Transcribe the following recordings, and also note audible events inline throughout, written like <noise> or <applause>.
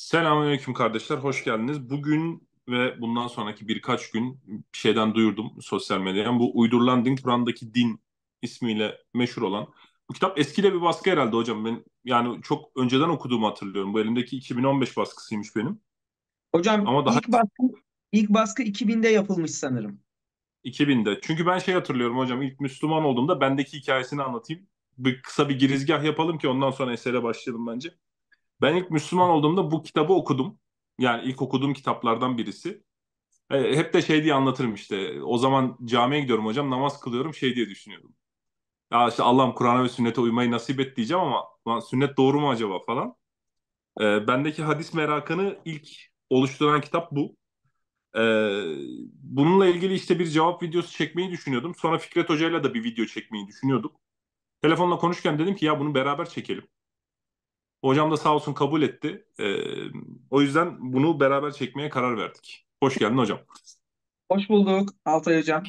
Selamünaleyküm kardeşler, hoş geldiniz. Bugün ve bundan sonraki birkaç gün bir şeyden duyurdum sosyal medyadan. Bu uydurulan din, Kur'an'daki din ismiyle meşhur olan. Bu kitap eskide bir baskı herhalde hocam. Ben yani çok önceden okuduğumu hatırlıyorum. Bu elimdeki 2015 baskısıymış benim. Hocam Ama daha ilk baskı, ilk baskı 2000'de yapılmış sanırım. 2000'de. Çünkü ben şey hatırlıyorum hocam İlk Müslüman olduğumda bendeki hikayesini anlatayım. Bir, kısa bir girizgah yapalım ki ondan sonra esere başlayalım bence. Ben ilk Müslüman olduğumda bu kitabı okudum. Yani ilk okuduğum kitaplardan birisi. E, hep de şey diye anlatırım işte. O zaman camiye gidiyorum hocam namaz kılıyorum şey diye düşünüyordum. Ya işte Allah'ım Kur'an'a ve sünnete uymayı nasip et diyeceğim ama lan sünnet doğru mu acaba falan. E, bendeki hadis merakını ilk oluşturan kitap bu. E, bununla ilgili işte bir cevap videosu çekmeyi düşünüyordum. Sonra Fikret Hoca'yla da bir video çekmeyi düşünüyorduk. Telefonla konuşken dedim ki ya bunu beraber çekelim. Hocam da sağ olsun kabul etti. Ee, o yüzden bunu beraber çekmeye karar verdik. Hoş geldin hocam. Hoş bulduk Altay Hocam.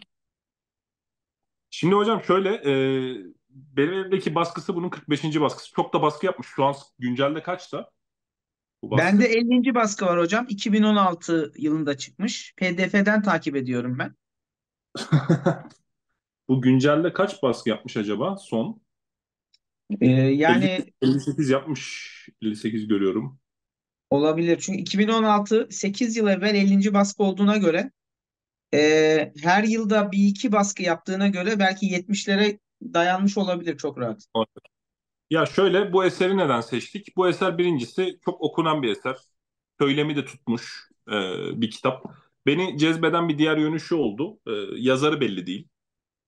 Şimdi hocam şöyle, e, benim elimdeki baskısı bunun 45. baskısı. Çok da baskı yapmış. Şu an güncelde kaçta? Bende 50. baskı var hocam. 2016 yılında çıkmış. PDF'den takip ediyorum ben. <laughs> Bu güncelde kaç baskı yapmış acaba son? Ee, yani 58 yapmış. 58 görüyorum. Olabilir. Çünkü 2016 8 yıl evvel 50. baskı olduğuna göre e, her yılda bir iki baskı yaptığına göre belki 70'lere dayanmış olabilir çok rahat. Ya şöyle bu eseri neden seçtik? Bu eser birincisi çok okunan bir eser. Söylemi de tutmuş e, bir kitap. Beni cezbeden bir diğer yönü şu oldu. E, yazarı belli değil.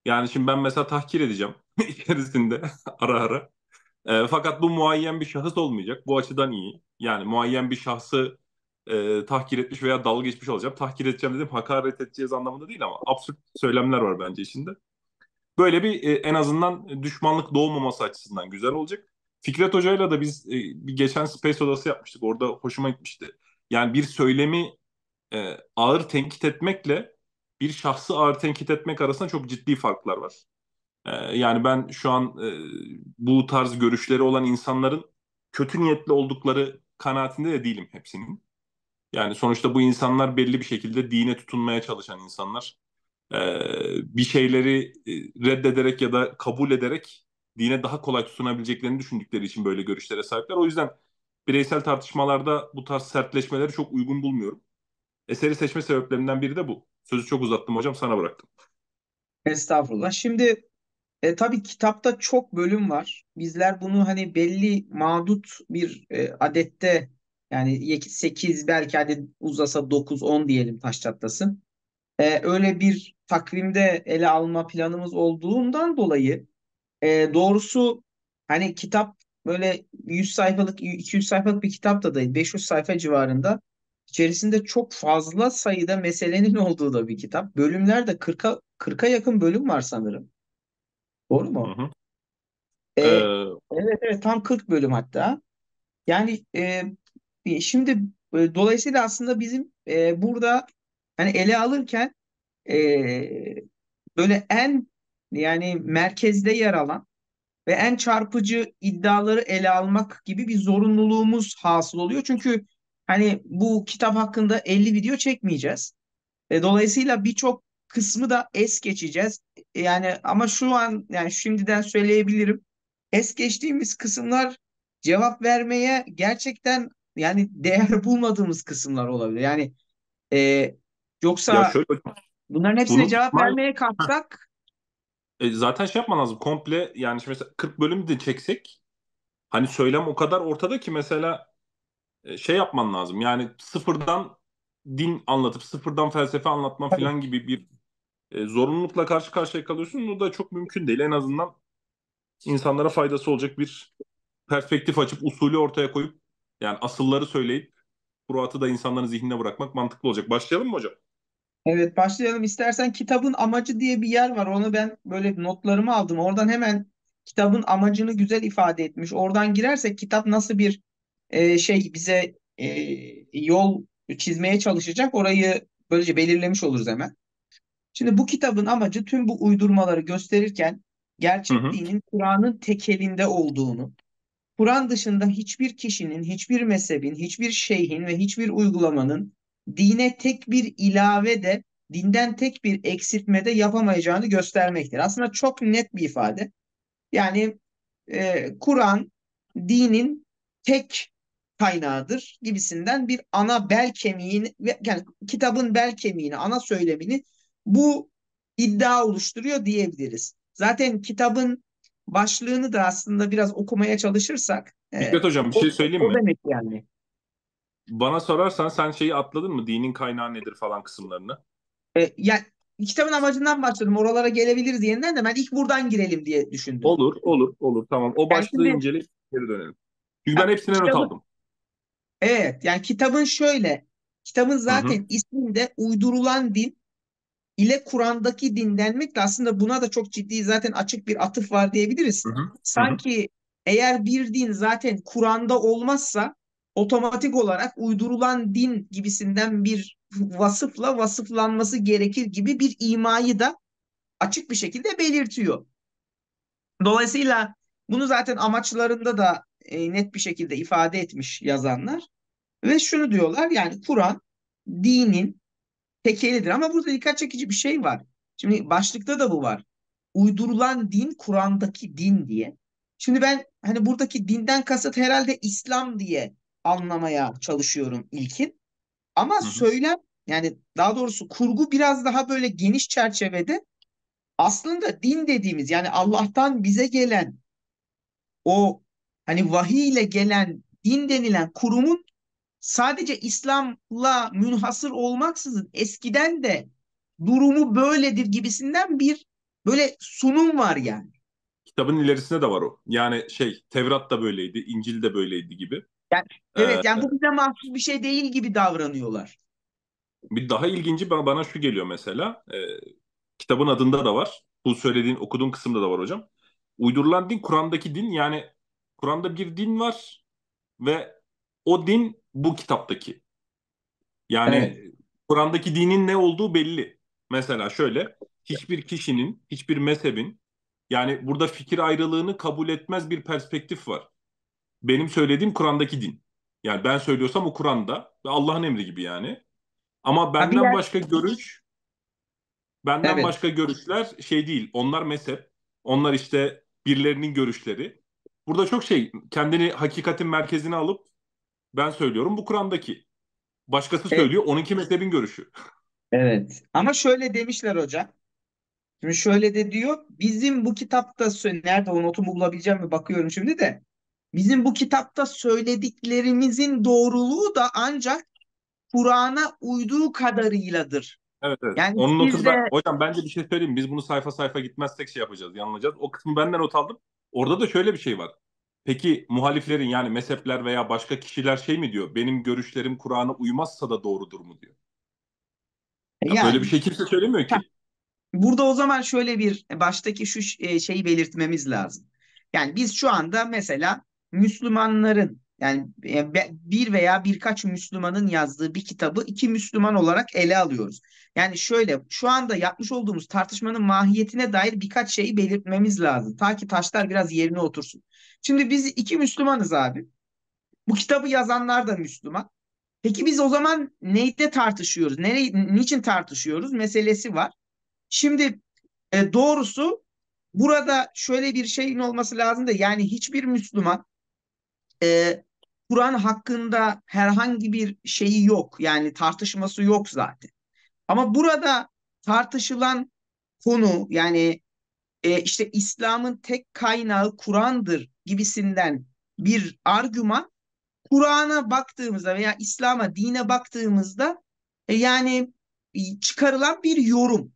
Yani şimdi ben mesela tahkir edeceğim <laughs> içerisinde <laughs> ara ara. E, fakat bu muayyen bir şahıs olmayacak. Bu açıdan iyi. Yani muayyen bir şahsı e, tahkir etmiş veya dalga geçmiş olacağım. Tahkir edeceğim dedim hakaret edeceğiz anlamında değil ama absürt söylemler var bence içinde. Böyle bir e, en azından düşmanlık doğmaması açısından güzel olacak. Fikret Hoca'yla da biz e, bir geçen Space Odası yapmıştık. Orada hoşuma gitmişti. Yani bir söylemi e, ağır tenkit etmekle bir şahsı ağır tenkit etmek arasında çok ciddi farklar var. Ee, yani ben şu an e, bu tarz görüşleri olan insanların kötü niyetli oldukları kanaatinde de değilim hepsinin. Yani sonuçta bu insanlar belli bir şekilde dine tutunmaya çalışan insanlar. Ee, bir şeyleri e, reddederek ya da kabul ederek dine daha kolay tutunabileceklerini düşündükleri için böyle görüşlere sahipler. O yüzden bireysel tartışmalarda bu tarz sertleşmeleri çok uygun bulmuyorum. Eseri seçme sebeplerinden biri de bu. Sözü çok uzattım hocam sana bıraktım. Estağfurullah. Şimdi e, tabii kitapta çok bölüm var. Bizler bunu hani belli mağdut bir e, adette yani 8 belki hadi uzasa 9-10 diyelim taş çatlasın. E, öyle bir takvimde ele alma planımız olduğundan dolayı e, doğrusu hani kitap böyle 100 sayfalık 200 sayfalık bir kitap da değil 500 sayfa civarında içerisinde çok fazla sayıda meselenin <laughs> olduğu da bir kitap. Bölümler de 40'a 40'a yakın bölüm var sanırım. Doğru mu? Hı hı. Ee, Ee, evet evet tam 40 bölüm hatta. Yani e, e, şimdi e, dolayısıyla aslında bizim e, burada hani ele alırken e, böyle en yani merkezde yer alan ve en çarpıcı iddiaları ele almak gibi bir zorunluluğumuz hasıl oluyor. Çünkü hani bu kitap hakkında 50 video çekmeyeceğiz. E, dolayısıyla birçok kısmı da es geçeceğiz. Yani ama şu an yani şimdiden söyleyebilirim. Es geçtiğimiz kısımlar cevap vermeye gerçekten yani değer <laughs> bulmadığımız kısımlar olabilir. Yani e, yoksa ya şöyle, bunların hepsine bunu, cevap vermeye kalksak e, zaten şey yapman lazım. Komple yani şimdi mesela 40 bölüm de çeksek hani söylem o kadar ortada ki mesela e, şey yapman lazım. Yani sıfırdan din anlatıp sıfırdan felsefe anlatma falan gibi bir e, zorunlulukla karşı karşıya kalıyorsun. Bu da çok mümkün değil. En azından insanlara faydası olacak bir perspektif açıp usulü ortaya koyup yani asılları söyleyip Kur'at'ı da insanların zihnine bırakmak mantıklı olacak. Başlayalım mı hocam? Evet başlayalım. İstersen kitabın amacı diye bir yer var. Onu ben böyle notlarımı aldım. Oradan hemen kitabın amacını güzel ifade etmiş. Oradan girersek kitap nasıl bir e, şey bize e, yol çizmeye çalışacak orayı böylece belirlemiş oluruz hemen. Şimdi bu kitabın amacı tüm bu uydurmaları gösterirken gerçekliğinin Kur'an'ın tekelinde olduğunu, Kur'an dışında hiçbir kişinin, hiçbir mezhebin, hiçbir şeyhin ve hiçbir uygulamanın dine tek bir ilave de, dinden tek bir eksiltme de yapamayacağını göstermektir. Aslında çok net bir ifade. Yani e, Kur'an dinin tek kaynağıdır gibisinden bir ana bel kemiğini yani kitabın bel kemiğini, ana söylemini bu iddia oluşturuyor diyebiliriz. Zaten kitabın başlığını da aslında biraz okumaya çalışırsak. Hikmet e, Hocam bir şey söyleyeyim o, mi? O demek yani. Bana sorarsan sen şeyi atladın mı? Dinin kaynağı nedir falan kısımlarını. E, yani kitabın amacından başladım. Oralara gelebiliriz yeniden de ben ilk buradan girelim diye düşündüm. Olur, olur, olur. Tamam. O başlığı yani inceleyip geri dönelim. Çünkü ben hepsine kitabın, not aldım. Evet. Yani kitabın şöyle. Kitabın zaten Hı-hı. isminde uydurulan din ile Kur'an'daki dinlenmekle aslında buna da çok ciddi zaten açık bir atıf var diyebiliriz. Hı hı. Sanki hı hı. eğer bir din zaten Kur'an'da olmazsa otomatik olarak uydurulan din gibisinden bir vasıfla vasıflanması gerekir gibi bir imayı da açık bir şekilde belirtiyor. Dolayısıyla bunu zaten amaçlarında da e, net bir şekilde ifade etmiş yazanlar ve şunu diyorlar yani Kur'an dinin tekelidir. Ama burada dikkat çekici bir şey var. Şimdi başlıkta da bu var. Uydurulan din Kur'an'daki din diye. Şimdi ben hani buradaki dinden kasıt herhalde İslam diye anlamaya çalışıyorum ilkin. Ama Hı-hı. söylem yani daha doğrusu kurgu biraz daha böyle geniş çerçevede aslında din dediğimiz yani Allah'tan bize gelen o hani vahiy ile gelen din denilen kurumun sadece İslam'la münhasır olmaksızın eskiden de durumu böyledir gibisinden bir böyle sunum var yani. Kitabın ilerisine de var o. Yani şey Tevrat da böyleydi, İncil de böyleydi gibi. Yani, evet ee, yani bu bize mahsus bir şey değil gibi davranıyorlar. Bir daha ilginci bana, bana şu geliyor mesela. E, kitabın adında da var. Bu söylediğin okuduğun kısımda da var hocam. Uydurulan din Kur'an'daki din yani Kur'an'da bir din var ve o din bu kitaptaki. Yani evet. Kur'an'daki dinin ne olduğu belli. Mesela şöyle hiçbir kişinin, hiçbir mezhebin yani burada fikir ayrılığını kabul etmez bir perspektif var. Benim söylediğim Kur'an'daki din. Yani ben söylüyorsam o Kur'an'da ve Allah'ın emri gibi yani. Ama benden Abiler... başka görüş benden evet. başka görüşler şey değil. Onlar mezhep. Onlar işte birilerinin görüşleri. Burada çok şey kendini hakikatin merkezine alıp ben söylüyorum bu Kur'an'daki. Başkası evet. söylüyor onunki mezhebin görüşü. Evet ama şöyle demişler hocam. Şimdi şöyle de diyor bizim bu kitapta nerede o notumu bulabileceğim mi bakıyorum şimdi de. Bizim bu kitapta söylediklerimizin doğruluğu da ancak Kur'an'a uyduğu kadarıyladır. Evet, evet. Yani Onun notu de... hocam bence bir şey söyleyeyim. Biz bunu sayfa sayfa gitmezsek şey yapacağız, yanılacağız. O kısmı benden not aldım. Orada da şöyle bir şey var. Peki muhaliflerin yani mezhepler veya başka kişiler şey mi diyor? Benim görüşlerim Kur'an'a uymazsa da doğrudur mu diyor? Ya yani, böyle bir şey kimse söylemiyor ki. Burada o zaman şöyle bir baştaki şu e, şeyi belirtmemiz lazım. Yani biz şu anda mesela Müslümanların yani e, bir veya birkaç Müslümanın yazdığı bir kitabı iki Müslüman olarak ele alıyoruz. Yani şöyle şu anda yapmış olduğumuz tartışmanın mahiyetine dair birkaç şeyi belirtmemiz lazım. Ta ki taşlar biraz yerine otursun. Şimdi biz iki Müslümanız abi. Bu kitabı yazanlar da Müslüman. Peki biz o zaman neyde tartışıyoruz? Nereye, niçin tartışıyoruz? Meselesi var. Şimdi e, doğrusu burada şöyle bir şeyin olması lazım da yani hiçbir Müslüman e, Kur'an hakkında herhangi bir şeyi yok. Yani tartışması yok zaten. Ama burada tartışılan konu yani e, işte İslam'ın tek kaynağı Kur'an'dır gibisinden bir argüman Kur'an'a baktığımızda veya İslam'a, dine baktığımızda e, yani e, çıkarılan bir yorum.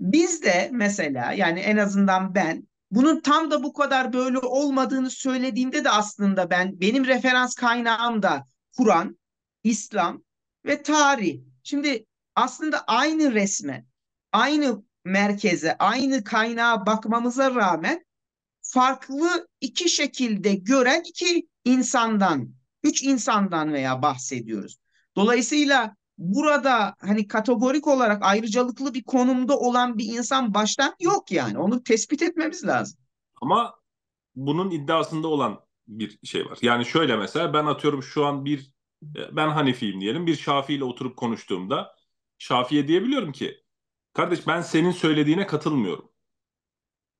Biz de mesela yani en azından ben bunun tam da bu kadar böyle olmadığını söylediğimde de aslında ben benim referans kaynağım da Kur'an, İslam ve tarih. Şimdi aslında aynı resme, aynı merkeze aynı kaynağa bakmamıza rağmen farklı iki şekilde gören iki insandan, üç insandan veya bahsediyoruz. Dolayısıyla burada hani kategorik olarak ayrıcalıklı bir konumda olan bir insan baştan yok yani. Onu tespit etmemiz lazım. Ama bunun iddiasında olan bir şey var. Yani şöyle mesela ben atıyorum şu an bir ben hanifiyim diyelim. Bir Şafii ile oturup konuştuğumda Şafii'ye diyebiliyorum ki Kardeş ben senin söylediğine katılmıyorum.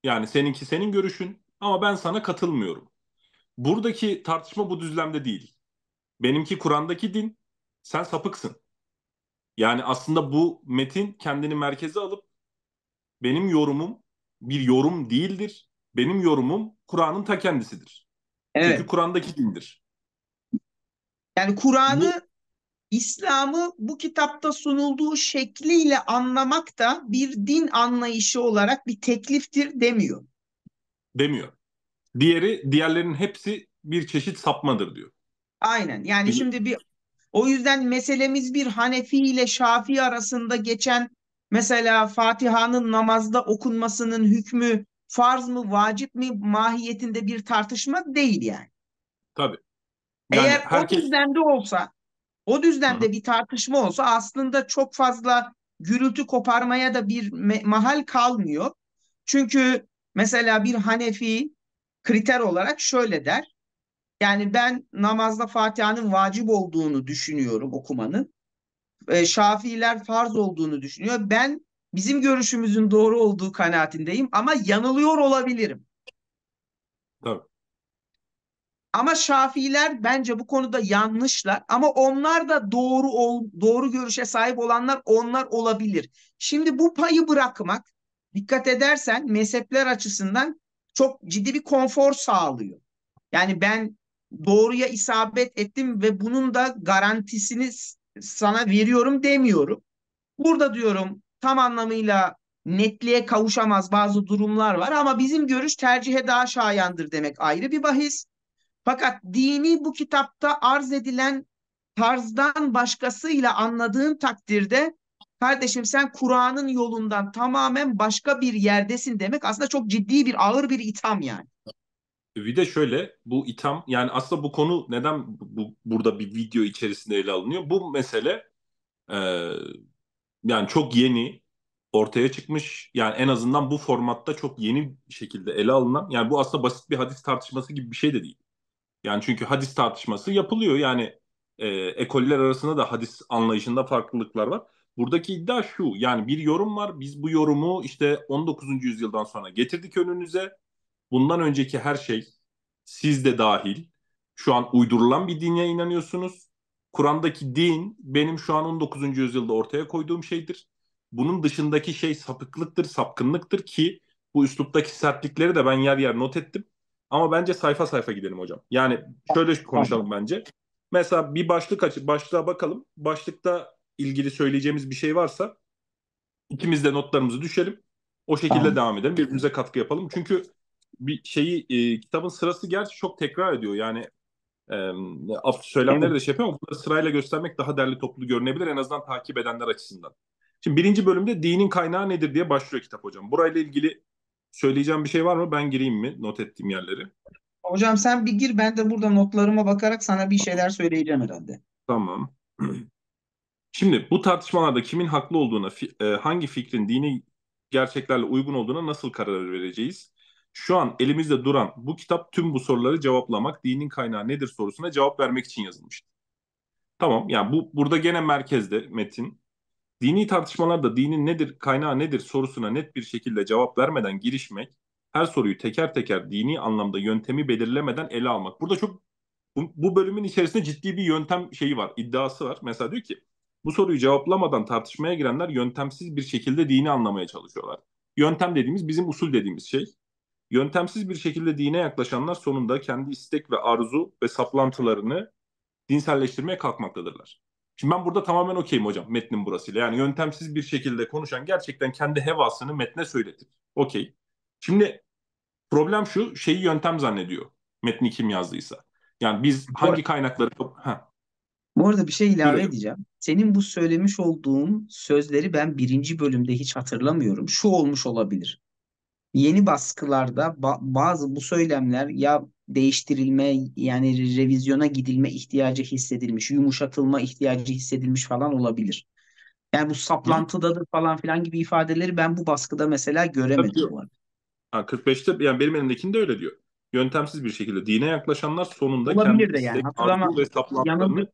Yani seninki senin görüşün ama ben sana katılmıyorum. Buradaki tartışma bu düzlemde değil. Benimki Kur'an'daki din, sen sapıksın. Yani aslında bu metin kendini merkeze alıp benim yorumum bir yorum değildir. Benim yorumum Kur'an'ın ta kendisidir. Evet. Çünkü Kur'an'daki dindir. Yani Kur'an'ı İslam'ı bu kitapta sunulduğu şekliyle anlamak da bir din anlayışı olarak bir tekliftir demiyor. Demiyor. Diğeri, diğerlerinin hepsi bir çeşit sapmadır diyor. Aynen. Yani Değil şimdi bir o yüzden meselemiz bir Hanefi ile Şafii arasında geçen mesela Fatiha'nın namazda okunmasının hükmü farz mı vacip mi mahiyetinde bir tartışma değil yani. Tabii. Yani Eğer herkes... o düzende olsa o düzlemde bir tartışma olsa aslında çok fazla gürültü koparmaya da bir mahal kalmıyor. Çünkü mesela bir Hanefi kriter olarak şöyle der. Yani ben namazda Fatiha'nın vacip olduğunu düşünüyorum okumanın. E, şafiiler farz olduğunu düşünüyor. Ben bizim görüşümüzün doğru olduğu kanaatindeyim ama yanılıyor olabilirim. Ama Şafiler bence bu konuda yanlışlar ama onlar da doğru ol, doğru görüşe sahip olanlar onlar olabilir. Şimdi bu payı bırakmak dikkat edersen mezhepler açısından çok ciddi bir konfor sağlıyor. Yani ben doğruya isabet ettim ve bunun da garantisini sana veriyorum demiyorum. Burada diyorum tam anlamıyla netliğe kavuşamaz bazı durumlar var ama bizim görüş tercihe daha şayandır demek ayrı bir bahis. Fakat dini bu kitapta arz edilen tarzdan başkasıyla anladığın takdirde kardeşim sen Kur'an'ın yolundan tamamen başka bir yerdesin demek aslında çok ciddi bir ağır bir itham yani. E, bir de şöyle bu itham yani aslında bu konu neden bu, burada bir video içerisinde ele alınıyor? Bu mesele e, yani çok yeni ortaya çıkmış yani en azından bu formatta çok yeni şekilde ele alınan yani bu aslında basit bir hadis tartışması gibi bir şey de değil. Yani çünkü hadis tartışması yapılıyor. Yani e, ekoller arasında da hadis anlayışında farklılıklar var. Buradaki iddia şu yani bir yorum var biz bu yorumu işte 19. yüzyıldan sonra getirdik önünüze. Bundan önceki her şey siz de dahil şu an uydurulan bir dine inanıyorsunuz. Kur'an'daki din benim şu an 19. yüzyılda ortaya koyduğum şeydir. Bunun dışındaki şey sapıklıktır, sapkınlıktır ki bu üsluptaki sertlikleri de ben yer yer not ettim. Ama bence sayfa sayfa gidelim hocam. Yani şöyle konuşalım bence. Mesela bir başlık açıp başlığa bakalım. Başlıkta ilgili söyleyeceğimiz bir şey varsa ikimiz de notlarımızı düşelim. O şekilde tamam. devam edelim. Birbirimize katkı yapalım. Çünkü bir şeyi e, kitabın sırası gerçi çok tekrar ediyor. Yani e, söylemleri de şey yapıyor ama bunları sırayla göstermek daha derli toplu görünebilir en azından takip edenler açısından. Şimdi birinci bölümde dinin kaynağı nedir diye başlıyor kitap hocam. Burayla ilgili Söyleyeceğim bir şey var mı? Ben gireyim mi not ettiğim yerleri? Hocam sen bir gir ben de burada notlarıma bakarak sana bir şeyler söyleyeceğim herhalde. Tamam. <clears throat> Şimdi bu tartışmalarda kimin haklı olduğuna, e, hangi fikrin dini gerçeklerle uygun olduğuna nasıl karar vereceğiz? Şu an elimizde duran bu kitap tüm bu soruları cevaplamak, dinin kaynağı nedir sorusuna cevap vermek için yazılmıştı. Tamam yani bu burada gene merkezde metin Dini tartışmalarda dinin nedir, kaynağı nedir sorusuna net bir şekilde cevap vermeden girişmek, her soruyu teker teker dini anlamda yöntemi belirlemeden ele almak. Burada çok bu, bu bölümün içerisinde ciddi bir yöntem şeyi var, iddiası var. Mesela diyor ki bu soruyu cevaplamadan tartışmaya girenler yöntemsiz bir şekilde dini anlamaya çalışıyorlar. Yöntem dediğimiz bizim usul dediğimiz şey. Yöntemsiz bir şekilde dine yaklaşanlar sonunda kendi istek ve arzu ve saplantılarını dinselleştirmeye kalkmaktadırlar. Şimdi ben burada tamamen okeyim hocam metnin burasıyla. Yani yöntemsiz bir şekilde konuşan gerçekten kendi hevasını metne söyletir. Okey. Şimdi problem şu şeyi yöntem zannediyor. Metni kim yazdıysa. Yani biz hangi kaynakları... Ha. Bu arada bir şey ilave Buyurun. edeceğim. Senin bu söylemiş olduğun sözleri ben birinci bölümde hiç hatırlamıyorum. Şu olmuş olabilir. Yeni baskılarda ba- bazı bu söylemler ya değiştirilme yani revizyona gidilme ihtiyacı hissedilmiş, yumuşatılma ihtiyacı hissedilmiş falan olabilir. Yani bu saplantıdadır falan filan gibi ifadeleri ben bu baskıda mesela göremedim. Tabii. Ha, 45'te yani benim elimdekinde öyle diyor. Yöntemsiz bir şekilde dine yaklaşanlar sonunda Olabilir kendi de yani. Hatırlamam. ve saplantılarını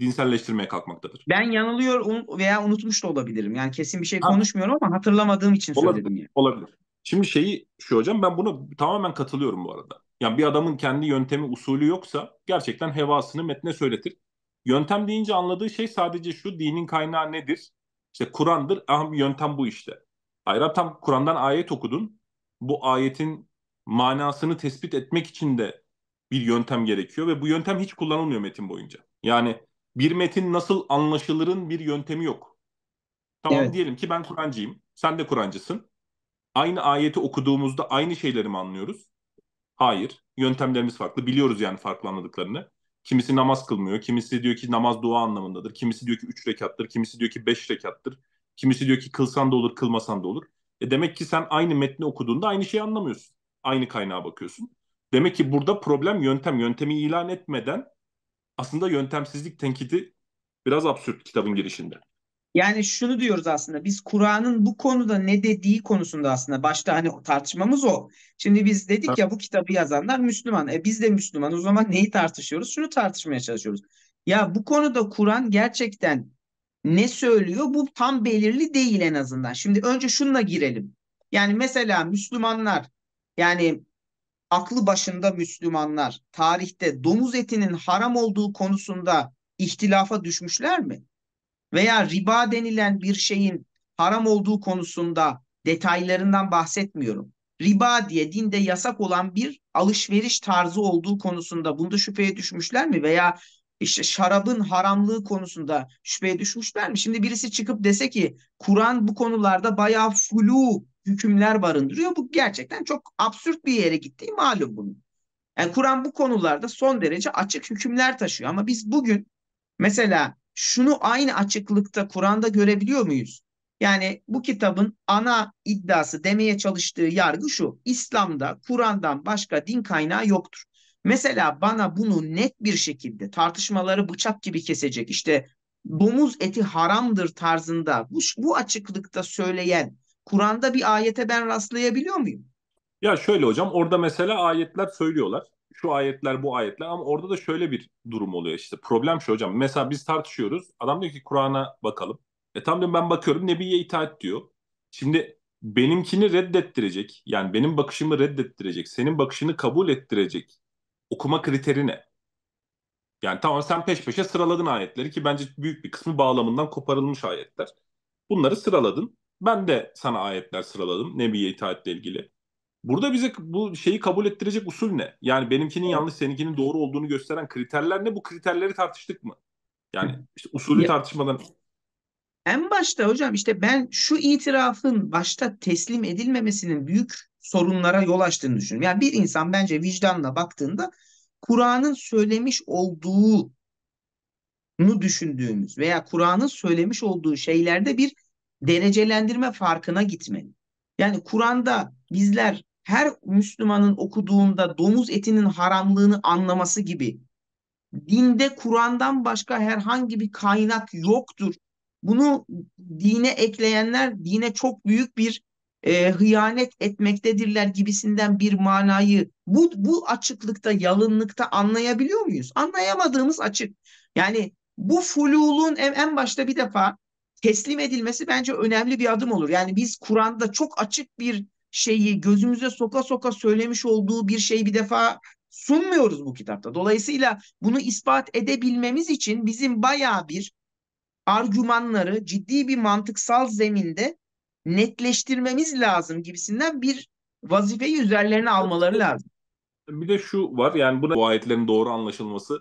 dinselleştirmeye kalkmaktadır. Ben yanılıyor un... veya unutmuş da olabilirim. Yani kesin bir şey ha. konuşmuyorum ama hatırlamadığım için olabilir, söyledim. Yani. Olabilir. Şimdi şeyi şu hocam ben buna tamamen katılıyorum bu arada. Yani bir adamın kendi yöntemi usulü yoksa gerçekten hevasını metne söyletir. Yöntem deyince anladığı şey sadece şu dinin kaynağı nedir? İşte Kur'an'dır. Ah yöntem bu işte. Hayır tam Kur'an'dan ayet okudun. Bu ayetin manasını tespit etmek için de bir yöntem gerekiyor ve bu yöntem hiç kullanılmıyor metin boyunca. Yani bir metin nasıl anlaşılırın bir yöntemi yok. Tamam evet. diyelim ki ben Kur'ancıyım. Sen de Kur'ancısın. Aynı ayeti okuduğumuzda aynı şeyleri mi anlıyoruz? Hayır. Yöntemlerimiz farklı. Biliyoruz yani farklı anladıklarını. Kimisi namaz kılmıyor. Kimisi diyor ki namaz dua anlamındadır. Kimisi diyor ki üç rekattır. Kimisi diyor ki beş rekattır. Kimisi diyor ki kılsan da olur, kılmasan da olur. E demek ki sen aynı metni okuduğunda aynı şeyi anlamıyorsun. Aynı kaynağa bakıyorsun. Demek ki burada problem yöntem. Yöntemi ilan etmeden aslında yöntemsizlik tenkidi biraz absürt kitabın girişinde. Yani şunu diyoruz aslında biz Kur'an'ın bu konuda ne dediği konusunda aslında başta hani tartışmamız o. Şimdi biz dedik ya bu kitabı yazanlar Müslüman. E biz de Müslüman. O zaman neyi tartışıyoruz? Şunu tartışmaya çalışıyoruz. Ya bu konuda Kur'an gerçekten ne söylüyor? Bu tam belirli değil en azından. Şimdi önce şununla girelim. Yani mesela Müslümanlar yani aklı başında Müslümanlar tarihte domuz etinin haram olduğu konusunda ihtilafa düşmüşler mi? veya riba denilen bir şeyin haram olduğu konusunda detaylarından bahsetmiyorum. Riba diye dinde yasak olan bir alışveriş tarzı olduğu konusunda bunda şüpheye düşmüşler mi veya işte şarabın haramlığı konusunda şüpheye düşmüşler mi? Şimdi birisi çıkıp dese ki Kur'an bu konularda bayağı flu hükümler barındırıyor. Bu gerçekten çok absürt bir yere gittiği malum bunun. Yani Kur'an bu konularda son derece açık hükümler taşıyor. Ama biz bugün mesela şunu aynı açıklıkta Kur'an'da görebiliyor muyuz? Yani bu kitabın ana iddiası demeye çalıştığı yargı şu. İslam'da Kur'an'dan başka din kaynağı yoktur. Mesela bana bunu net bir şekilde tartışmaları bıçak gibi kesecek işte domuz eti haramdır tarzında bu, bu açıklıkta söyleyen Kur'an'da bir ayete ben rastlayabiliyor muyum? Ya şöyle hocam orada mesela ayetler söylüyorlar şu ayetler bu ayetler ama orada da şöyle bir durum oluyor işte. Problem şu hocam. Mesela biz tartışıyoruz. Adam diyor ki Kur'an'a bakalım. E tam diyorum ben bakıyorum Nebi'ye itaat diyor. Şimdi benimkini reddettirecek yani benim bakışımı reddettirecek senin bakışını kabul ettirecek okuma kriteri ne? Yani tamam sen peş peşe sıraladın ayetleri ki bence büyük bir kısmı bağlamından koparılmış ayetler. Bunları sıraladın. Ben de sana ayetler sıraladım Nebi'ye itaatle ilgili. Burada bize bu şeyi kabul ettirecek usul ne? Yani benimkinin yanlış, seninkinin doğru olduğunu gösteren kriterler ne? Bu kriterleri tartıştık mı? Yani işte usulü ya, tartışmadan en başta hocam işte ben şu itirafın başta teslim edilmemesinin büyük sorunlara yol açtığını düşünüyorum. Yani bir insan bence vicdanla baktığında Kur'an'ın söylemiş olduğu nu düşündüğümüz veya Kur'an'ın söylemiş olduğu şeylerde bir derecelendirme farkına gitmeli. Yani Kur'an'da bizler her Müslümanın okuduğunda domuz etinin haramlığını anlaması gibi dinde Kur'an'dan başka herhangi bir kaynak yoktur. Bunu dine ekleyenler dine çok büyük bir e, hıyanet etmektedirler gibisinden bir manayı bu, bu açıklıkta, yalınlıkta anlayabiliyor muyuz? Anlayamadığımız açık. Yani bu fululun en, en başta bir defa teslim edilmesi bence önemli bir adım olur. Yani biz Kur'an'da çok açık bir şeyi gözümüze soka soka söylemiş olduğu bir şey bir defa sunmuyoruz bu kitapta. Dolayısıyla bunu ispat edebilmemiz için bizim baya bir argümanları ciddi bir mantıksal zeminde netleştirmemiz lazım gibisinden bir vazifeyi üzerlerine almaları lazım. Bir de şu var yani buna bu ayetlerin doğru anlaşılması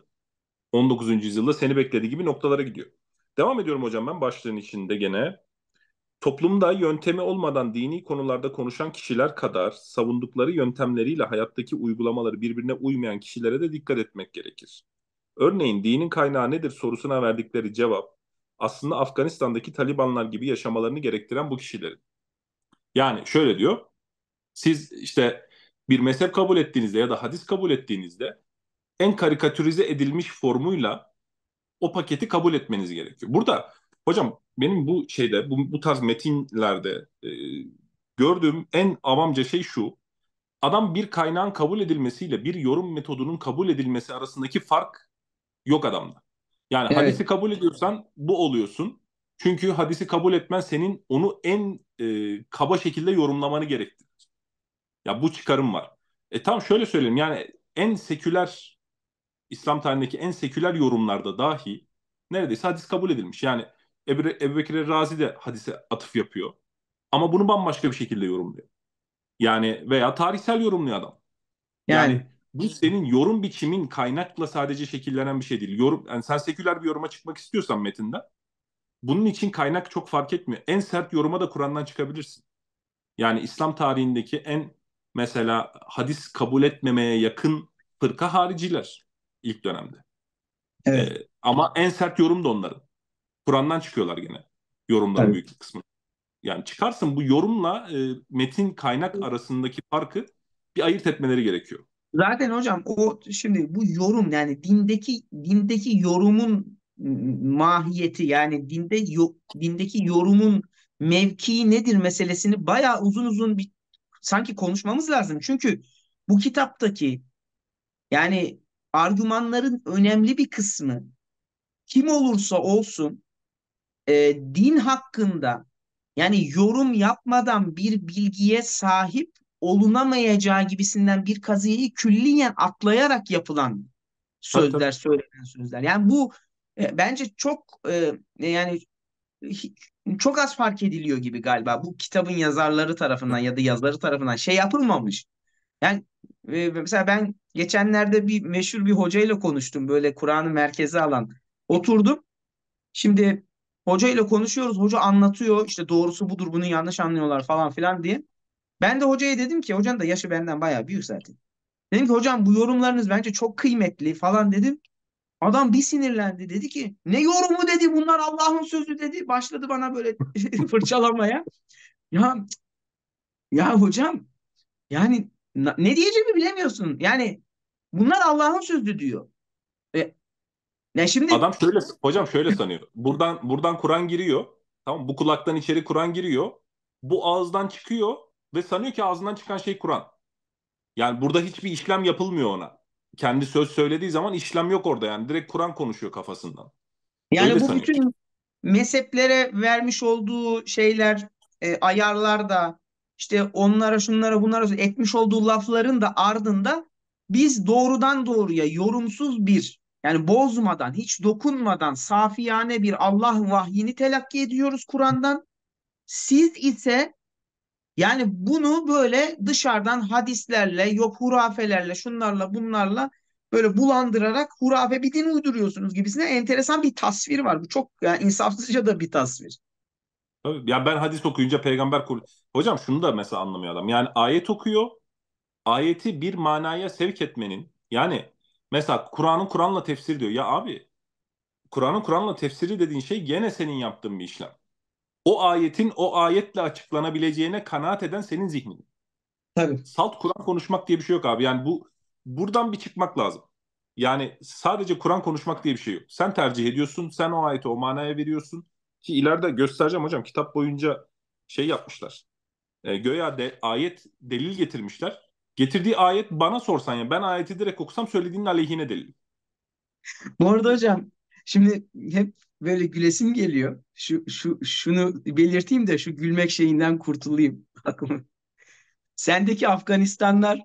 19. yüzyılda seni beklediği gibi noktalara gidiyor. Devam ediyorum hocam ben başlığın içinde gene. Toplumda yöntemi olmadan dini konularda konuşan kişiler kadar savundukları yöntemleriyle hayattaki uygulamaları birbirine uymayan kişilere de dikkat etmek gerekir. Örneğin dinin kaynağı nedir sorusuna verdikleri cevap aslında Afganistan'daki Talibanlar gibi yaşamalarını gerektiren bu kişilerin. Yani şöyle diyor. Siz işte bir mezhep kabul ettiğinizde ya da hadis kabul ettiğinizde en karikatürize edilmiş formuyla o paketi kabul etmeniz gerekiyor. Burada Hocam benim bu şeyde bu, bu tarz metinlerde e, gördüğüm en avamca şey şu. Adam bir kaynağın kabul edilmesiyle bir yorum metodunun kabul edilmesi arasındaki fark yok adamda. Yani evet. hadisi kabul ediyorsan bu oluyorsun. Çünkü hadisi kabul etmen senin onu en e, kaba şekilde yorumlamanı gerektirir. Ya bu çıkarım var. E tam şöyle söyleyeyim yani en seküler İslam tarihindeki en seküler yorumlarda dahi neredeyse hadis kabul edilmiş. Yani ebre Ebu Bekir Razi de hadise atıf yapıyor. Ama bunu bambaşka bir şekilde yorumluyor. Yani veya tarihsel yorumluyor adam. Yani, yani bu senin yorum biçimin kaynakla sadece şekillenen bir şey değil. Yorum, yani sen seküler bir yoruma çıkmak istiyorsan metinden bunun için kaynak çok fark etmiyor. En sert yoruma da Kur'an'dan çıkabilirsin. Yani İslam tarihindeki en mesela hadis kabul etmemeye yakın fırka hariciler ilk dönemde. Evet. Ee, ama en sert yorum da onların. Kur'an'dan çıkıyorlar gene yorumların evet. büyük kısmı. Yani çıkarsın bu yorumla e, metin kaynak arasındaki farkı bir ayırt etmeleri gerekiyor. Zaten hocam o şimdi bu yorum yani dindeki dindeki yorumun mahiyeti yani dinde yo, dindeki yorumun mevkii nedir meselesini bayağı uzun uzun bir sanki konuşmamız lazım. Çünkü bu kitaptaki yani argümanların önemli bir kısmı kim olursa olsun e, din hakkında yani yorum yapmadan bir bilgiye sahip olunamayacağı gibisinden bir kazıyı külliyen atlayarak yapılan sözler, Hatta. söylenen sözler. Yani bu e, bence çok e, e yani çok az fark ediliyor gibi galiba. Bu kitabın yazarları tarafından ya da yazarı tarafından şey yapılmamış. Yani e, mesela ben geçenlerde bir meşhur bir hocayla konuştum. Böyle Kur'an'ı merkeze alan. Oturdum. Şimdi Hoca ile konuşuyoruz. Hoca anlatıyor. İşte doğrusu budur. Bunu yanlış anlıyorlar falan filan diye. Ben de hocaya dedim ki hocanın da yaşı benden bayağı büyük zaten. Dedim ki hocam bu yorumlarınız bence çok kıymetli falan dedim. Adam bir sinirlendi dedi ki ne yorumu dedi bunlar Allah'ın sözü dedi. Başladı bana böyle <laughs> fırçalamaya. Ya ya hocam yani ne diyeceğimi bilemiyorsun. Yani bunlar Allah'ın sözü diyor. E, yani şimdi adam şöyle hocam şöyle sanıyor. Buradan buradan Kur'an giriyor. Tamam bu kulaktan içeri Kur'an giriyor. Bu ağızdan çıkıyor ve sanıyor ki ağzından çıkan şey Kur'an. Yani burada hiçbir işlem yapılmıyor ona. Kendi söz söylediği zaman işlem yok orada yani direkt Kur'an konuşuyor kafasından. Yani Öyle bu sanıyor. bütün mezheplere vermiş olduğu şeyler, e, ayarlar da işte onlara şunlara bunlara etmiş olduğu lafların da ardında biz doğrudan doğruya yorumsuz bir yani bozmadan, hiç dokunmadan safiyane bir Allah vahyini telakki ediyoruz Kur'an'dan. Siz ise yani bunu böyle dışarıdan hadislerle, yok hurafelerle, şunlarla, bunlarla böyle bulandırarak hurafe bir din uyduruyorsunuz gibisine enteresan bir tasvir var. Bu çok yani insafsızca da bir tasvir. Ya ben hadis okuyunca peygamber kur. Hocam şunu da mesela anlamıyor adam. Yani ayet okuyor. Ayeti bir manaya sevk etmenin yani Mesela Kur'an'ın Kur'an'la tefsir diyor. Ya abi Kur'an'ın Kur'an'la tefsiri dediğin şey gene senin yaptığın bir işlem. O ayetin o ayetle açıklanabileceğine kanaat eden senin zihnin. Tabii. Salt Kur'an konuşmak diye bir şey yok abi. Yani bu buradan bir çıkmak lazım. Yani sadece Kur'an konuşmak diye bir şey yok. Sen tercih ediyorsun, sen o ayeti o manaya veriyorsun. Ki ileride göstereceğim hocam kitap boyunca şey yapmışlar. E, göya de, ayet delil getirmişler. Getirdiği ayet bana sorsan ya ben ayeti direkt okusam söylediğinin aleyhine delil. Bu arada hocam şimdi hep böyle gülesim geliyor. Şu, şu şunu belirteyim de şu gülmek şeyinden kurtulayım <laughs> aklımı. Sendeki Afganistanlar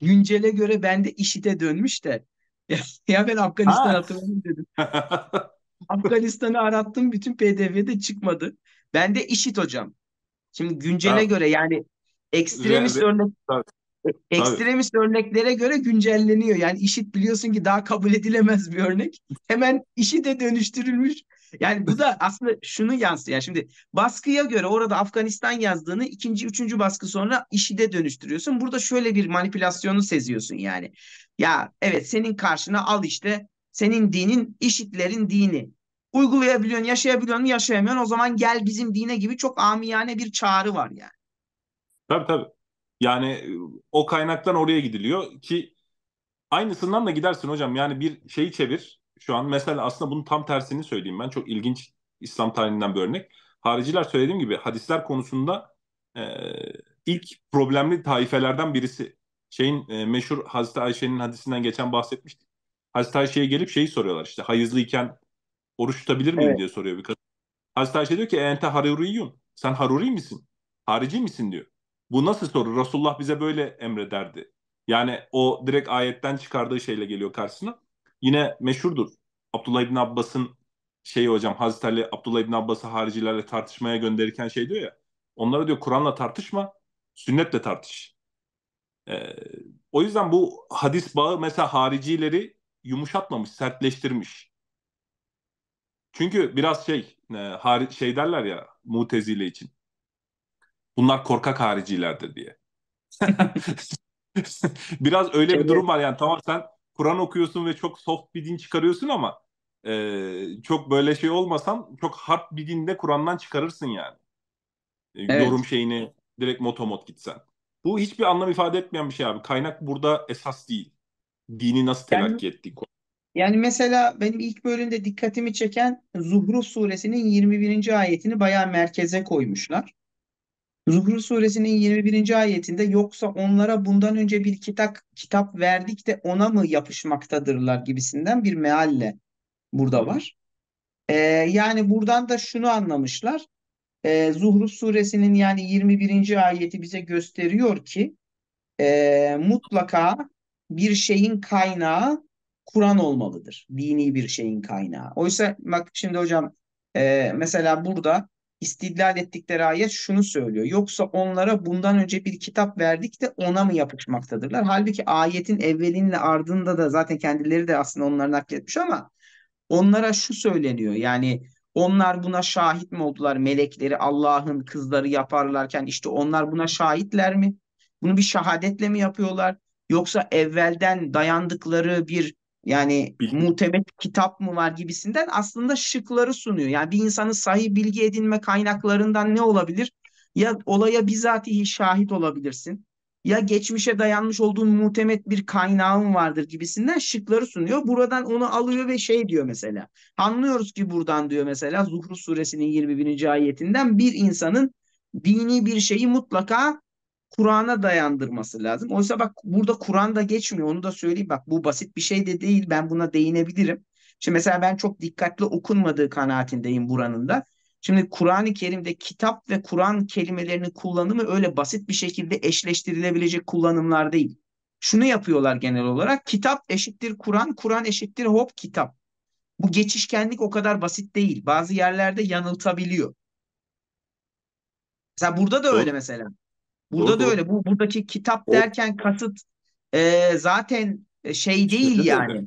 güncele göre bende işite dönmüş de. <laughs> Ya, ben Afganistan hatırlamıyorum dedim. Afganistan'ı arattım bütün PDF'de çıkmadı. Bende işit hocam. Şimdi güncele ha. göre yani ekstremist örnek Ekstremist örneklere göre güncelleniyor. Yani işit biliyorsun ki daha kabul edilemez bir örnek. Hemen işi de dönüştürülmüş. Yani bu da aslında şunu yansıyor. Yani şimdi baskıya göre orada Afganistan yazdığını ikinci, üçüncü baskı sonra işi de dönüştürüyorsun. Burada şöyle bir manipülasyonu seziyorsun yani. Ya evet senin karşına al işte senin dinin işitlerin dini. Uygulayabiliyorsun, yaşayabiliyorsun, yaşayamıyorsun. O zaman gel bizim dine gibi çok amiyane bir çağrı var yani. Tabii tabii. Yani e, o kaynaktan oraya gidiliyor ki aynısından da gidersin hocam. Yani bir şeyi çevir şu an. Mesela aslında bunun tam tersini söyleyeyim ben. Çok ilginç İslam tarihinden bir örnek. Hariciler söylediğim gibi hadisler konusunda e, ilk problemli taifelerden birisi. Şeyin e, meşhur Hazreti Ayşe'nin hadisinden geçen bahsetmiştik. Hazreti Ayşe'ye gelip şeyi soruyorlar işte hayızlıyken oruç tutabilir miyim evet. diye soruyor bir kadın. Hazreti Ayşe diyor ki ente haruriyun. Sen haruri misin? Harici misin diyor. Bu nasıl soru? Resulullah bize böyle emrederdi. Yani o direkt ayetten çıkardığı şeyle geliyor karşısına. Yine meşhurdur. Abdullah İbni Abbas'ın şeyi hocam Hazreti Ali Abdullah İbni Abbas'ı haricilerle tartışmaya gönderirken şey diyor ya. Onlara diyor Kur'an'la tartışma, sünnetle tartış. Ee, o yüzden bu hadis bağı mesela haricileri yumuşatmamış, sertleştirmiş. Çünkü biraz şey, e, şey derler ya mutezile için bunlar korkak haricilerdir diye. <laughs> Biraz öyle bir durum var yani tamam sen Kur'an okuyorsun ve çok soft bir din çıkarıyorsun ama e, çok böyle şey olmasan çok hard bir dinde Kur'an'dan çıkarırsın yani. E, evet. Yorum şeyini direkt motomot gitsen. Bu hiçbir anlam ifade etmeyen bir şey abi. Kaynak burada esas değil. Dini nasıl telakki yani, ettiğin Yani mesela benim ilk bölümde dikkatimi çeken Zuhruf suresinin 21. ayetini bayağı merkeze koymuşlar. Zuhru suresinin 21. ayetinde yoksa onlara bundan önce bir kitap, kitap verdik de ona mı yapışmaktadırlar gibisinden bir mealle burada var. Ee, yani buradan da şunu anlamışlar. Ee, Zuhruf suresinin yani 21. ayeti bize gösteriyor ki e, mutlaka bir şeyin kaynağı Kur'an olmalıdır. Dini bir şeyin kaynağı. Oysa bak şimdi hocam e, mesela burada istidlal ettikleri ayet şunu söylüyor. Yoksa onlara bundan önce bir kitap verdik de ona mı yapışmaktadırlar? Halbuki ayetin evvelinle ardında da zaten kendileri de aslında onları nakletmiş ama onlara şu söyleniyor. Yani onlar buna şahit mi oldular? Melekleri Allah'ın kızları yaparlarken işte onlar buna şahitler mi? Bunu bir şahadetle mi yapıyorlar? Yoksa evvelden dayandıkları bir yani bilgi. muhtemet kitap mı var gibisinden aslında şıkları sunuyor. Yani bir insanın sahih bilgi edinme kaynaklarından ne olabilir? Ya olaya bizatihi şahit olabilirsin. Ya geçmişe dayanmış olduğun muhtemel bir kaynağın vardır gibisinden şıkları sunuyor. Buradan onu alıyor ve şey diyor mesela. Anlıyoruz ki buradan diyor mesela Zuhru suresinin 21. ayetinden bir insanın dini bir şeyi mutlaka Kur'an'a dayandırması lazım. Oysa bak burada Kur'an'da geçmiyor onu da söyleyeyim. Bak bu basit bir şey de değil ben buna değinebilirim. Şimdi mesela ben çok dikkatli okunmadığı kanaatindeyim buranın da. Şimdi Kur'an-ı Kerim'de kitap ve Kur'an kelimelerinin kullanımı öyle basit bir şekilde eşleştirilebilecek kullanımlar değil. Şunu yapıyorlar genel olarak. Kitap eşittir Kur'an, Kur'an eşittir hop kitap. Bu geçişkenlik o kadar basit değil. Bazı yerlerde yanıltabiliyor. Mesela burada da öyle mesela. Burada doğru, da öyle. Bu buradaki kitap o... derken kasıt e, zaten e, şey değil Şeyde yani. öyle.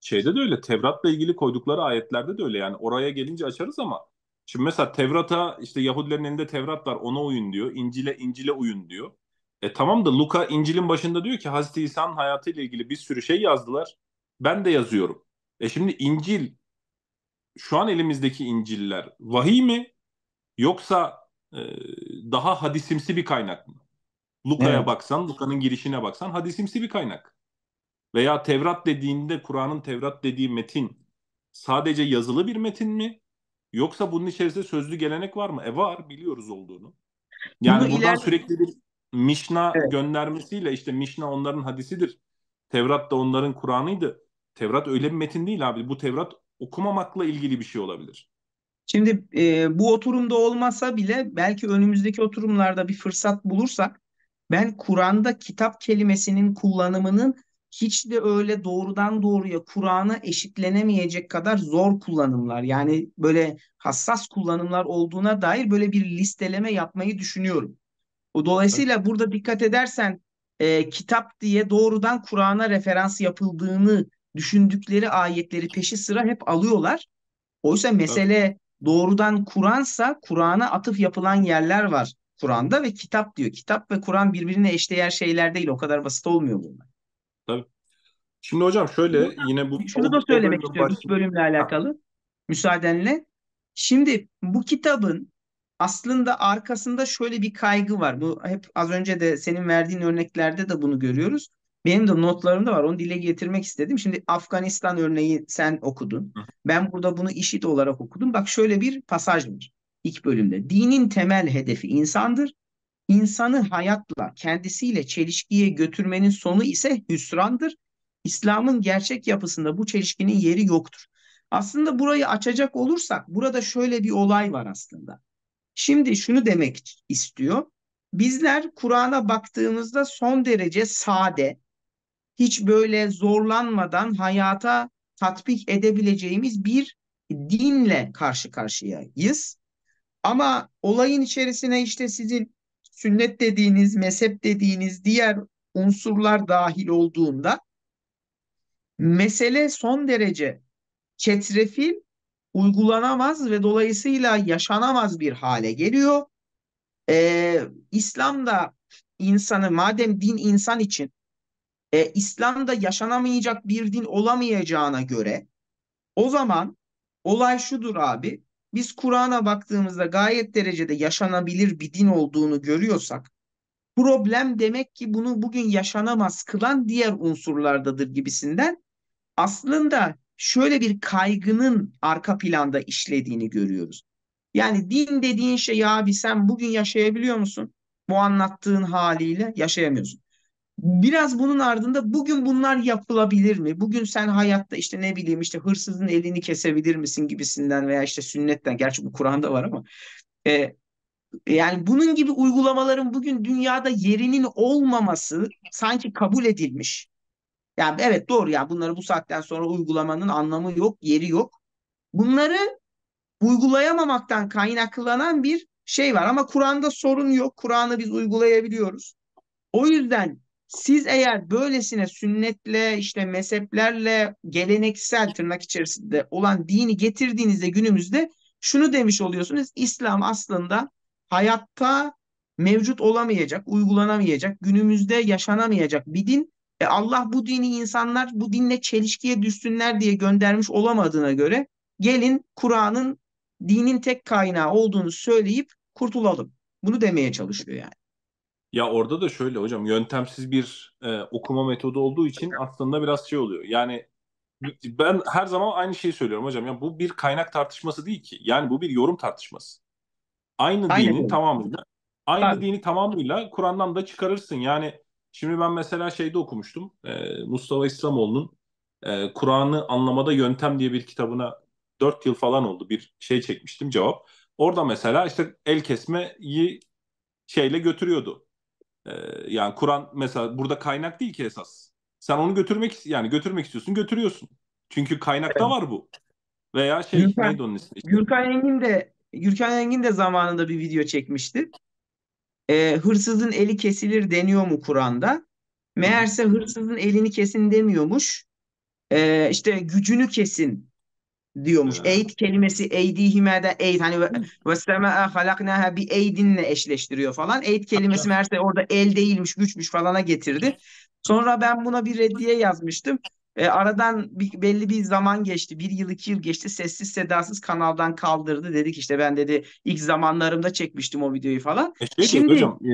Şeyde de öyle. Tevrat'la ilgili koydukları ayetlerde de öyle yani. Oraya gelince açarız ama şimdi mesela Tevrat'a işte Yahudilerin elinde Tevrat var ona uyun diyor. İncil'e İncil'e uyun diyor. E tamam da Luka İncil'in başında diyor ki Hazreti İsa'nın hayatıyla ilgili bir sürü şey yazdılar. Ben de yazıyorum. E şimdi İncil şu an elimizdeki İncil'ler vahiy mi yoksa e, daha hadisimsi bir kaynak mı? Luka'ya evet. baksan, Luka'nın girişine baksan hadisimsi bir kaynak. Veya Tevrat dediğinde Kur'an'ın Tevrat dediği metin sadece yazılı bir metin mi? Yoksa bunun içerisinde sözlü gelenek var mı? E var, biliyoruz olduğunu. Yani Bunu buradan ileride... sürekli bir Mişna evet. göndermesiyle işte Mişna onların hadisidir. Tevrat da onların Kur'an'ıydı. Tevrat öyle bir metin değil abi. Bu Tevrat okumamakla ilgili bir şey olabilir. Şimdi e, bu oturumda olmasa bile belki önümüzdeki oturumlarda bir fırsat bulursak ben Kur'an'da kitap kelimesinin kullanımının hiç de öyle doğrudan doğruya Kur'an'a eşitlenemeyecek kadar zor kullanımlar yani böyle hassas kullanımlar olduğuna dair böyle bir listeleme yapmayı düşünüyorum. O Dolayısıyla evet. burada dikkat edersen e, kitap diye doğrudan Kur'an'a referans yapıldığını düşündükleri ayetleri peşi sıra hep alıyorlar. Oysa mesele evet doğrudan Kur'ansa Kur'an'a atıf yapılan yerler var Kur'an'da ve kitap diyor. Kitap ve Kur'an birbirine eşdeğer şeyler değil. O kadar basit olmuyor bunlar. Tabii. Şimdi hocam şöyle Burada, yine bu... Şunu da söylemek istiyorum bu bölümle alakalı. Müsaadenle. Şimdi bu kitabın aslında arkasında şöyle bir kaygı var. Bu hep az önce de senin verdiğin örneklerde de bunu görüyoruz. Benim de notlarımda var. Onu dile getirmek istedim. Şimdi Afganistan örneği sen okudun. Ben burada bunu işit olarak okudum. Bak şöyle bir pasaj var ilk bölümde. Dinin temel hedefi insandır. İnsanı hayatla, kendisiyle çelişkiye götürmenin sonu ise hüsrandır. İslam'ın gerçek yapısında bu çelişkinin yeri yoktur. Aslında burayı açacak olursak burada şöyle bir olay var aslında. Şimdi şunu demek istiyor. Bizler Kur'an'a baktığımızda son derece sade, hiç böyle zorlanmadan hayata tatbik edebileceğimiz bir dinle karşı karşıyayız. Ama olayın içerisine işte sizin sünnet dediğiniz, mezhep dediğiniz diğer unsurlar dahil olduğunda mesele son derece çetrefil, uygulanamaz ve dolayısıyla yaşanamaz bir hale geliyor. Ee, İslam da insanı madem din insan için e, İslam'da yaşanamayacak bir din olamayacağına göre o zaman olay şudur abi. Biz Kur'an'a baktığımızda gayet derecede yaşanabilir bir din olduğunu görüyorsak problem demek ki bunu bugün yaşanamaz kılan diğer unsurlardadır gibisinden aslında şöyle bir kaygının arka planda işlediğini görüyoruz. Yani din dediğin şey abi sen bugün yaşayabiliyor musun? Bu anlattığın haliyle yaşayamıyorsun. Biraz bunun ardında bugün bunlar yapılabilir mi? Bugün sen hayatta işte ne bileyim işte hırsızın elini kesebilir misin gibisinden veya işte sünnetten. Gerçi bu Kur'an'da var ama. E, yani bunun gibi uygulamaların bugün dünyada yerinin olmaması sanki kabul edilmiş. Yani evet doğru ya bunları bu saatten sonra uygulamanın anlamı yok, yeri yok. Bunları uygulayamamaktan kaynaklanan bir şey var ama Kur'an'da sorun yok. Kur'an'ı biz uygulayabiliyoruz. O yüzden siz eğer böylesine sünnetle, işte mezheplerle, geleneksel tırnak içerisinde olan dini getirdiğinizde günümüzde şunu demiş oluyorsunuz. İslam aslında hayatta mevcut olamayacak, uygulanamayacak, günümüzde yaşanamayacak bir din. E Allah bu dini insanlar bu dinle çelişkiye düşsünler diye göndermiş olamadığına göre gelin Kur'an'ın dinin tek kaynağı olduğunu söyleyip kurtulalım. Bunu demeye çalışıyor yani. Ya orada da şöyle hocam yöntemsiz bir e, okuma metodu olduğu için aslında biraz şey oluyor. Yani ben her zaman aynı şeyi söylüyorum hocam. Ya bu bir kaynak tartışması değil ki. Yani bu bir yorum tartışması. Aynı, aynı dini tamamıyla aynı Tabii. dini tamamıyla Kur'an'dan da çıkarırsın. Yani şimdi ben mesela şeyde okumuştum. E, Mustafa İslamoğlu'nun e, Kur'an'ı anlamada yöntem diye bir kitabına 4 yıl falan oldu bir şey çekmiştim cevap. Orada mesela işte el kesmeyi şeyle götürüyordu ee, yani Kur'an mesela burada kaynak değil ki esas. Sen onu götürmek yani götürmek istiyorsun götürüyorsun. Çünkü kaynakta evet. var bu. Veya şey Gürkan, neydi onun ismi? Işte? Gürkan Engin de Gürkan Engin de zamanında bir video çekmişti. Ee, hırsızın eli kesilir deniyor mu Kur'an'da? Meğerse hırsızın elini kesin demiyormuş. Ee, işte gücünü kesin diyormuş. Ha. Eyd kelimesi eydihimeden eyd hani ve semaa halaknaha bi eydinle eşleştiriyor falan. Eyd kelimesi meğerse orada el değilmiş, güçmüş falana getirdi. Sonra ben buna bir reddiye yazmıştım. E, aradan bir, belli bir zaman geçti. Bir yıl iki yıl geçti. Sessiz sedasız kanaldan kaldırdı. Dedik işte ben dedi ilk zamanlarımda çekmiştim o videoyu falan. E şey şimdi hocam, e,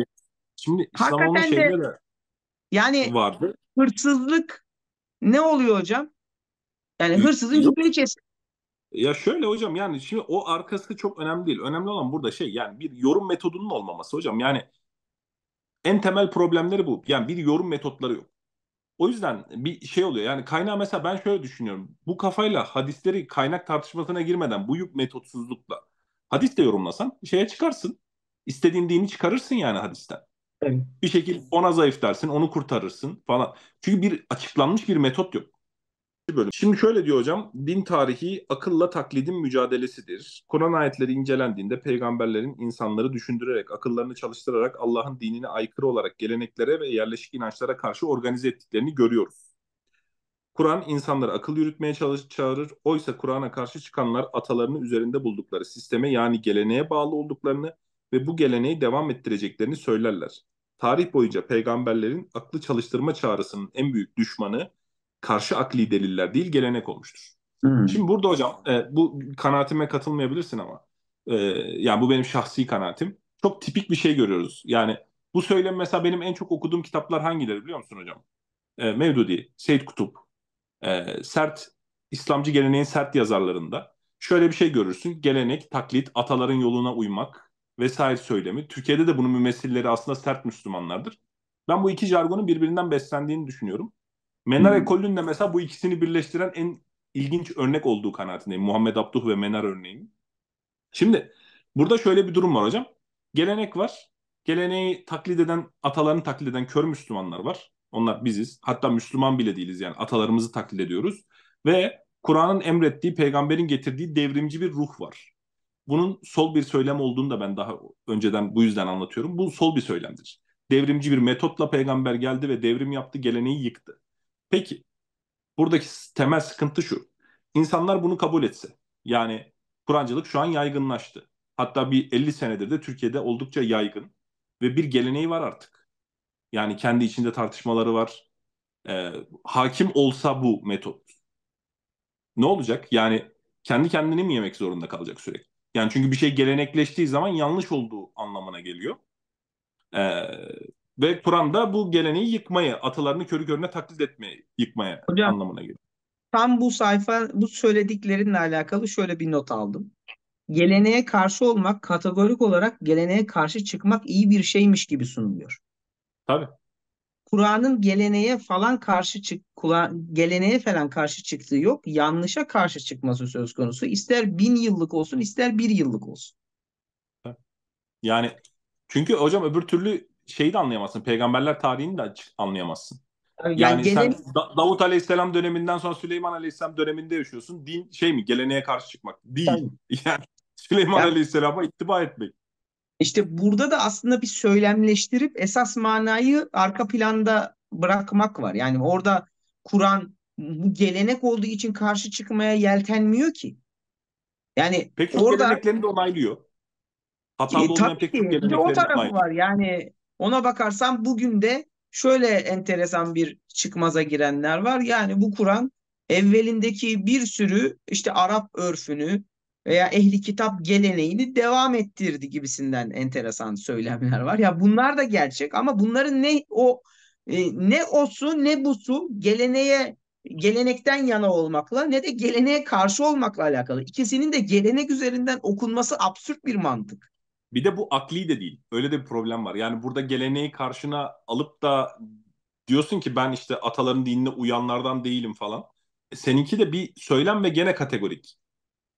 şimdi İslamoğlu şeyleri de, yani vardı. hırsızlık ne oluyor hocam? Yani hırsızın cümleyi kes. Ya şöyle hocam yani şimdi o arkası çok önemli değil. Önemli olan burada şey yani bir yorum metodunun olmaması hocam. Yani en temel problemleri bu. Yani bir yorum metotları yok. O yüzden bir şey oluyor. Yani kaynağı mesela ben şöyle düşünüyorum. Bu kafayla hadisleri kaynak tartışmasına girmeden bu metotsuzlukla hadis de yorumlasan şeye çıkarsın. İstediğin dini çıkarırsın yani hadisten. Evet. Bir şekilde ona zayıf dersin, onu kurtarırsın falan. Çünkü bir açıklanmış bir metot yok bölüm. Şimdi şöyle diyor hocam, din tarihi akılla taklidin mücadelesidir. Kur'an ayetleri incelendiğinde peygamberlerin insanları düşündürerek, akıllarını çalıştırarak Allah'ın dinine aykırı olarak geleneklere ve yerleşik inançlara karşı organize ettiklerini görüyoruz. Kur'an insanları akıl yürütmeye çalış çağırır. Oysa Kur'an'a karşı çıkanlar atalarını üzerinde buldukları sisteme yani geleneğe bağlı olduklarını ve bu geleneği devam ettireceklerini söylerler. Tarih boyunca peygamberlerin aklı çalıştırma çağrısının en büyük düşmanı karşı akli deliller değil gelenek olmuştur. Hmm. Şimdi burada hocam e, bu kanaatime katılmayabilirsin ama e, yani bu benim şahsi kanaatim. Çok tipik bir şey görüyoruz. Yani bu söylem mesela benim en çok okuduğum kitaplar hangileri biliyor musun hocam? E, Mevdudi, Seyyid Kutup, e, sert İslamcı geleneğin sert yazarlarında şöyle bir şey görürsün. Gelenek, taklit, ataların yoluna uymak vesaire söylemi. Türkiye'de de bunun mümessilleri aslında sert Müslümanlardır. Ben bu iki jargonun birbirinden beslendiğini düşünüyorum. Menar hmm. ekolünün de mesela bu ikisini birleştiren en ilginç örnek olduğu kanaatindeyim. Muhammed Abduh ve Menar örneği. Şimdi burada şöyle bir durum var hocam. Gelenek var. Geleneği taklit eden, atalarını taklit eden kör Müslümanlar var. Onlar biziz. Hatta Müslüman bile değiliz yani. Atalarımızı taklit ediyoruz. Ve Kur'an'ın emrettiği, peygamberin getirdiği devrimci bir ruh var. Bunun sol bir söylem olduğunu da ben daha önceden bu yüzden anlatıyorum. Bu sol bir söylemdir. Devrimci bir metotla peygamber geldi ve devrim yaptı, geleneği yıktı. Peki buradaki temel sıkıntı şu. İnsanlar bunu kabul etse. Yani Kur'ancılık şu an yaygınlaştı. Hatta bir 50 senedir de Türkiye'de oldukça yaygın ve bir geleneği var artık. Yani kendi içinde tartışmaları var. E, hakim olsa bu metot. Ne olacak? Yani kendi kendini mi yemek zorunda kalacak sürekli? Yani çünkü bir şey gelenekleştiği zaman yanlış olduğu anlamına geliyor. E, ve Kur'an'da bu geleneği yıkmaya atalarını körü körüne taklit etmeyi yıkmaya Hocam, anlamına geliyor. Tam bu sayfa, bu söylediklerinle alakalı şöyle bir not aldım. Geleneğe karşı olmak kategorik olarak geleneğe karşı çıkmak iyi bir şeymiş gibi sunuluyor. Tabii. Kur'an'ın geleneğe falan karşı çık geleneğe falan karşı çıktığı yok. Yanlışa karşı çıkması söz konusu. İster bin yıllık olsun, ister bir yıllık olsun. Yani çünkü hocam öbür türlü şeyi de anlayamazsın. Peygamberler tarihini de anlayamazsın. Yani, yani genel... sen Davut Aleyhisselam döneminden sonra Süleyman Aleyhisselam döneminde yaşıyorsun. Din şey mi? Geleneğe karşı çıkmak. Değil. Tabii. <laughs> Yani Süleyman yani... Aleyhisselam'a ittiba etmek. İşte burada da aslında bir söylemleştirip esas manayı arka planda bırakmak var. Yani orada Kur'an bu gelenek olduğu için karşı çıkmaya yeltenmiyor ki. Yani Peki orada geleneklerini de onaylıyor. Hatalı e, olmayan pek çok de onaylıyor. O tarafı var yani ona bakarsam bugün de şöyle enteresan bir çıkmaza girenler var. Yani bu Kur'an evvelindeki bir sürü işte Arap örfünü veya ehli kitap geleneğini devam ettirdi gibisinden enteresan söylemler var. Ya bunlar da gerçek ama bunların ne o e, ne osu ne busu geleneğe gelenekten yana olmakla ne de geleneğe karşı olmakla alakalı. İkisinin de gelenek üzerinden okunması absürt bir mantık. Bir de bu akli de değil. Öyle de bir problem var. Yani burada geleneği karşına alıp da diyorsun ki ben işte ataların dinine uyanlardan değilim falan. E, seninki de bir söylem ve gene kategorik.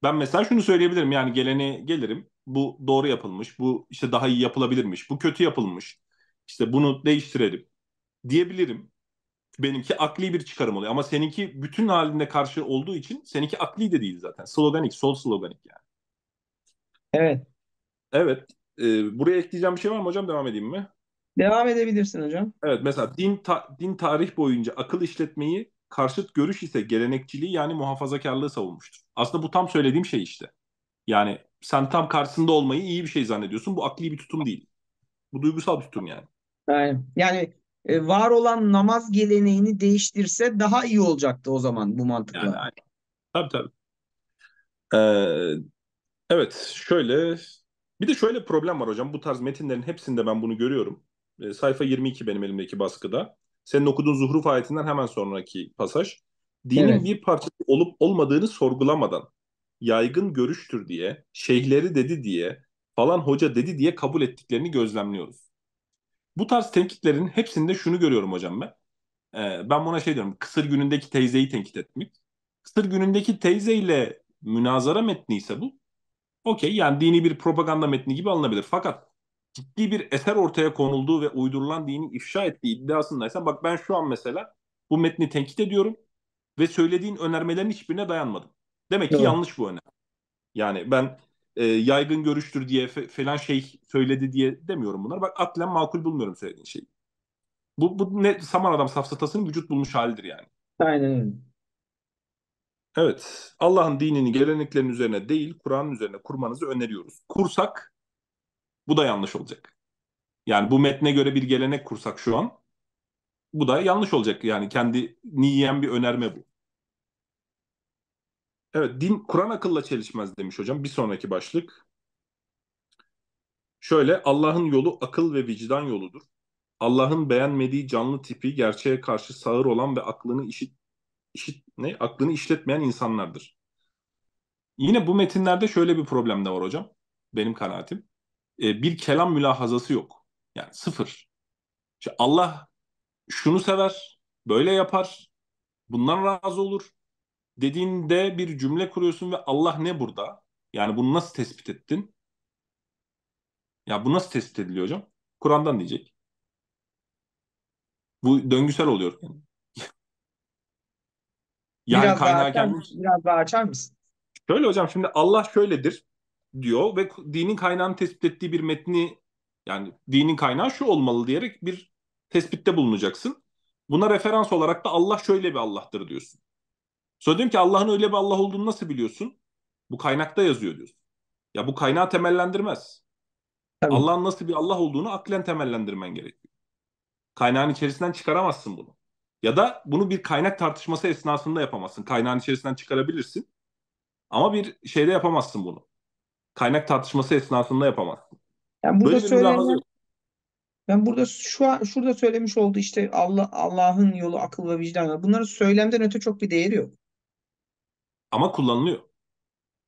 Ben mesela şunu söyleyebilirim yani gelene gelirim. Bu doğru yapılmış, bu işte daha iyi yapılabilirmiş, bu kötü yapılmış. İşte bunu değiştirelim diyebilirim. Benimki akli bir çıkarım oluyor ama seninki bütün halinde karşı olduğu için seninki akli de değil zaten. Sloganik, sol sloganik yani. Evet. Evet. E, buraya ekleyeceğim bir şey var mı hocam? Devam edeyim mi? Devam edebilirsin hocam. Evet mesela din, ta, din tarih boyunca akıl işletmeyi karşıt görüş ise gelenekçiliği yani muhafazakarlığı savunmuştur. Aslında bu tam söylediğim şey işte. Yani sen tam karşısında olmayı iyi bir şey zannediyorsun. Bu akli bir tutum değil. Bu duygusal bir tutum yani. Yani, yani e, var olan namaz geleneğini değiştirse daha iyi olacaktı o zaman bu mantıkla. Yani, Tabii tabii. Ee, evet şöyle bir de şöyle problem var hocam. Bu tarz metinlerin hepsinde ben bunu görüyorum. E, sayfa 22 benim elimdeki baskıda. Senin okuduğun Zuhruf ayetinden hemen sonraki pasaj. Dinin evet. bir parçası olup olmadığını sorgulamadan yaygın görüştür diye, şeyhleri dedi diye, falan hoca dedi diye kabul ettiklerini gözlemliyoruz. Bu tarz tenkitlerin hepsinde şunu görüyorum hocam ben. Ee, ben buna şey diyorum, kısır günündeki teyzeyi tenkit etmek. Kısır günündeki teyzeyle münazara metni ise bu, Okey yani dini bir propaganda metni gibi alınabilir. Fakat ciddi bir eser ortaya konulduğu ve uydurulan dini ifşa ettiği iddiasındaysan bak ben şu an mesela bu metni tenkit ediyorum ve söylediğin önermelerin hiçbirine dayanmadım. Demek ki evet. yanlış bu öner. Yani ben e, yaygın görüştür diye fe, falan şey söyledi diye demiyorum bunlar. Bak aklen makul bulmuyorum söylediğin şeyi. Bu, bu ne saman adam safsatasının vücut bulmuş halidir yani. Aynen öyle. Evet, Allah'ın dinini geleneklerin üzerine değil, Kur'an'ın üzerine kurmanızı öneriyoruz. Kursak bu da yanlış olacak. Yani bu metne göre bir gelenek kursak şu an bu da yanlış olacak. Yani kendi niyen bir önerme bu. Evet, din Kur'an akılla çelişmez demiş hocam bir sonraki başlık. Şöyle Allah'ın yolu akıl ve vicdan yoludur. Allah'ın beğenmediği canlı tipi gerçeğe karşı sağır olan ve aklını işit işit, ne aklını işletmeyen insanlardır. Yine bu metinlerde şöyle bir problem de var hocam. Benim kanaatim. E, bir kelam mülahazası yok. Yani sıfır. İşte Allah şunu sever, böyle yapar, bundan razı olur dediğinde bir cümle kuruyorsun ve Allah ne burada? Yani bunu nasıl tespit ettin? Ya bu nasıl tespit ediliyor hocam? Kur'an'dan diyecek. Bu döngüsel oluyor. Yani. Yani biraz kaynağı daha açar, biraz daha açar mısın? Şöyle hocam şimdi Allah şöyledir diyor ve dinin kaynağını tespit ettiği bir metni yani dinin kaynağı şu olmalı diyerek bir tespitte bulunacaksın. Buna referans olarak da Allah şöyle bir Allah'tır diyorsun. Söyledim ki Allah'ın öyle bir Allah olduğunu nasıl biliyorsun? Bu kaynakta yazıyor diyorsun. Ya bu kaynağı temellendirmez. Allah'ın nasıl bir Allah olduğunu aklen temellendirmen gerekiyor. Kaynağın içerisinden çıkaramazsın bunu. Ya da bunu bir kaynak tartışması esnasında yapamazsın. Kaynağın içerisinden çıkarabilirsin. Ama bir şeyde yapamazsın bunu. Kaynak tartışması esnasında yapamazsın. Yani burada söylenen, ben burada şu an şurada söylemiş olduğu işte Allah Allah'ın yolu akıl ve vicdan. Bunların söylemden öte çok bir değeri yok. Ama kullanılıyor.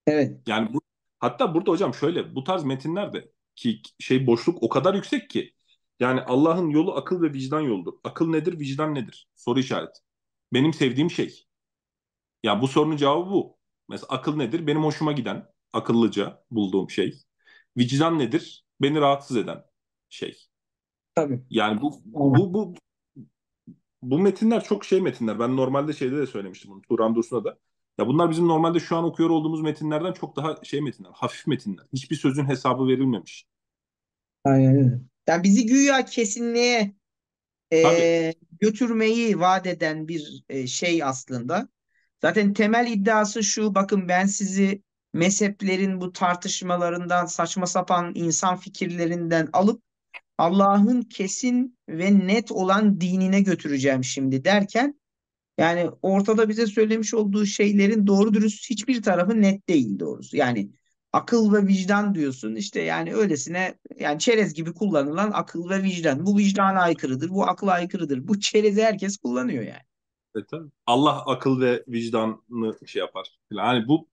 Evet. Yani bu, hatta burada hocam şöyle bu tarz metinlerde ki şey boşluk o kadar yüksek ki yani Allah'ın yolu akıl ve vicdan yoludur. Akıl nedir, vicdan nedir? Soru işareti. Benim sevdiğim şey. Ya bu sorunun cevabı bu. Mesela akıl nedir? Benim hoşuma giden, akıllıca bulduğum şey. Vicdan nedir? Beni rahatsız eden şey. Tabii. Yani bu bu bu bu metinler çok şey metinler. Ben normalde şeyde de söylemiştim bunu Turan Dursun'a da. Ya bunlar bizim normalde şu an okuyor olduğumuz metinlerden çok daha şey metinler, hafif metinler. Hiçbir sözün hesabı verilmemiş. Aynen yani bizi güya kesinliğe e, götürmeyi vaat eden bir e, şey aslında. Zaten temel iddiası şu bakın ben sizi mezheplerin bu tartışmalarından saçma sapan insan fikirlerinden alıp Allah'ın kesin ve net olan dinine götüreceğim şimdi derken yani ortada bize söylemiş olduğu şeylerin doğru dürüst hiçbir tarafı net değil doğrusu. Yani akıl ve vicdan diyorsun. işte yani öylesine yani çerez gibi kullanılan akıl ve vicdan. Bu vicdana aykırıdır, bu akla aykırıdır. Bu çerezi herkes kullanıyor yani. Evet, tabii. Allah akıl ve vicdanını şey yapar. Yani bu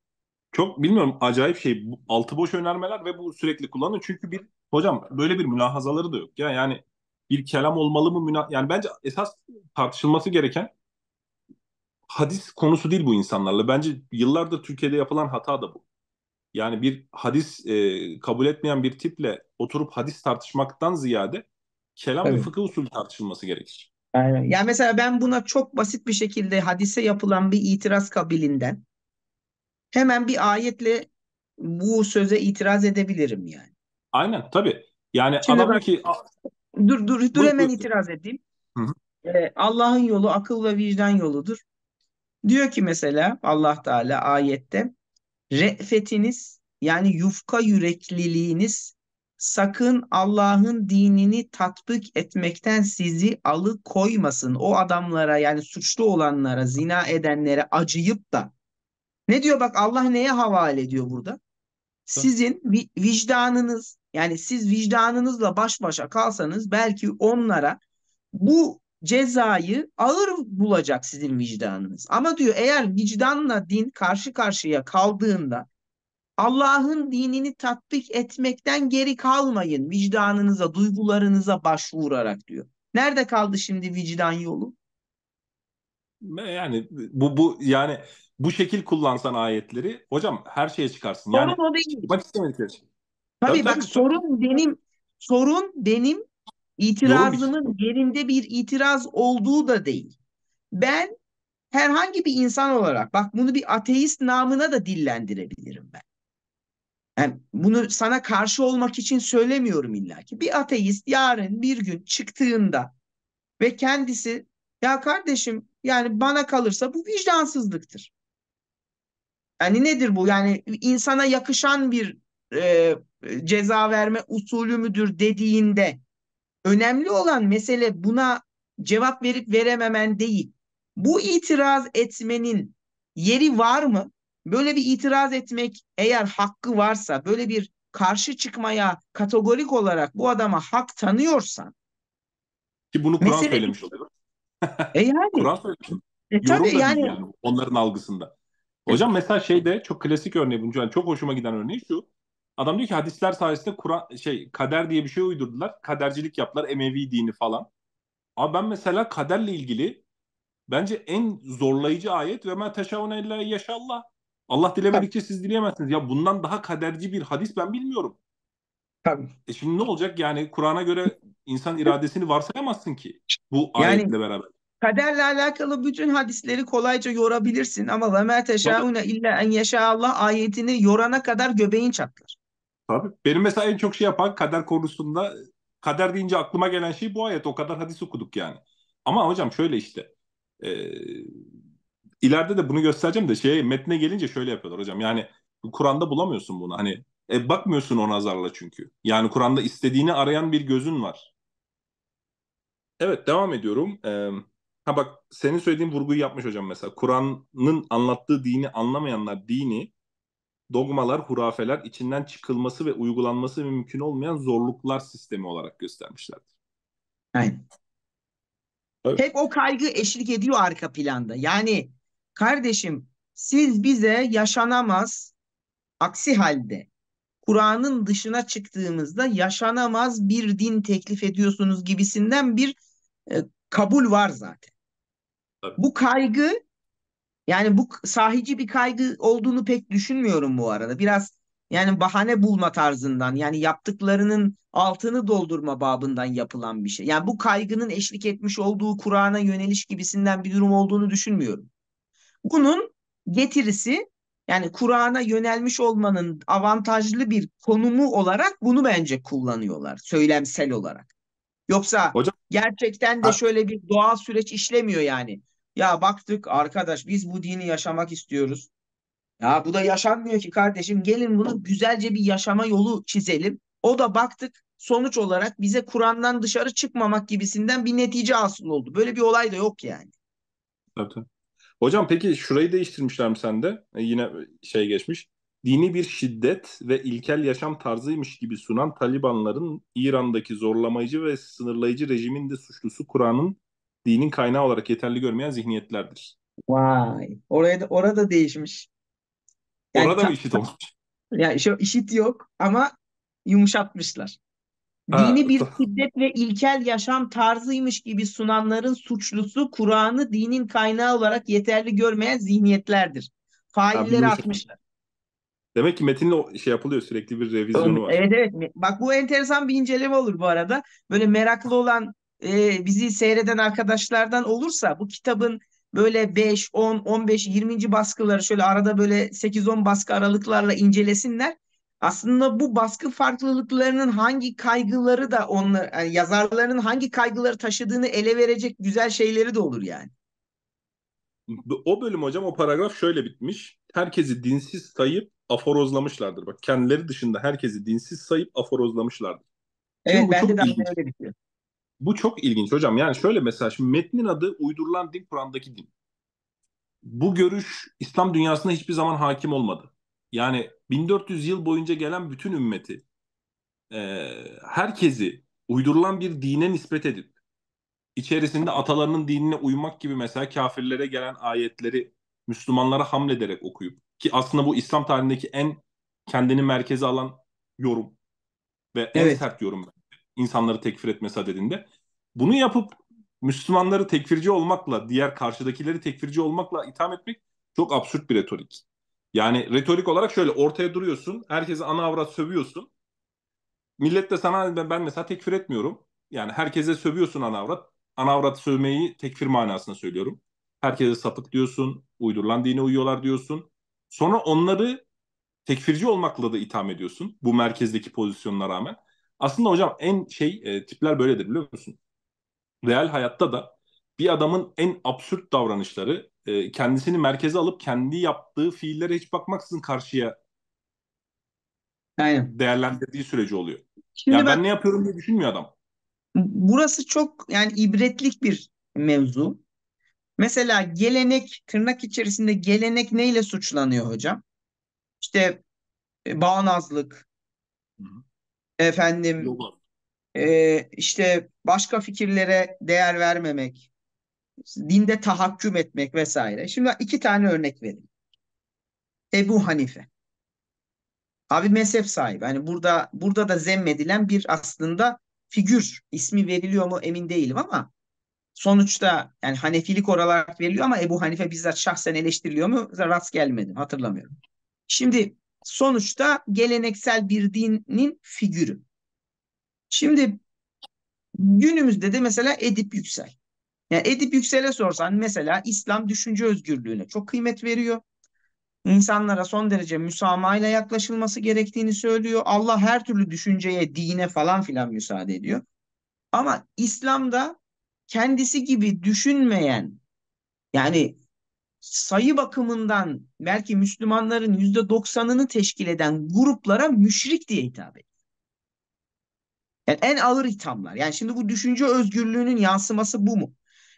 çok bilmiyorum acayip şey. Altı boş önermeler ve bu sürekli kullanılıyor. Çünkü bir hocam böyle bir mülahazaları da yok. Ya yani bir kelam olmalı mı? Müna yani bence esas tartışılması gereken hadis konusu değil bu insanlarla. Bence yıllardır Türkiye'de yapılan hata da bu yani bir hadis e, kabul etmeyen bir tiple oturup hadis tartışmaktan ziyade kelam Tabii. ve fıkıh usulü tartışılması gerekir. Aynen. Yani mesela ben buna çok basit bir şekilde hadise yapılan bir itiraz kabilinden hemen bir ayetle bu söze itiraz edebilirim yani. Aynen tabi. Yani Şimdi adam ben, ki dur dur dur hemen dur. itiraz edeyim. Ee, Allah'ın yolu akıl ve vicdan yoludur. Diyor ki mesela Allah Teala ayette Re'fetiniz yani yufka yürekliliğiniz sakın Allah'ın dinini tatbik etmekten sizi alıkoymasın. O adamlara yani suçlu olanlara, zina edenlere acıyıp da ne diyor bak Allah neye havale ediyor burada? Sizin vicdanınız yani siz vicdanınızla baş başa kalsanız belki onlara bu cezayı ağır bulacak sizin vicdanınız. Ama diyor eğer vicdanla din karşı karşıya kaldığında Allah'ın dinini tatbik etmekten geri kalmayın vicdanınıza, duygularınıza başvurarak diyor. Nerede kaldı şimdi vicdan yolu? Yani bu bu yani bu şekil kullansan ayetleri hocam her şeye çıkarsın. Sorun yani, o değil. Bak istemedikleri için. Tabii, tabii bak tabii. sorun benim sorun benim İtirazının Doğru. Şey. yerinde bir itiraz olduğu da değil. Ben herhangi bir insan olarak bak bunu bir ateist namına da dillendirebilirim ben. Yani bunu sana karşı olmak için söylemiyorum illa ki. Bir ateist yarın bir gün çıktığında ve kendisi ya kardeşim yani bana kalırsa bu vicdansızlıktır. Yani nedir bu? Yani insana yakışan bir e, ceza verme usulü müdür dediğinde Önemli olan mesele buna cevap verip verememen değil. Bu itiraz etmenin yeri var mı? Böyle bir itiraz etmek eğer hakkı varsa, böyle bir karşı çıkmaya kategorik olarak bu adama hak tanıyorsan ki bunu Kur'an mesele... söylemiş oluyor. e yani. Kur'an söylemiş. E, tabii yani. yani. Onların algısında. Hocam mesela şeyde çok klasik örneği bunu. yani çok hoşuma giden örneği şu. Adam diyor ki hadisler sayesinde Kur'an şey kader diye bir şey uydurdular. Kadercilik yaptılar Emevi dini falan. Abi ben mesela kaderle ilgili bence en zorlayıcı ayet ve ma teşavun illa yaşallah. Allah dilemedikçe siz dileyemezsiniz. Ya bundan daha kaderci bir hadis ben bilmiyorum. Tabii. E şimdi ne olacak yani Kur'an'a göre insan iradesini varsayamazsın ki bu yani, ayetle beraber. Kaderle alakalı bütün hadisleri kolayca yorabilirsin ama ve teşaune illa en yeşa Allah ayetini yorana kadar göbeğin çatlar. Tabii. Benim mesela en çok şey yapan kader konusunda kader deyince aklıma gelen şey bu ayet. O kadar hadis okuduk yani. Ama hocam şöyle işte. E, ileride de bunu göstereceğim de şey metne gelince şöyle yapıyorlar hocam. Yani Kur'an'da bulamıyorsun bunu. Hani e, bakmıyorsun o nazarla çünkü. Yani Kur'an'da istediğini arayan bir gözün var. Evet devam ediyorum. Ee, ha bak senin söylediğin vurguyu yapmış hocam mesela. Kur'an'ın anlattığı dini anlamayanlar dini dogmalar, hurafeler içinden çıkılması ve uygulanması mümkün olmayan zorluklar sistemi olarak göstermişlerdir. Aynen. Evet. Hep o kaygı eşlik ediyor arka planda. Yani kardeşim siz bize yaşanamaz aksi halde Kur'an'ın dışına çıktığımızda yaşanamaz bir din teklif ediyorsunuz gibisinden bir e, kabul var zaten. Tabii. Bu kaygı yani bu sahici bir kaygı olduğunu pek düşünmüyorum bu arada. Biraz yani bahane bulma tarzından yani yaptıklarının altını doldurma babından yapılan bir şey. Yani bu kaygının eşlik etmiş olduğu Kur'an'a yöneliş gibisinden bir durum olduğunu düşünmüyorum. Bunun getirisi yani Kur'an'a yönelmiş olmanın avantajlı bir konumu olarak bunu bence kullanıyorlar söylemsel olarak. Yoksa Hocam, gerçekten de şöyle bir doğal süreç işlemiyor yani. Ya baktık arkadaş biz bu dini yaşamak istiyoruz. Ya bu da yaşanmıyor ki kardeşim. Gelin bunu güzelce bir yaşama yolu çizelim. O da baktık sonuç olarak bize Kur'an'dan dışarı çıkmamak gibisinden bir netice asıl oldu. Böyle bir olay da yok yani. Tabii Hocam peki şurayı değiştirmişler mi sende? E, yine şey geçmiş. Dini bir şiddet ve ilkel yaşam tarzıymış gibi sunan Talibanların İran'daki zorlamayıcı ve sınırlayıcı rejimin de suçlusu Kur'an'ın dinin kaynağı olarak yeterli görmeyen zihniyetlerdir. Vay. orada orada değişmiş. Yani Orada mı işit olmuş? Yani şu işit yok ama yumuşatmışlar. Ha, Dini bir şiddet ve ilkel yaşam tarzıymış gibi sunanların suçlusu Kur'an'ı dinin kaynağı olarak yeterli görmeyen zihniyetlerdir. Failleri atmışlar. Demek ki metinle şey yapılıyor sürekli bir revizyonu var. Evet evet. Bak bu enteresan bir inceleme olur bu arada. Böyle meraklı olan e, bizi seyreden arkadaşlardan olursa bu kitabın böyle 5, 10, 15, 20. baskıları şöyle arada böyle 8-10 baskı aralıklarla incelesinler. Aslında bu baskı farklılıklarının hangi kaygıları da onlar yani e, yazarların hangi kaygıları taşıdığını ele verecek güzel şeyleri de olur yani. O bölüm hocam o paragraf şöyle bitmiş. Herkesi dinsiz sayıp aforozlamışlardır. Bak kendileri dışında herkesi dinsiz sayıp aforozlamışlardır. Evet bende de öyle bitiyor. Şey. Bu çok ilginç hocam. Yani şöyle mesela şimdi metnin adı uydurulan din Kur'an'daki din. Bu görüş İslam dünyasında hiçbir zaman hakim olmadı. Yani 1400 yıl boyunca gelen bütün ümmeti, e, herkesi uydurulan bir dine nispet edip içerisinde atalarının dinine uymak gibi mesela kafirlere gelen ayetleri Müslümanlara hamlederek okuyup ki aslında bu İslam tarihindeki en kendini merkeze alan yorum ve en evet. sert yorum insanları tekfir etmesi adedinde. Bunu yapıp Müslümanları tekfirci olmakla, diğer karşıdakileri tekfirci olmakla itham etmek çok absürt bir retorik. Yani retorik olarak şöyle ortaya duruyorsun, herkese ana avrat sövüyorsun. Millet de sana ben mesela tekfir etmiyorum. Yani herkese sövüyorsun ana avrat. Ana avrat sövmeyi tekfir manasına söylüyorum. Herkese sapık diyorsun, uydurulan dine uyuyorlar diyorsun. Sonra onları tekfirci olmakla da itham ediyorsun bu merkezdeki pozisyonuna rağmen. Aslında hocam en şey e, tipler böyledir biliyor musun? Real hayatta da bir adamın en absürt davranışları e, kendisini merkeze alıp kendi yaptığı fiillere hiç bakmaksızın karşıya Aynen. değerlendirdiği süreci oluyor. Şimdi ya ben, ben ne yapıyorum diye düşünmüyor adam. Burası çok yani ibretlik bir mevzu. Mesela gelenek tırnak içerisinde gelenek neyle suçlanıyor hocam? İşte e, bağnazlık, efendim e, işte başka fikirlere değer vermemek, dinde tahakküm etmek vesaire. Şimdi iki tane örnek vereyim. Ebu Hanife. Abi mezhep sahibi. Hani burada burada da zemmedilen bir aslında figür. ismi veriliyor mu emin değilim ama sonuçta yani Hanefilik olarak veriliyor ama Ebu Hanife bizzat şahsen eleştiriliyor mu rast gelmedim hatırlamıyorum. Şimdi sonuçta geleneksel bir dinin figürü. Şimdi günümüzde de mesela Edip Yüksel. Yani Edip Yüksel'e sorsan mesela İslam düşünce özgürlüğüne çok kıymet veriyor. İnsanlara son derece müsamahayla yaklaşılması gerektiğini söylüyor. Allah her türlü düşünceye, dine falan filan müsaade ediyor. Ama İslam'da kendisi gibi düşünmeyen yani sayı bakımından belki Müslümanların yüzde doksanını teşkil eden gruplara müşrik diye hitap ediyor. Yani en ağır ithamlar. Yani şimdi bu düşünce özgürlüğünün yansıması bu mu?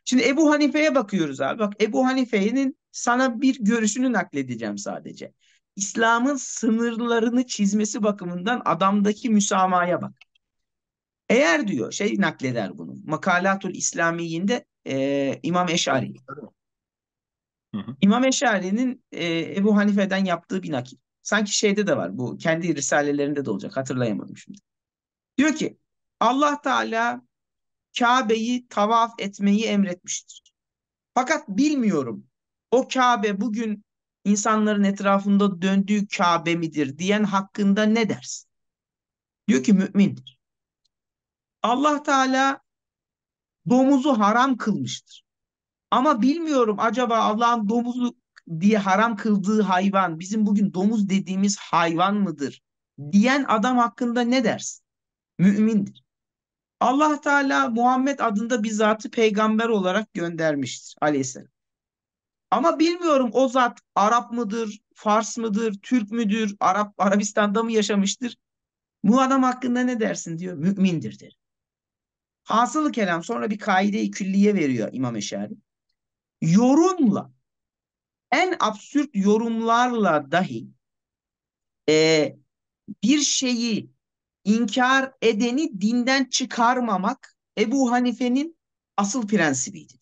Şimdi Ebu Hanife'ye bakıyoruz abi. Bak Ebu Hanife'nin sana bir görüşünü nakledeceğim sadece. İslam'ın sınırlarını çizmesi bakımından adamdaki müsamaya bak. Eğer diyor şey nakleder bunu. Makalatul İslamiyinde e, İmam Eşari. Hı İmam Eşari'nin e, Ebu Hanife'den yaptığı bir nakil. Sanki şeyde de var bu kendi risalelerinde de olacak hatırlayamadım şimdi. Diyor ki Allah Teala Kabe'yi tavaf etmeyi emretmiştir. Fakat bilmiyorum o Kabe bugün insanların etrafında döndüğü Kabe midir diyen hakkında ne dersin? Diyor ki mümindir. Allah Teala domuzu haram kılmıştır. Ama bilmiyorum acaba Allah'ın domuzu diye haram kıldığı hayvan bizim bugün domuz dediğimiz hayvan mıdır? Diyen adam hakkında ne dersin? Mümindir. Allah Teala Muhammed adında bir zatı peygamber olarak göndermiştir aleyhisselam. Ama bilmiyorum o zat Arap mıdır, Fars mıdır, Türk müdür, Arap Arabistan'da mı yaşamıştır? Bu adam hakkında ne dersin diyor. Mümindir der. Hasılı kelam sonra bir kaide-i külliye veriyor İmam Eşari yorumla en absürt yorumlarla dahi e, bir şeyi inkar edeni dinden çıkarmamak Ebu Hanife'nin asıl prensibiydi diyor.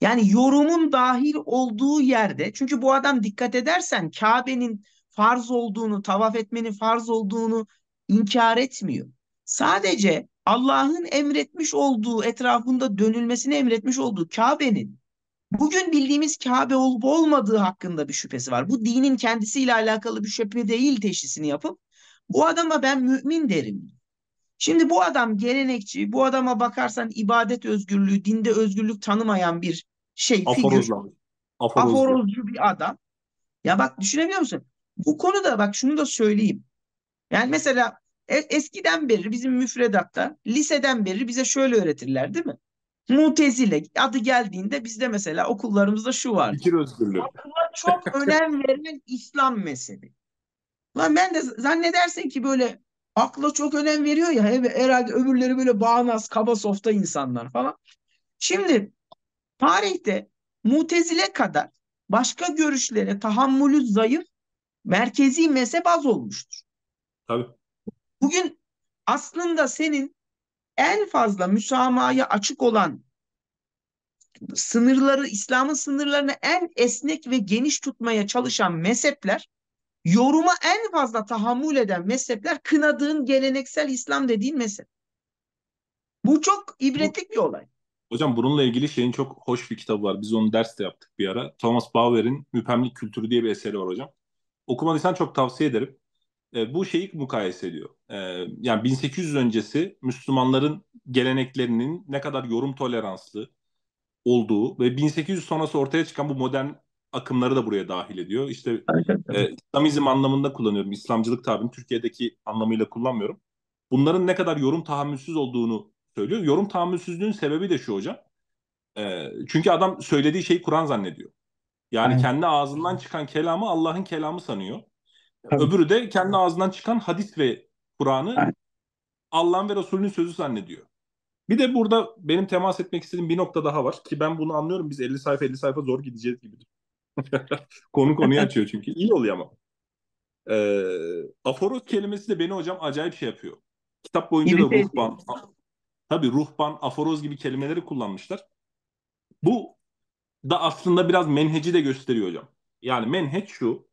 Yani yorumun dahil olduğu yerde çünkü bu adam dikkat edersen Kabe'nin farz olduğunu, tavaf etmenin farz olduğunu inkar etmiyor. Sadece Allah'ın emretmiş olduğu, etrafında dönülmesini emretmiş olduğu Kabe'nin bugün bildiğimiz Kabe olup olmadığı hakkında bir şüphesi var. Bu dinin kendisiyle alakalı bir şüphe değil teşhisini yapıp bu adama ben mümin derim. Şimdi bu adam gelenekçi, bu adama bakarsan ibadet özgürlüğü, dinde özgürlük tanımayan bir şey, Aforozla. figür. Aforozcu bir adam. Ya bak düşünebiliyor musun? Bu konuda bak şunu da söyleyeyim. Yani mesela e, eskiden beri bizim müfredatta, liseden beri bize şöyle öğretirler değil mi? Mutezile adı geldiğinde bizde mesela okullarımızda şu var. Fikir özgürlüğü. Akla çok <laughs> önem veren İslam mezhebi. Lan ben de zannedersin ki böyle akla çok önem veriyor ya herhalde öbürleri böyle bağnaz, kaba softa insanlar falan. Şimdi tarihte mutezile kadar başka görüşlere tahammülü zayıf merkezi mezhep az olmuştur. Tabii. Bugün aslında senin en fazla müsamahaya açık olan sınırları İslam'ın sınırlarını en esnek ve geniş tutmaya çalışan mezhepler yoruma en fazla tahammül eden mezhepler kınadığın geleneksel İslam dediğin mezhep. Bu çok ibretlik bir olay. Hocam bununla ilgili şeyin çok hoş bir kitabı var. Biz onu derste yaptık bir ara. Thomas Bauer'in Müpemlik Kültürü diye bir eseri var hocam. Okumadıysan çok tavsiye ederim e, bu şeyi mukayese ediyor. E, yani 1800 öncesi Müslümanların geleneklerinin ne kadar yorum toleranslı olduğu ve 1800 sonrası ortaya çıkan bu modern akımları da buraya dahil ediyor. İşte e, İslamizm anlamında kullanıyorum. İslamcılık tabirini Türkiye'deki anlamıyla kullanmıyorum. Bunların ne kadar yorum tahammülsüz olduğunu söylüyor. Yorum tahammülsüzlüğün sebebi de şu hocam. E, çünkü adam söylediği şeyi Kur'an zannediyor. Yani evet. kendi ağzından çıkan kelamı Allah'ın kelamı sanıyor. Tabii. Öbürü de kendi ağzından çıkan hadis ve Kur'an'ı Allah'ın ve Resulünün sözü zannediyor. Bir de burada benim temas etmek istediğim bir nokta daha var ki ben bunu anlıyorum. Biz 50 sayfa 50 sayfa zor gideceğiz gibi. <laughs> Konu konuyu açıyor çünkü. iyi oluyor ama. Ee, aforoz kelimesi de beni hocam acayip şey yapıyor. Kitap boyunca da ruhban, tabii ruhban, aforoz gibi kelimeleri kullanmışlar. Bu da aslında biraz menheci de gösteriyor hocam. Yani menheç şu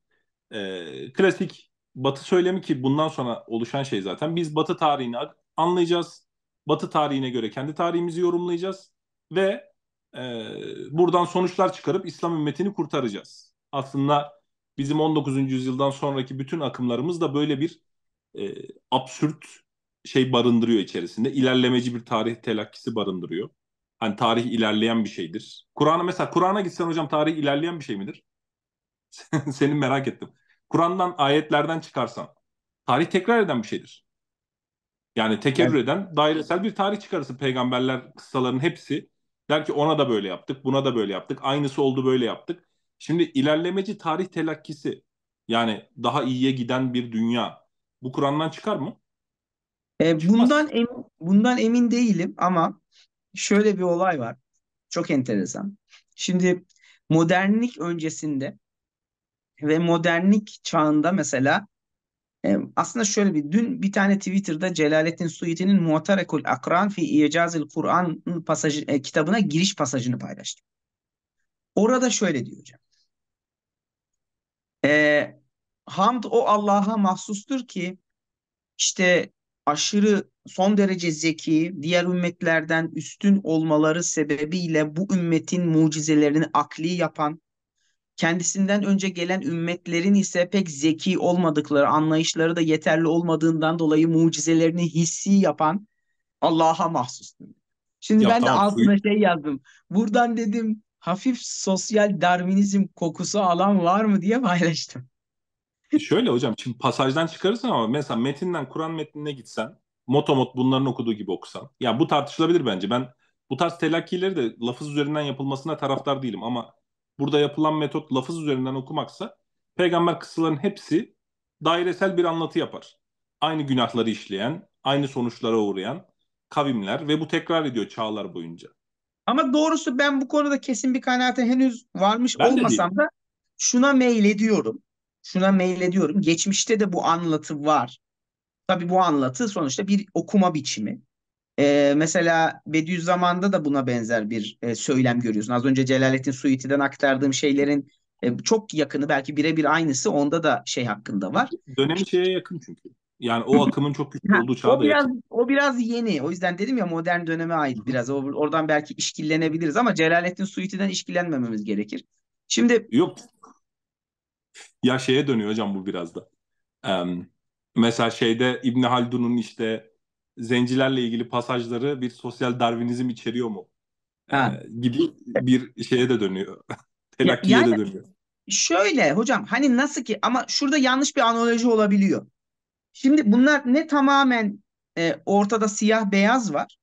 e, klasik Batı söylemi ki bundan sonra oluşan şey zaten. Biz Batı tarihini anlayacağız. Batı tarihine göre kendi tarihimizi yorumlayacağız ve e, buradan sonuçlar çıkarıp İslam ümmetini kurtaracağız. Aslında bizim 19. yüzyıldan sonraki bütün akımlarımız da böyle bir e, absürt şey barındırıyor içerisinde. İlerlemeci bir tarih telakkisi barındırıyor. Hani tarih ilerleyen bir şeydir. Kur'an'a mesela Kur'an'a gitsen hocam tarih ilerleyen bir şey midir? <laughs> Senin merak ettim. Kur'an'dan ayetlerden çıkarsan tarih tekrar eden bir şeydir. Yani tekerrür eden dairesel bir tarih çıkarısı peygamberler kıssaların hepsi der ki ona da böyle yaptık, buna da böyle yaptık, aynısı oldu böyle yaptık. Şimdi ilerlemeci tarih telakkisi yani daha iyiye giden bir dünya bu Kur'an'dan çıkar mı? E, bundan em, bundan emin değilim ama şöyle bir olay var. Çok enteresan. Şimdi modernlik öncesinde ve modernlik çağında mesela e, aslında şöyle bir dün bir tane Twitter'da Celalettin Suyuti'nin Mu'tarekul Akran fi İcazil Kur'an pasajı, e, kitabına giriş pasajını paylaştım. Orada şöyle diyor hocam. E, hamd o Allah'a mahsustur ki işte aşırı son derece zeki, diğer ümmetlerden üstün olmaları sebebiyle bu ümmetin mucizelerini akli yapan, kendisinden önce gelen ümmetlerin ise pek zeki olmadıkları, anlayışları da yeterli olmadığından dolayı mucizelerini hissi yapan Allah'a mahsus. Şimdi ya ben de altına şey yazdım. Buradan dedim hafif sosyal darwinizm kokusu alan var mı diye paylaştım. Şöyle hocam şimdi pasajdan çıkarırsan ama mesela metinden Kur'an metnine gitsen motomot bunların okuduğu gibi okusan. Ya bu tartışılabilir bence. Ben bu tarz telakkileri de lafız üzerinden yapılmasına taraftar değilim ama burada yapılan metot lafız üzerinden okumaksa peygamber kıssalarının hepsi dairesel bir anlatı yapar. Aynı günahları işleyen, aynı sonuçlara uğrayan kavimler ve bu tekrar ediyor çağlar boyunca. Ama doğrusu ben bu konuda kesin bir kanaate henüz varmış ben olmasam de da şuna meylediyorum. Şuna meylediyorum. Geçmişte de bu anlatı var. Tabii bu anlatı sonuçta bir okuma biçimi. E, mesela Bediüzzaman'da da buna benzer bir e, söylem görüyorsun. Az önce Celalettin Suyuti'den aktardığım şeylerin e, çok yakını belki birebir aynısı onda da şey hakkında var. Dönemi şeye yakın çünkü. Yani o akımın çok güçlü olduğu çağda. o biraz yakın. o biraz yeni. O yüzden dedim ya modern döneme ait biraz. O, oradan belki işkillenebiliriz ama Celalettin Suyuti'den işkillenmememiz gerekir. Şimdi yok. Ya şeye dönüyor hocam bu biraz da. Ee, mesela şeyde İbn Haldun'un işte zencilerle ilgili pasajları bir sosyal darwinizm içeriyor mu? Ha. Ee, gibi bir şeye de dönüyor. <laughs> Telakkiye yani, de dönüyor. Şöyle hocam hani nasıl ki ama şurada yanlış bir analoji olabiliyor. Şimdi bunlar ne tamamen e, ortada siyah beyaz var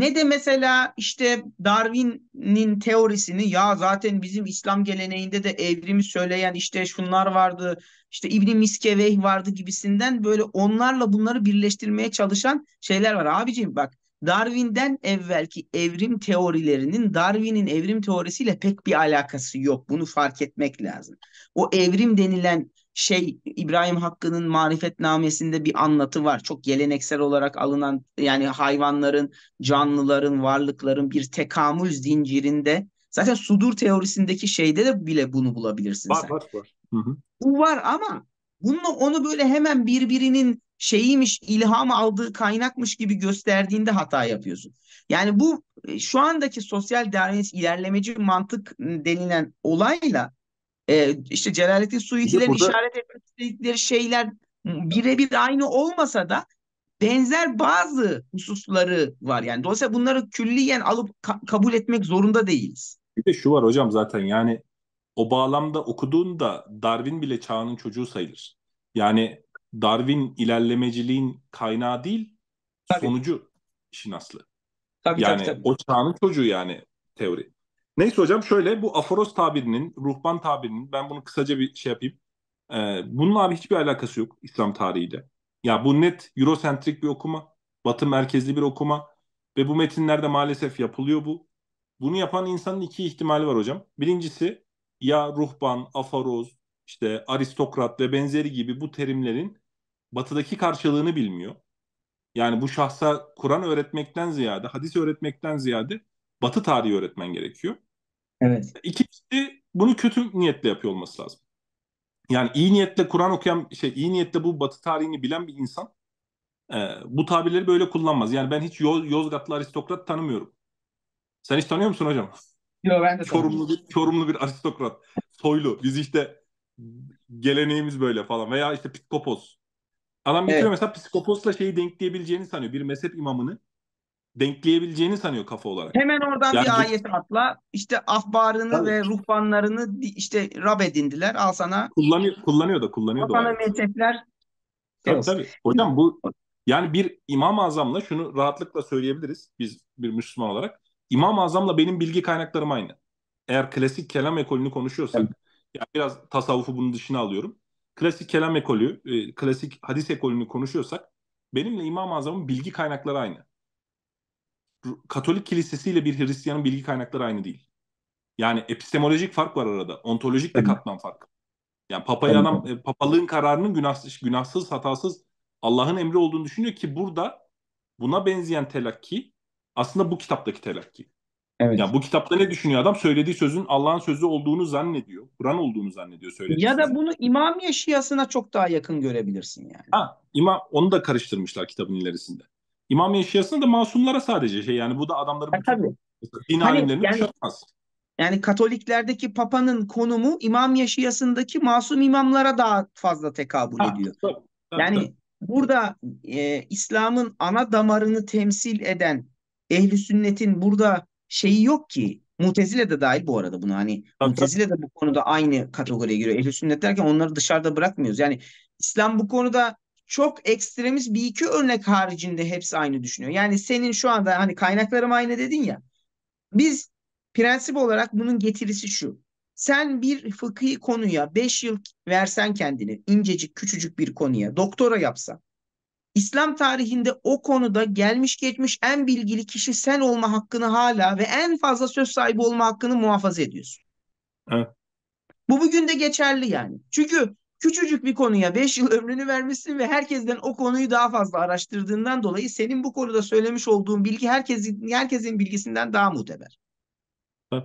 ne de mesela işte Darwin'in teorisini ya zaten bizim İslam geleneğinde de evrimi söyleyen işte şunlar vardı, işte İbn Miskeveh vardı gibisinden böyle onlarla bunları birleştirmeye çalışan şeyler var. Abicim bak Darwin'den evvelki evrim teorilerinin Darwin'in evrim teorisiyle pek bir alakası yok. Bunu fark etmek lazım. O evrim denilen şey İbrahim Hakkı'nın marifetnamesinde bir anlatı var. Çok geleneksel olarak alınan yani hayvanların, canlıların, varlıkların bir tekamül zincirinde zaten sudur teorisindeki şeyde de bile bunu bulabilirsin var, sen. Var var. var. Bu var ama bununla onu böyle hemen birbirinin şeyiymiş, ilham aldığı kaynakmış gibi gösterdiğinde hata yapıyorsun. Yani bu e, şu andaki sosyal darwinist ilerlemeci mantık ıı, denilen olayla e, işte Celalettin Suyuti'lerin burada... işaret ettikleri şeyler birebir aynı olmasa da benzer bazı hususları var. Yani dolayısıyla bunları külliyen alıp ka- kabul etmek zorunda değiliz. Bir de şu var hocam zaten yani o bağlamda okuduğunda Darwin bile çağının çocuğu sayılır. Yani Darwin ilerlemeciliğin kaynağı değil, tabii. sonucu işin aslı. Tabii, yani tabii, tabii. o çağının çocuğu yani teori. Neyse hocam şöyle bu aforoz tabirinin, ruhban tabirinin ben bunu kısaca bir şey yapayım. Ee, bununla abi hiçbir alakası yok İslam tarihiyle. Ya bu net Eurosentrik bir okuma, Batı merkezli bir okuma ve bu metinlerde maalesef yapılıyor bu. Bunu yapan insanın iki ihtimali var hocam. Birincisi ya ruhban, aforoz, işte aristokrat ve benzeri gibi bu terimlerin batıdaki karşılığını bilmiyor. Yani bu şahsa Kur'an öğretmekten ziyade, hadis öğretmekten ziyade Batı tarihi öğretmen gerekiyor. Evet. İkincisi bunu kötü niyetle yapıyor olması lazım. Yani iyi niyetle Kur'an okuyan, şey iyi niyetle bu Batı tarihini bilen bir insan e, bu tabirleri böyle kullanmaz. Yani ben hiç Yoz, Yozgatlı aristokrat tanımıyorum. Sen hiç tanıyor musun hocam? Yok ben de Çorumlu bir, Çorumlu bir aristokrat. Soylu. Biz işte geleneğimiz böyle falan. Veya işte psikopos. Adam getiriyor evet. mesela psikoposla şeyi denkleyebileceğini sanıyor. Bir mezhep imamını denkleyebileceğini sanıyor kafa olarak. Hemen oradan yani... bir ayet atla. İşte ahbarını Tabii. ve ruhbanlarını işte Rab edindiler. Al sana. Kullanıyor, kullanıyor da kullanıyor da. Sana mezhepler. Tabii, tabii. Hocam bu yani bir İmam-ı Azam'la şunu rahatlıkla söyleyebiliriz biz bir Müslüman olarak. İmam-ı Azam'la benim bilgi kaynaklarım aynı. Eğer klasik kelam ekolünü konuşuyorsak evet. yani biraz tasavvufu bunun dışına alıyorum. Klasik kelam ekolü, e, klasik hadis ekolünü konuşuyorsak benimle İmam-ı Azam'ın bilgi kaynakları aynı. Katolik Kilisesi ile bir Hristiyanın bilgi kaynakları aynı değil. Yani epistemolojik fark var arada. Ontolojik de katman farkı. Yani papaya adam e, papalığın kararının günahsız, günahsız hatasız Allah'ın emri olduğunu düşünüyor ki burada buna benzeyen telakki aslında bu kitaptaki telakki. Evet. Yani bu kitapta ne düşünüyor adam? Söylediği sözün Allah'ın sözü olduğunu zannediyor. Kur'an olduğunu zannediyor söylediği. Ya sözü. da bunu İmamiye Şiasına çok daha yakın görebilirsin yani. Ha, imam onu da karıştırmışlar kitabın ilerisinde. İmam Eşyasını da masumlara sadece şey yani bu da adamların ha, tabii. din hani, alimlerini yani, şartmaz. Yani Katoliklerdeki papanın konumu İmam Yaşiyası'ndaki masum imamlara daha fazla tekabül ha, ediyor. Tabii, tabii, yani tabii. burada e, İslam'ın ana damarını temsil eden ehli sünnetin burada şeyi yok ki Mutezile de dahil bu arada bunu hani tabii, Mutezile de bu konuda aynı kategoriye giriyor. Ehli sünnet derken onları dışarıda bırakmıyoruz. Yani İslam bu konuda çok ekstremiz bir iki örnek haricinde hepsi aynı düşünüyor. Yani senin şu anda hani kaynaklarım aynı dedin ya. Biz prensip olarak bunun getirisi şu. Sen bir fıkhi konuya 5 yıl versen kendini incecik küçücük bir konuya doktora yapsan. İslam tarihinde o konuda gelmiş geçmiş en bilgili kişi sen olma hakkını hala ve en fazla söz sahibi olma hakkını muhafaza ediyorsun. Evet. Bu bugün de geçerli yani. Çünkü küçücük bir konuya 5 yıl ömrünü vermişsin ve herkesten o konuyu daha fazla araştırdığından dolayı senin bu konuda söylemiş olduğun bilgi herkesin herkesin bilgisinden daha muteber.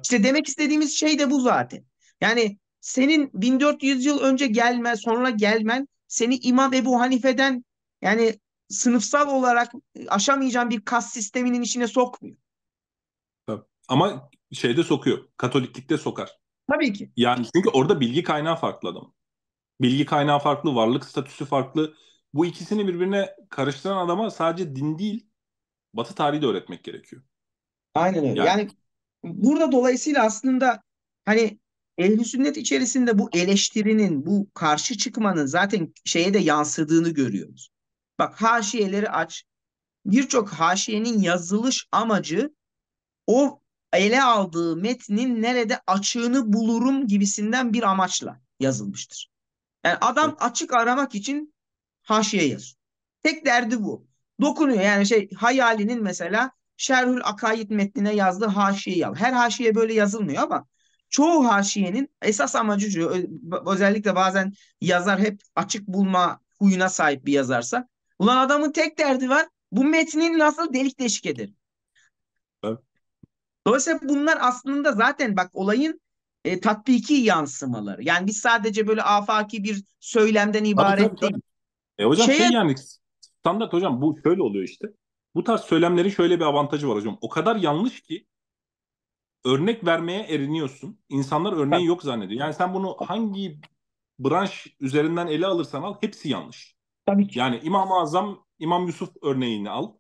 İşte demek istediğimiz şey de bu zaten. Yani senin 1400 yıl önce gelme sonra gelmen seni İmam Ebu Hanife'den yani sınıfsal olarak aşamayacağın bir kas sisteminin içine sokmuyor. Evet. Ama şeyde sokuyor. Katoliklikte sokar. Tabii ki. Yani çünkü orada bilgi kaynağı farklı adam. Bilgi kaynağı farklı, varlık statüsü farklı. Bu ikisini birbirine karıştıran adama sadece din değil, Batı tarihi de öğretmek gerekiyor. Aynen öyle. Yani, yani burada dolayısıyla aslında hani Ehl-i Sünnet içerisinde bu eleştirinin, bu karşı çıkmanın zaten şeye de yansıdığını görüyoruz. Bak haşiyeleri aç. Birçok haşiyenin yazılış amacı o ele aldığı metnin nerede açığını bulurum gibisinden bir amaçla yazılmıştır. Yani adam açık aramak için haşiye yazıyor. Tek derdi bu. Dokunuyor yani şey hayalinin mesela Şerhül Akayit metnine yazdığı haşiye yaz. Her haşiye böyle yazılmıyor ama çoğu haşiyenin esas amacı şu. Özellikle bazen yazar hep açık bulma huyuna sahip bir yazarsa. Ulan adamın tek derdi var. Bu metnin nasıl delik deşik edir. Evet. Dolayısıyla bunlar aslında zaten bak olayın e, tatbiki yansımaları. Yani biz sadece böyle afaki bir söylemden ibaret tabii, tabii, değil. E hocam şey Şeye... şey yani standart hocam bu şöyle oluyor işte. Bu tarz söylemlerin şöyle bir avantajı var hocam. O kadar yanlış ki örnek vermeye eriniyorsun. İnsanlar örneği yok zannediyor. Yani sen bunu hangi branş üzerinden ele alırsan al hepsi yanlış. Tabii ki. Yani İmam-ı Azam İmam Yusuf örneğini al.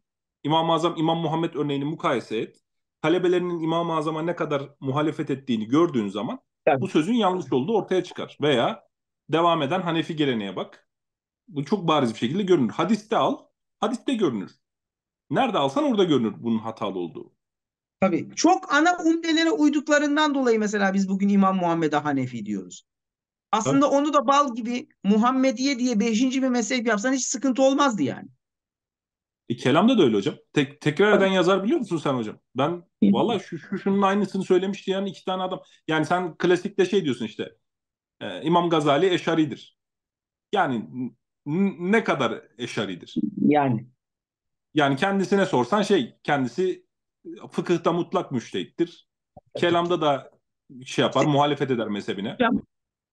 İmam-ı Azam İmam Muhammed örneğini mukayese et talebelerinin İmam-ı Azam'a ne kadar muhalefet ettiğini gördüğün zaman Tabii. bu sözün yanlış olduğu ortaya çıkar. Veya devam eden Hanefi geleneğe bak. Bu çok bariz bir şekilde görünür. Hadiste al, hadiste görünür. Nerede alsan orada görünür bunun hatalı olduğu. Tabii. Çok ana umdelere uyduklarından dolayı mesela biz bugün İmam Muhammed'e Hanefi diyoruz. Aslında Tabii. onu da bal gibi Muhammediye diye beşinci bir mezhep yapsan hiç sıkıntı olmazdı yani. E, kelamda da öyle hocam. Tek, tekrar eden yazar biliyor musun sen hocam? Ben valla şu, şu şunun aynısını söylemişti yani iki tane adam. Yani sen klasikte şey diyorsun işte. E, İmam Gazali Eşari'dir. Yani ne kadar Eşari'dir? Yani. Yani kendisine sorsan şey kendisi fıkıhta mutlak müştehittir. Kelamda da şey yapar, muhalefet eder mezhebine.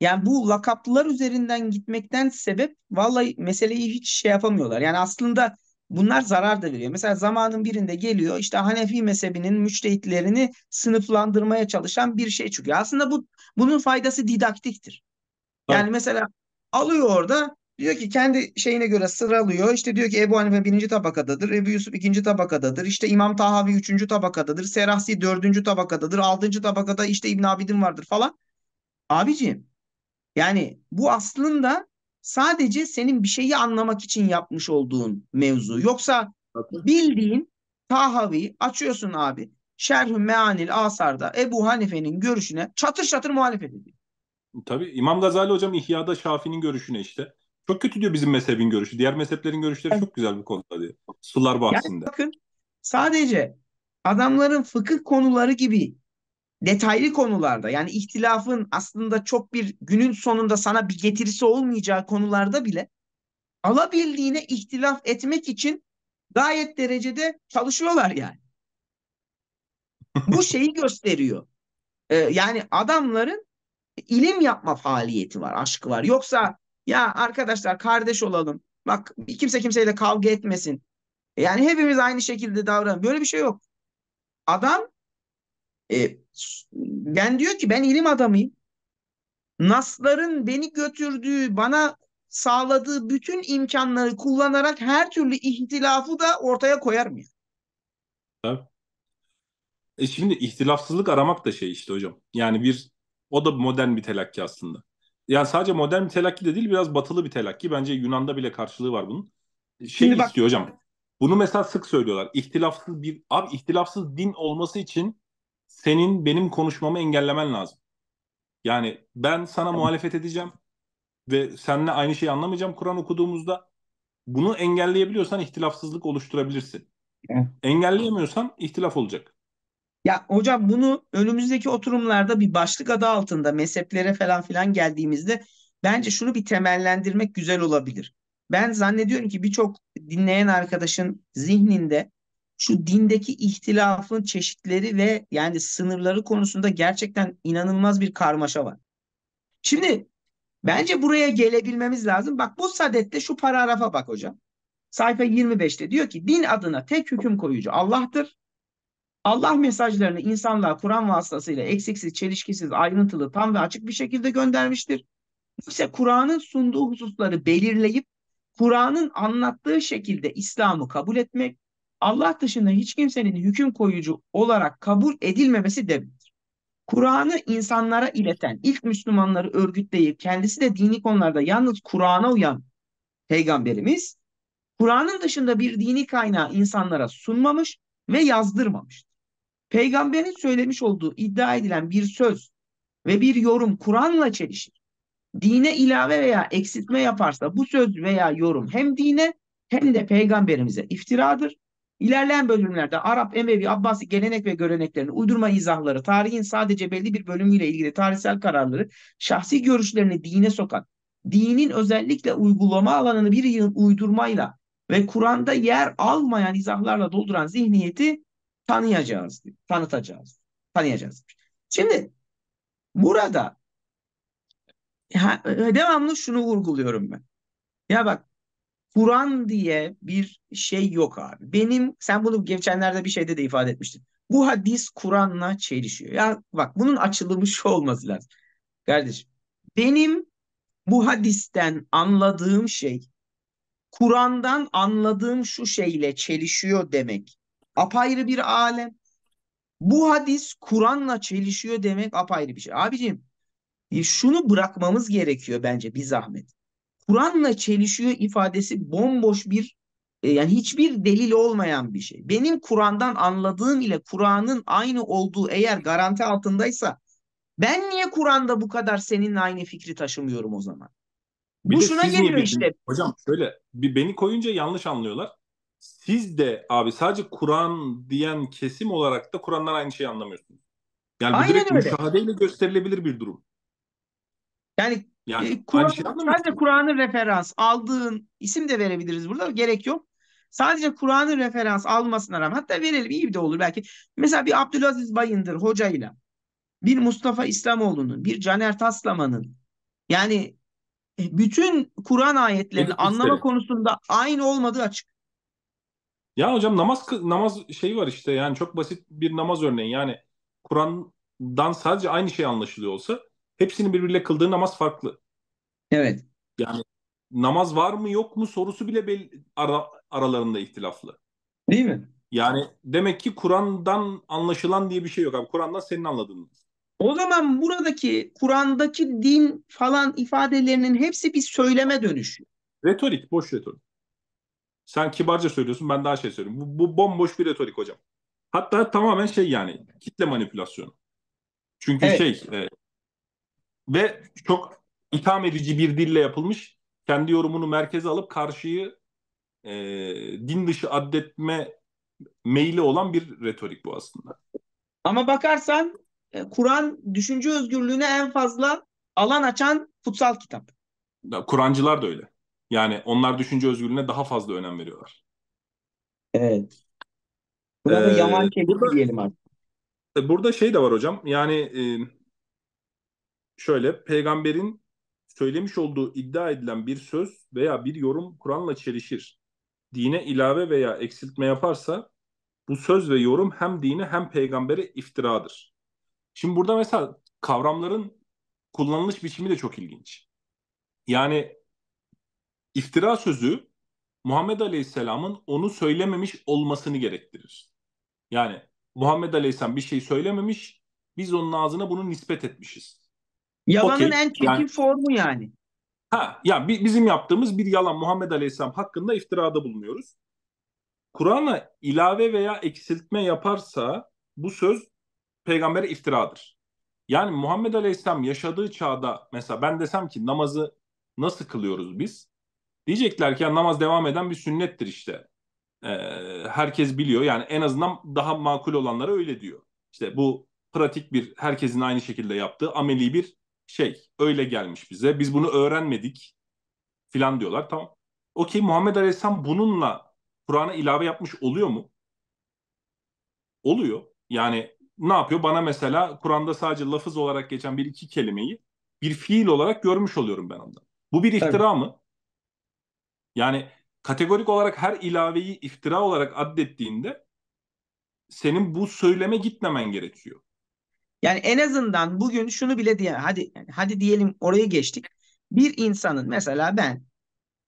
Yani bu lakaplılar üzerinden gitmekten sebep vallahi meseleyi hiç şey yapamıyorlar. Yani aslında bunlar zarar da veriyor. Mesela zamanın birinde geliyor işte Hanefi mezhebinin müçtehitlerini sınıflandırmaya çalışan bir şey çıkıyor. Aslında bu bunun faydası didaktiktir. Yani mesela alıyor orada diyor ki kendi şeyine göre sıralıyor. İşte diyor ki Ebu Hanife birinci tabakadadır. Ebu Yusuf ikinci tabakadadır. İşte İmam Tahavi üçüncü tabakadadır. Serahsi dördüncü tabakadadır. Altıncı tabakada işte İbn Abidin vardır falan. Abiciğim yani bu aslında sadece senin bir şeyi anlamak için yapmış olduğun mevzu. Yoksa bildiğin Tahavi açıyorsun abi. Şerhü Meanil Asar'da Ebu Hanife'nin görüşüne çatır çatır muhalefet ediyor. Tabii İmam Gazali hocam İhya'da Şafii'nin görüşüne işte. Çok kötü diyor bizim mezhebin görüşü. Diğer mezheplerin görüşleri evet. çok güzel bu konuda diyor. Sular bahsinde. Yani bakın sadece adamların fıkıh konuları gibi detaylı konularda yani ihtilafın aslında çok bir günün sonunda sana bir getirisi olmayacağı konularda bile alabildiğine ihtilaf etmek için gayet derecede çalışıyorlar yani. <laughs> Bu şeyi gösteriyor. Ee, yani adamların ilim yapma faaliyeti var, aşkı var. Yoksa ya arkadaşlar kardeş olalım. Bak kimse kimseyle kavga etmesin. Yani hepimiz aynı şekilde davranalım. Böyle bir şey yok. Adam e, ben diyor ki ben ilim adamıyım. Nasların beni götürdüğü, bana sağladığı bütün imkanları kullanarak her türlü ihtilafı da ortaya koyar mı Evet. E şimdi ihtilafsızlık aramak da şey işte hocam. Yani bir o da modern bir telakki aslında. Yani sadece modern bir telakki de değil biraz batılı bir telakki. Bence Yunan'da bile karşılığı var bunun. E, şey bak, istiyor hocam. Bunu mesela sık söylüyorlar. İhtilafsız bir ab, ihtilafsız din olması için senin benim konuşmamı engellemen lazım. Yani ben sana evet. muhalefet edeceğim ve seninle aynı şeyi anlamayacağım Kur'an okuduğumuzda. Bunu engelleyebiliyorsan ihtilafsızlık oluşturabilirsin. Engelleyemiyorsan ihtilaf olacak. Ya hocam bunu önümüzdeki oturumlarda bir başlık adı altında mezheplere falan filan geldiğimizde bence şunu bir temellendirmek güzel olabilir. Ben zannediyorum ki birçok dinleyen arkadaşın zihninde şu dindeki ihtilafın çeşitleri ve yani sınırları konusunda gerçekten inanılmaz bir karmaşa var. Şimdi bence buraya gelebilmemiz lazım. Bak bu sadette şu paragrafa bak hocam. Sayfa 25'te diyor ki din adına tek hüküm koyucu Allah'tır. Allah mesajlarını insanlığa Kur'an vasıtasıyla eksiksiz, çelişkisiz, ayrıntılı, tam ve açık bir şekilde göndermiştir. İşte Kur'an'ın sunduğu hususları belirleyip Kur'an'ın anlattığı şekilde İslam'ı kabul etmek, Allah dışında hiç kimsenin hüküm koyucu olarak kabul edilmemesi demektir. Kur'an'ı insanlara ileten, ilk Müslümanları örgütleyip kendisi de dini konularda yalnız Kur'an'a uyan peygamberimiz, Kur'an'ın dışında bir dini kaynağı insanlara sunmamış ve yazdırmamıştır. Peygamberin söylemiş olduğu iddia edilen bir söz ve bir yorum Kur'an'la çelişir. Dine ilave veya eksiltme yaparsa bu söz veya yorum hem dine hem de peygamberimize iftiradır İlerleyen bölümlerde Arap, Emevi, Abbasi gelenek ve göreneklerini, uydurma izahları, tarihin sadece belli bir bölümüyle ilgili tarihsel kararları, şahsi görüşlerini dine sokan, dinin özellikle uygulama alanını bir yıl uydurmayla ve Kur'an'da yer almayan izahlarla dolduran zihniyeti tanıyacağız, tanıtacağız, tanıyacağız. Şimdi burada devamlı şunu vurguluyorum ben. Ya bak Kur'an diye bir şey yok abi. Benim sen bunu geçenlerde bir şeyde de ifade etmiştin. Bu hadis Kur'an'la çelişiyor. Ya bak bunun açılımı şu olması lazım. Kardeşim benim bu hadisten anladığım şey Kur'an'dan anladığım şu şeyle çelişiyor demek. Apayrı bir alem. Bu hadis Kur'an'la çelişiyor demek apayrı bir şey. Abicim e, şunu bırakmamız gerekiyor bence bir zahmet. Kur'an'la çelişiyor ifadesi bomboş bir e, yani hiçbir delil olmayan bir şey. Benim Kur'an'dan anladığım ile Kur'an'ın aynı olduğu eğer garanti altındaysa ben niye Kur'an'da bu kadar seninle aynı fikri taşımıyorum o zaman? Bir Bu şuna geliyor işte. Hocam şöyle bir beni koyunca yanlış anlıyorlar. Siz de abi sadece Kur'an diyen kesim olarak da Kur'an'dan aynı şeyi anlamıyorsunuz. Yani bu Aynen direkt öyle. müşahedeyle gösterilebilir bir durum. Yani yani e, Kur'an, şey sadece Kur'an'ın referans aldığın isim de verebiliriz burada. Gerek yok. Sadece Kur'an'ın referans almasına rağmen hatta verelim iyi bir de olur belki. Mesela bir Abdülaziz Bayındır hocayla bir Mustafa İslamoğlu'nun, bir Caner Taslaman'ın yani e, bütün Kur'an ayetlerini evet, anlama isterim. konusunda aynı olmadığı açık. Ya hocam namaz namaz şeyi var işte yani çok basit bir namaz örneği yani Kur'an'dan sadece aynı şey anlaşılıyor olsa Hepsinin birbiriyle kıldığı namaz farklı. Evet. Yani namaz var mı yok mu sorusu bile belli, ara, aralarında ihtilaflı. Değil mi? Yani demek ki Kur'an'dan anlaşılan diye bir şey yok abi. Kur'an'dan senin anladığın. O zaman buradaki Kur'an'daki din falan ifadelerinin hepsi bir söyleme dönüşüyor. Retorik, boş retorik. Sen kibarca söylüyorsun, ben daha şey söylüyorum. Bu, bu bomboş bir retorik hocam. Hatta tamamen şey yani kitle manipülasyonu. Çünkü evet. şey e, ve çok itham edici bir dille yapılmış. Kendi yorumunu merkeze alıp karşıyı e, din dışı addetme meyli olan bir retorik bu aslında. Ama bakarsan e, Kur'an düşünce özgürlüğüne en fazla alan açan kutsal kitap. Kur'ancılar da öyle. Yani onlar düşünce özgürlüğüne daha fazla önem veriyorlar. Evet. Burada ee, yaman kelime burada, diyelim artık. E, burada şey de var hocam. Yani e, şöyle peygamberin söylemiş olduğu iddia edilen bir söz veya bir yorum Kur'an'la çelişir. Dine ilave veya eksiltme yaparsa bu söz ve yorum hem dine hem peygambere iftiradır. Şimdi burada mesela kavramların kullanılış biçimi de çok ilginç. Yani iftira sözü Muhammed Aleyhisselam'ın onu söylememiş olmasını gerektirir. Yani Muhammed Aleyhisselam bir şey söylememiş, biz onun ağzına bunu nispet etmişiz. Yalanın okay. en çirkin yani, formu yani. Ha, ya bizim yaptığımız bir yalan Muhammed Aleyhisselam hakkında iftirada bulunuyoruz. Kur'an'a ilave veya eksiltme yaparsa bu söz peygambere iftiradır. Yani Muhammed Aleyhisselam yaşadığı çağda mesela ben desem ki namazı nasıl kılıyoruz biz? Diyecekler ki namaz devam eden bir sünnettir işte. Ee, herkes biliyor yani en azından daha makul olanlara öyle diyor. İşte bu pratik bir herkesin aynı şekilde yaptığı ameli bir şey öyle gelmiş bize. Biz bunu öğrenmedik filan diyorlar. Tamam. Okey Muhammed Aleyhisselam bununla Kur'an'a ilave yapmış oluyor mu? Oluyor. Yani ne yapıyor? Bana mesela Kur'an'da sadece lafız olarak geçen bir iki kelimeyi bir fiil olarak görmüş oluyorum ben ondan. Bu bir iftira Tabii. mı? Yani kategorik olarak her ilaveyi iftira olarak addettiğinde senin bu söyleme gitmemen gerekiyor. Yani en azından bugün şunu bile diye hadi yani hadi diyelim orayı geçtik. Bir insanın mesela ben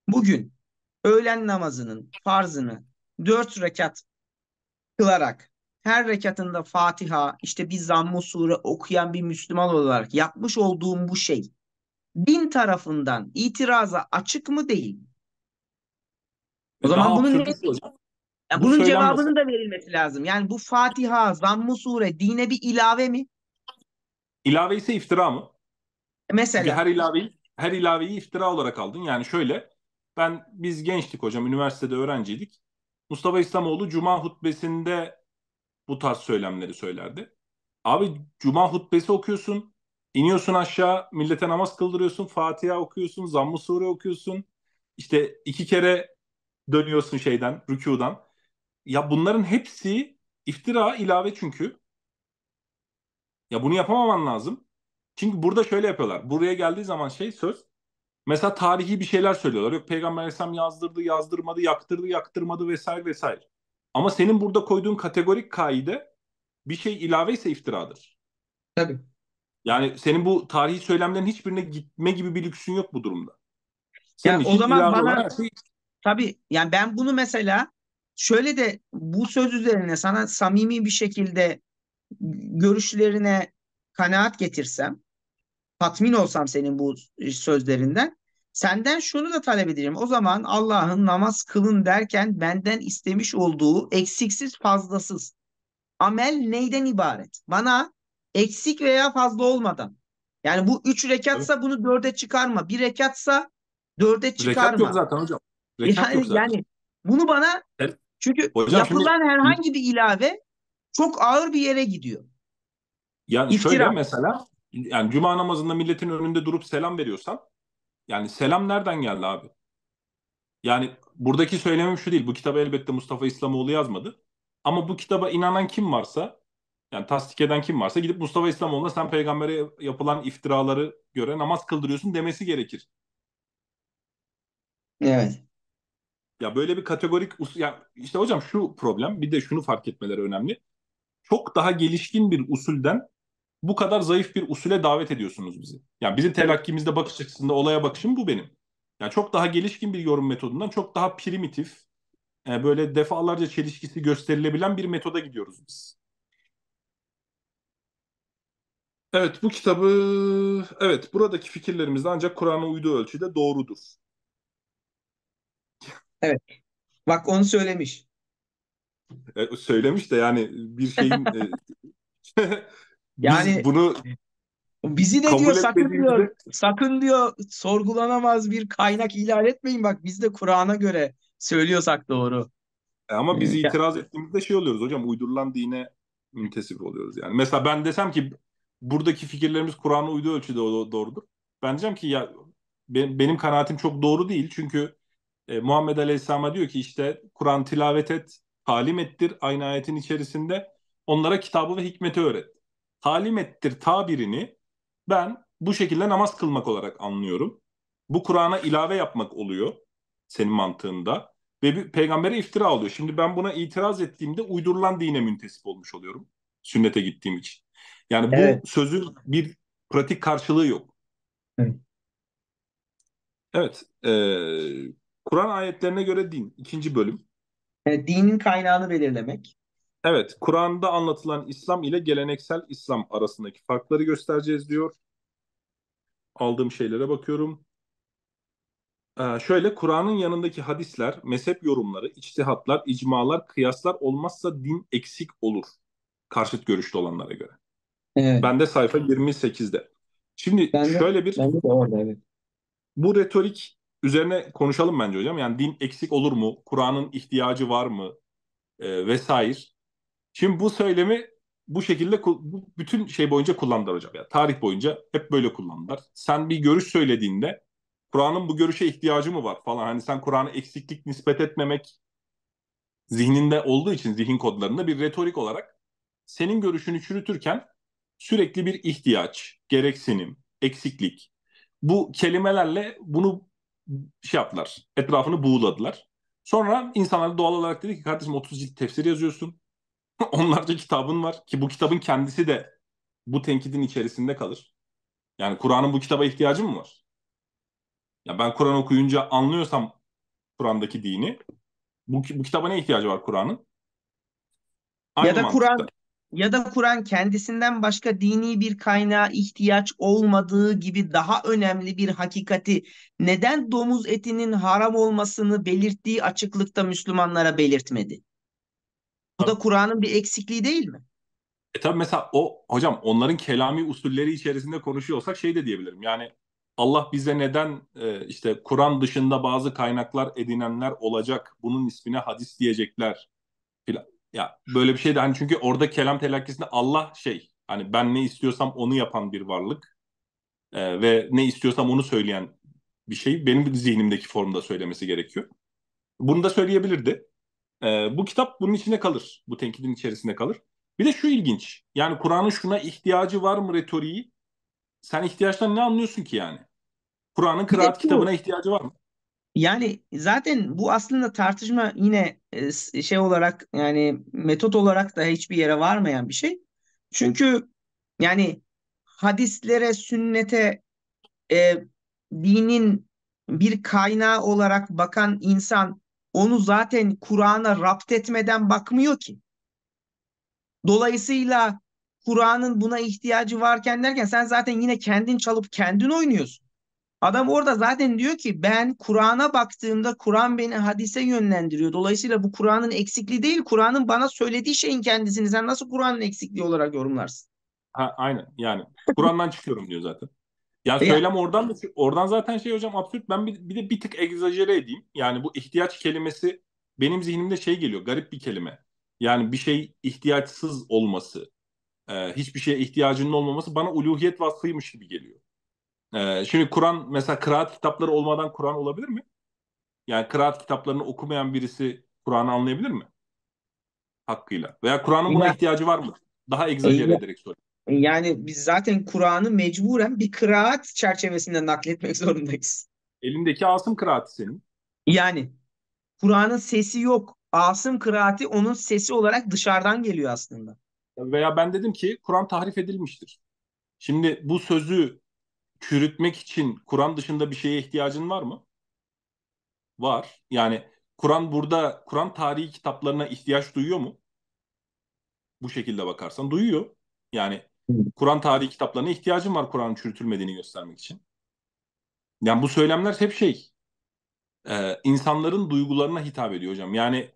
bugün öğlen namazının farzını dört rekat kılarak her rekatında Fatiha işte bir zamm sure okuyan bir Müslüman olarak yapmış olduğum bu şey din tarafından itiraza açık mı değil mi? O zaman bunun ne ya bunun bu cevabının da verilmesi lazım. Yani bu Fatiha, zamm sure dine bir ilave mi? İlave ise iftira mı? Mesela. Çünkü her ilaveyi, her ilaveyi iftira olarak aldın. Yani şöyle ben biz gençtik hocam üniversitede öğrenciydik. Mustafa İslamoğlu cuma hutbesinde bu tarz söylemleri söylerdi. Abi cuma hutbesi okuyorsun. iniyorsun aşağı millete namaz kıldırıyorsun. Fatiha okuyorsun. Zamm-ı Sure okuyorsun. İşte iki kere dönüyorsun şeyden, rükudan. Ya bunların hepsi iftira ilave çünkü. Ya bunu yapamaman lazım. Çünkü burada şöyle yapıyorlar. Buraya geldiği zaman şey söz. Mesela tarihi bir şeyler söylüyorlar. Yok Peygamber Aleyhisselam yazdırdı, yazdırmadı, yaktırdı, yaktırmadı vesaire vesaire. Ama senin burada koyduğun kategorik kaide bir şey ilave ise iftiradır. Tabii. Yani senin bu tarihi söylemlerin hiçbirine gitme gibi bir lüksün yok bu durumda. Senin yani o zaman bana şey... tabii yani ben bunu mesela şöyle de bu söz üzerine sana samimi bir şekilde görüşlerine kanaat getirsem, tatmin olsam senin bu sözlerinden, senden şunu da talep ederim. O zaman Allah'ın namaz kılın derken benden istemiş olduğu eksiksiz fazlasız amel neyden ibaret? Bana eksik veya fazla olmadan. Yani bu üç rekatsa bunu dörde çıkarma. Bir rekatsa dörde çıkarma. Rekat yok zaten hocam. Rekat yani, yok zaten. yani bunu bana çünkü hocam, yapılan şimdi... herhangi bir ilave çok ağır bir yere gidiyor. Yani İftira. şöyle mesela yani cuma namazında milletin önünde durup selam veriyorsan yani selam nereden geldi abi? Yani buradaki söylemem şu değil. Bu kitabı elbette Mustafa İslamoğlu yazmadı. Ama bu kitaba inanan kim varsa yani tasdik eden kim varsa gidip Mustafa İslamoğlu'na sen peygambere yapılan iftiraları göre namaz kıldırıyorsun demesi gerekir. Evet. Ya böyle bir kategorik yani işte hocam şu problem bir de şunu fark etmeleri önemli çok daha gelişkin bir usulden bu kadar zayıf bir usule davet ediyorsunuz bizi. Yani bizim telakkimizde bakış açısında olaya bakışım bu benim. Yani çok daha gelişkin bir yorum metodundan çok daha primitif, e, böyle defalarca çelişkisi gösterilebilen bir metoda gidiyoruz biz. Evet bu kitabı evet buradaki fikirlerimiz ancak Kur'an'a uyduğu ölçüde doğrudur. Evet. Bak onu söylemiş. E, söylemiş de yani bir şeyin e, <laughs> yani bunu bizi ne diyor sakın diyor sakın diyor sorgulanamaz bir kaynak ilan etmeyin bak biz de Kur'an'a göre söylüyorsak doğru. E, ama biz itiraz ettiğimizde şey oluyoruz hocam uydurulan dine müntesip oluyoruz yani. Mesela ben desem ki buradaki fikirlerimiz Kur'an'a uyduğu ölçüde doğrudur. Ben diyeceğim ki ya benim kanaatim çok doğru değil çünkü e, Muhammed Aleyhisselam'a diyor ki işte Kur'an tilavet et talim ettir aynı ayetin içerisinde. Onlara kitabı ve hikmeti öğret. Talim ettir tabirini ben bu şekilde namaz kılmak olarak anlıyorum. Bu Kur'an'a ilave yapmak oluyor senin mantığında. Ve bir peygambere iftira alıyor. Şimdi ben buna itiraz ettiğimde uydurulan dine müntesip olmuş oluyorum. Sünnete gittiğim için. Yani bu evet. sözün bir pratik karşılığı yok. Evet. Evet. E, Kur'an ayetlerine göre din. ikinci bölüm. E, dinin kaynağını belirlemek. Evet, Kur'an'da anlatılan İslam ile geleneksel İslam arasındaki farkları göstereceğiz diyor. Aldığım şeylere bakıyorum. Ee, şöyle Kur'an'ın yanındaki hadisler, mezhep yorumları, içtihatlar, icmalar, kıyaslar olmazsa din eksik olur. Karşıt görüşlü olanlara göre. Evet. Ben de sayfa 28'de. Şimdi ben de, şöyle bir ben de orada, evet. bu retorik üzerine konuşalım bence hocam. Yani din eksik olur mu? Kur'an'ın ihtiyacı var mı? E, vesaire. Şimdi bu söylemi bu şekilde bu bütün şey boyunca kullandılar hocam. Yani tarih boyunca hep böyle kullandılar. Sen bir görüş söylediğinde Kur'an'ın bu görüşe ihtiyacı mı var falan. Hani sen Kur'an'a eksiklik nispet etmemek zihninde olduğu için zihin kodlarında bir retorik olarak senin görüşünü çürütürken sürekli bir ihtiyaç, gereksinim, eksiklik. Bu kelimelerle bunu şey yaptılar. Etrafını buğuladılar. Sonra insanlar doğal olarak dedi ki kardeşim 30 cilt tefsir yazıyorsun. <laughs> Onlarca kitabın var ki bu kitabın kendisi de bu tenkidin içerisinde kalır. Yani Kur'an'ın bu kitaba ihtiyacı mı var? Ya ben Kur'an okuyunca anlıyorsam Kur'an'daki dini bu, bu kitaba ne ihtiyacı var Kur'an'ın? Ya da Kur'an ya da Kur'an kendisinden başka dini bir kaynağa ihtiyaç olmadığı gibi daha önemli bir hakikati neden domuz etinin haram olmasını belirttiği açıklıkta Müslümanlara belirtmedi? Bu da Kur'an'ın bir eksikliği değil mi? E tabi mesela o hocam onların kelami usulleri içerisinde konuşuyorsak şey de diyebilirim. Yani Allah bize neden e, işte Kur'an dışında bazı kaynaklar edinenler olacak, bunun ismine hadis diyecekler ya böyle bir şey de hani çünkü orada kelam telakkisinde Allah şey hani ben ne istiyorsam onu yapan bir varlık e, ve ne istiyorsam onu söyleyen bir şey benim zihnimdeki formda söylemesi gerekiyor. Bunu da söyleyebilirdi. E, bu kitap bunun içine kalır. Bu tenkidin içerisinde kalır. Bir de şu ilginç. Yani Kur'an'ın şuna ihtiyacı var mı retoriği? Sen ihtiyaçtan ne anlıyorsun ki yani? Kur'an'ın kıraat kitabına ihtiyacı var mı? Yani zaten bu aslında tartışma yine e, şey olarak yani metot olarak da hiçbir yere varmayan bir şey. Çünkü yani hadislere, sünnete e, dinin bir kaynağı olarak bakan insan onu zaten Kur'an'a rapt etmeden bakmıyor ki. Dolayısıyla Kur'an'ın buna ihtiyacı varken derken sen zaten yine kendin çalıp kendin oynuyorsun. Adam orada zaten diyor ki ben Kur'an'a baktığımda Kur'an beni hadise yönlendiriyor. Dolayısıyla bu Kur'an'ın eksikliği değil, Kur'an'ın bana söylediği şeyin kendisini sen nasıl Kur'an'ın eksikliği olarak yorumlarsın? Ha, aynen yani Kur'an'dan çıkıyorum diyor zaten. Yani e söylem oradan da oradan zaten şey hocam absürt. Ben bir, bir de bir tık egzajere edeyim. Yani bu ihtiyaç kelimesi benim zihnimde şey geliyor. Garip bir kelime. Yani bir şey ihtiyaçsız olması, e, hiçbir şeye ihtiyacının olmaması bana uluhiyet vasfıymış gibi geliyor. Ee, şimdi Kur'an mesela kıraat kitapları olmadan Kur'an olabilir mi? Yani kıraat kitaplarını okumayan birisi Kur'an'ı anlayabilir mi? Hakkıyla. Veya Kur'an'ın buna ihtiyacı var mı? Daha egzajere Ya- ederek soruyorum. Yani biz zaten Kur'an'ı mecburen bir kıraat çerçevesinde nakletmek <laughs> zorundayız. Elindeki Asım kıraati senin. Yani Kur'an'ın sesi yok. Asım kıraati onun sesi olarak dışarıdan geliyor aslında. Veya ben dedim ki Kur'an tahrif edilmiştir. Şimdi bu sözü çürütmek için Kur'an dışında bir şeye ihtiyacın var mı? Var. Yani Kur'an burada Kur'an tarihi kitaplarına ihtiyaç duyuyor mu? Bu şekilde bakarsan duyuyor. Yani Kur'an tarihi kitaplarına ihtiyacın var Kur'an'ın çürütülmediğini göstermek için. Yani bu söylemler hep şey e, insanların duygularına hitap ediyor hocam. Yani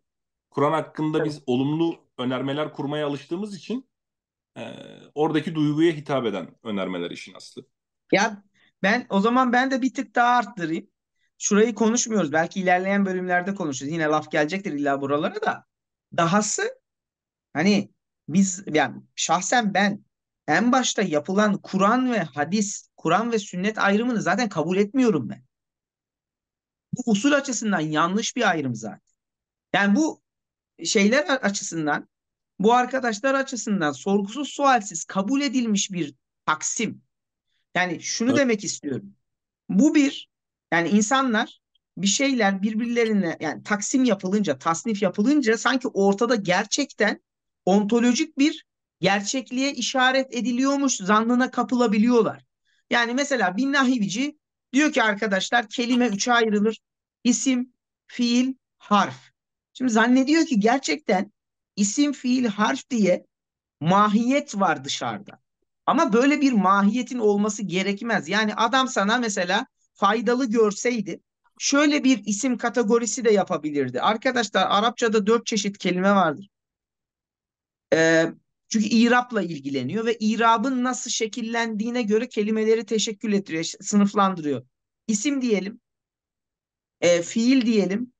Kur'an hakkında biz olumlu önermeler kurmaya alıştığımız için e, oradaki duyguya hitap eden önermeler işin aslı. Ya ben o zaman ben de bir tık daha arttırayım. Şurayı konuşmuyoruz. Belki ilerleyen bölümlerde konuşuruz. Yine laf gelecektir illa buralara da. Dahası hani biz yani şahsen ben en başta yapılan Kur'an ve hadis, Kur'an ve sünnet ayrımını zaten kabul etmiyorum ben. Bu usul açısından yanlış bir ayrım zaten. Yani bu şeyler açısından, bu arkadaşlar açısından sorgusuz sualsiz kabul edilmiş bir taksim. Yani şunu demek istiyorum. Bu bir yani insanlar bir şeyler birbirlerine yani taksim yapılınca, tasnif yapılınca sanki ortada gerçekten ontolojik bir gerçekliğe işaret ediliyormuş zannına kapılabiliyorlar. Yani mesela bir nahivici diyor ki arkadaşlar kelime üçe ayrılır. İsim, fiil, harf. Şimdi zannediyor ki gerçekten isim, fiil, harf diye mahiyet var dışarıda. Ama böyle bir mahiyetin olması gerekmez. Yani adam sana mesela faydalı görseydi şöyle bir isim kategorisi de yapabilirdi. Arkadaşlar Arapçada dört çeşit kelime vardır. Ee, çünkü irapla ilgileniyor ve irabın nasıl şekillendiğine göre kelimeleri teşekkül ettiriyor, sınıflandırıyor. İsim diyelim, e, fiil diyelim,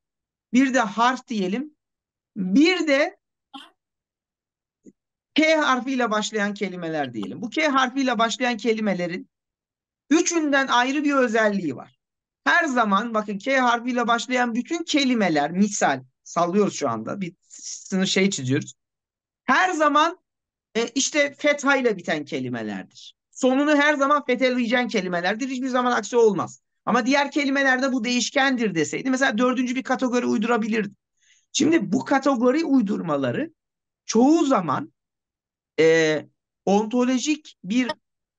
bir de harf diyelim, bir de K harfiyle başlayan kelimeler diyelim. Bu K harfiyle başlayan kelimelerin üçünden ayrı bir özelliği var. Her zaman bakın K harfiyle başlayan bütün kelimeler misal sallıyoruz şu anda bir sınır şey çiziyoruz. Her zaman e, işte fethayla biten kelimelerdir. Sonunu her zaman fetheleyeceğin kelimelerdir. Hiçbir zaman aksi olmaz. Ama diğer kelimelerde bu değişkendir deseydi mesela dördüncü bir kategori uydurabilirdi. Şimdi bu kategori uydurmaları çoğu zaman e, ontolojik bir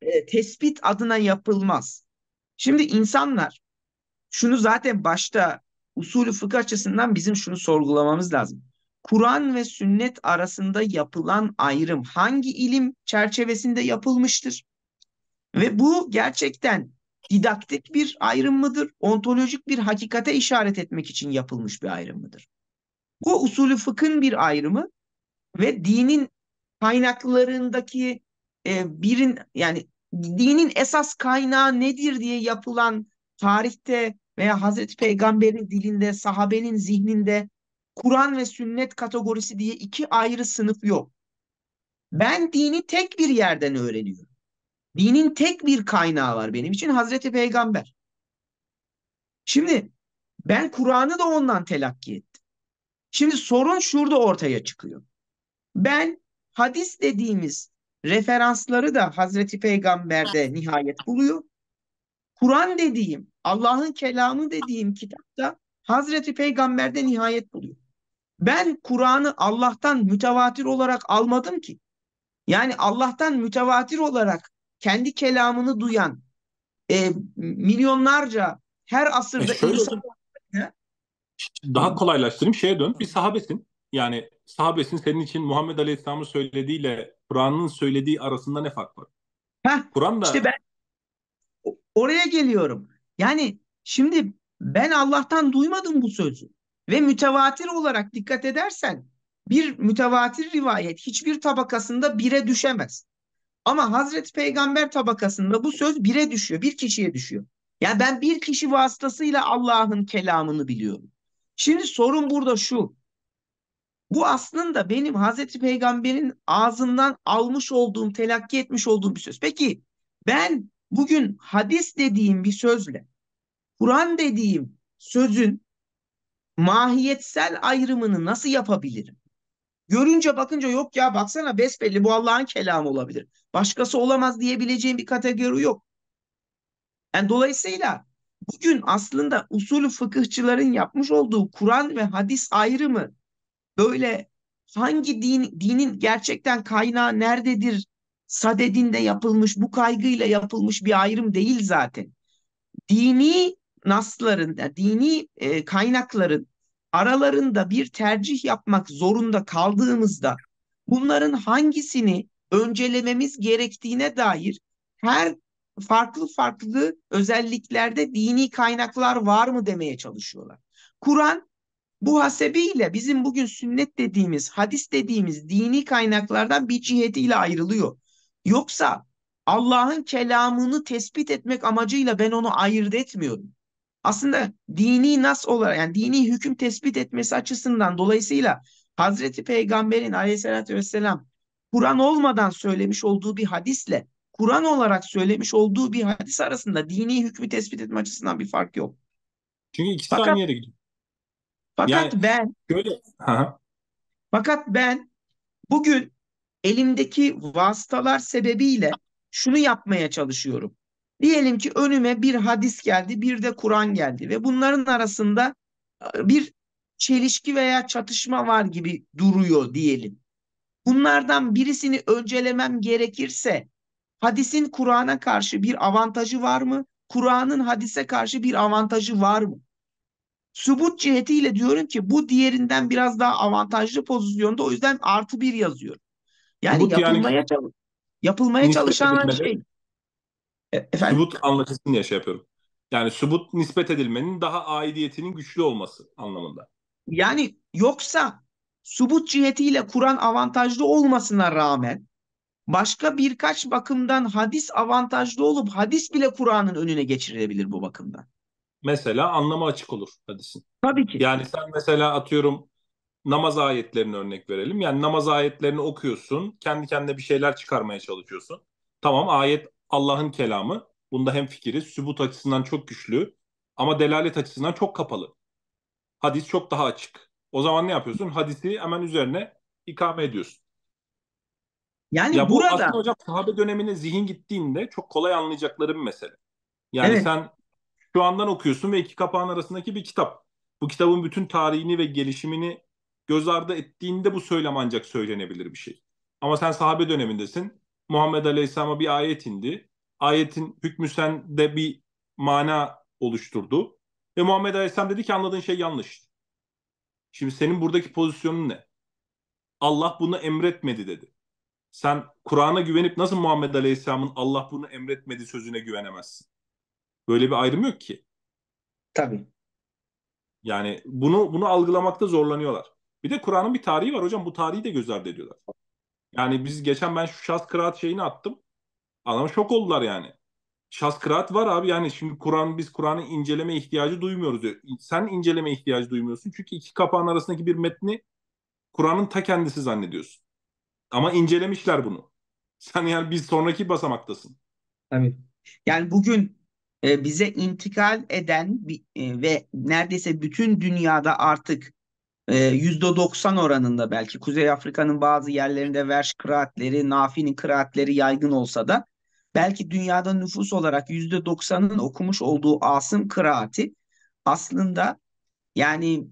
e, tespit adına yapılmaz. Şimdi insanlar şunu zaten başta usulü fıkıh açısından bizim şunu sorgulamamız lazım. Kur'an ve sünnet arasında yapılan ayrım hangi ilim çerçevesinde yapılmıştır? Ve bu gerçekten didaktik bir ayrım mıdır? Ontolojik bir hakikate işaret etmek için yapılmış bir ayrım mıdır? Bu usulü fıkhın bir ayrımı ve dinin kaynaklarındaki e, birin yani dinin esas kaynağı nedir diye yapılan tarihte veya Hazreti Peygamber'in dilinde, sahabenin zihninde Kur'an ve sünnet kategorisi diye iki ayrı sınıf yok. Ben dini tek bir yerden öğreniyorum. Dinin tek bir kaynağı var benim için Hazreti Peygamber. Şimdi ben Kur'an'ı da ondan telakki ettim. Şimdi sorun şurada ortaya çıkıyor. Ben hadis dediğimiz referansları da Hazreti Peygamber'de nihayet buluyor. Kur'an dediğim, Allah'ın kelamı dediğim kitapta Hazreti Peygamber'de nihayet buluyor. Ben Kur'an'ı Allah'tan mütevatir olarak almadım ki. Yani Allah'tan mütevatir olarak kendi kelamını duyan e, milyonlarca her asırda e insan... Daha kolaylaştırayım şeye dön. Bir sahabesin yani sahabesin senin için Muhammed Aleyhisselam'ın söylediğiyle Kur'an'ın söylediği arasında ne fark var? Kur'an da... İşte ben oraya geliyorum. Yani şimdi ben Allah'tan duymadım bu sözü. Ve mütevatir olarak dikkat edersen bir mütevatir rivayet hiçbir tabakasında bire düşemez. Ama Hazreti Peygamber tabakasında bu söz bire düşüyor, bir kişiye düşüyor. Yani ben bir kişi vasıtasıyla Allah'ın kelamını biliyorum. Şimdi sorun burada şu. Bu aslında benim Hazreti Peygamber'in ağzından almış olduğum, telakki etmiş olduğum bir söz. Peki ben bugün hadis dediğim bir sözle Kur'an dediğim sözün mahiyetsel ayrımını nasıl yapabilirim? Görünce bakınca yok ya baksana besbelli bu Allah'ın kelamı olabilir. Başkası olamaz diyebileceğim bir kategori yok. Yani dolayısıyla bugün aslında usulü fıkıhçıların yapmış olduğu Kur'an ve hadis ayrımı böyle hangi din, dinin gerçekten kaynağı nerededir sadedinde yapılmış bu kaygıyla yapılmış bir ayrım değil zaten. Dini nasların, dini e, kaynakların aralarında bir tercih yapmak zorunda kaldığımızda bunların hangisini öncelememiz gerektiğine dair her farklı farklı özelliklerde dini kaynaklar var mı demeye çalışıyorlar. Kur'an bu hasebiyle bizim bugün sünnet dediğimiz, hadis dediğimiz dini kaynaklardan bir cihetiyle ayrılıyor. Yoksa Allah'ın kelamını tespit etmek amacıyla ben onu ayırt etmiyorum. Aslında dini nas olarak yani dini hüküm tespit etmesi açısından dolayısıyla Hazreti Peygamber'in aleyhissalatü vesselam Kur'an olmadan söylemiş olduğu bir hadisle Kur'an olarak söylemiş olduğu bir hadis arasında dini hükmü tespit etme açısından bir fark yok. Çünkü ikisi Fakat, aynı yere gidiyor. Fakat yani, ben böyle, aha. fakat ben bugün elimdeki vasıtalar sebebiyle şunu yapmaya çalışıyorum. Diyelim ki önüme bir hadis geldi, bir de Kur'an geldi ve bunların arasında e, bir çelişki veya çatışma var gibi duruyor diyelim. Bunlardan birisini öncelemem gerekirse hadisin Kur'an'a karşı bir avantajı var mı? Kur'an'ın hadise karşı bir avantajı var mı? Subut cihetiyle diyorum ki bu diğerinden biraz daha avantajlı pozisyonda o yüzden artı bir yazıyorum. Yani Subut yapılmaya yani, çalış yapılmaya çalışan şey. E, efendim? Subut anlaşılsın diye şey yapıyorum. Yani subut nispet edilmenin daha aidiyetinin güçlü olması anlamında. Yani yoksa subut cihetiyle Kur'an avantajlı olmasına rağmen başka birkaç bakımdan hadis avantajlı olup hadis bile Kur'an'ın önüne geçirilebilir bu bakımdan mesela anlamı açık olur hadisin. Tabii ki. Yani sen mesela atıyorum namaz ayetlerini örnek verelim. Yani namaz ayetlerini okuyorsun, kendi kendine bir şeyler çıkarmaya çalışıyorsun. Tamam ayet Allah'ın kelamı. Bunda hem fikri, sübut açısından çok güçlü ama delalet açısından çok kapalı. Hadis çok daha açık. O zaman ne yapıyorsun? Hadisi hemen üzerine ikame ediyorsun. Yani ya burada... bu aslında hocam sahabe dönemine zihin gittiğinde çok kolay anlayacakları bir mesele. Yani evet. sen şu andan okuyorsun ve iki kapağın arasındaki bir kitap. Bu kitabın bütün tarihini ve gelişimini göz ardı ettiğinde bu söylem ancak söylenebilir bir şey. Ama sen sahabe dönemindesin. Muhammed Aleyhisselam'a bir ayet indi. Ayetin hükmü sende bir mana oluşturdu. Ve Muhammed Aleyhisselam dedi ki anladığın şey yanlış. Şimdi senin buradaki pozisyonun ne? Allah bunu emretmedi dedi. Sen Kur'an'a güvenip nasıl Muhammed Aleyhisselam'ın Allah bunu emretmedi sözüne güvenemezsin? Böyle bir ayrım yok ki. Tabii. Yani bunu bunu algılamakta zorlanıyorlar. Bir de Kur'an'ın bir tarihi var hocam. Bu tarihi de göz ardı ediyorlar. Yani biz geçen ben şu şahs kıraat şeyini attım. Adam şok oldular yani. Şaz kıraat var abi. Yani şimdi Kur'an biz Kur'an'ı inceleme ihtiyacı duymuyoruz diyor. Sen inceleme ihtiyacı duymuyorsun. Çünkü iki kapağın arasındaki bir metni Kur'an'ın ta kendisi zannediyorsun. Ama incelemişler bunu. Sen yani biz sonraki basamaktasın. Tabii. Yani bugün e, bize intikal eden e, ve neredeyse bütün dünyada artık e, yüzde %90 oranında belki Kuzey Afrika'nın bazı yerlerinde Verş kıraatleri, Nafi'nin kıraatleri yaygın olsa da belki dünyada nüfus olarak yüzde %90'ın okumuş olduğu Asım kıraati aslında yani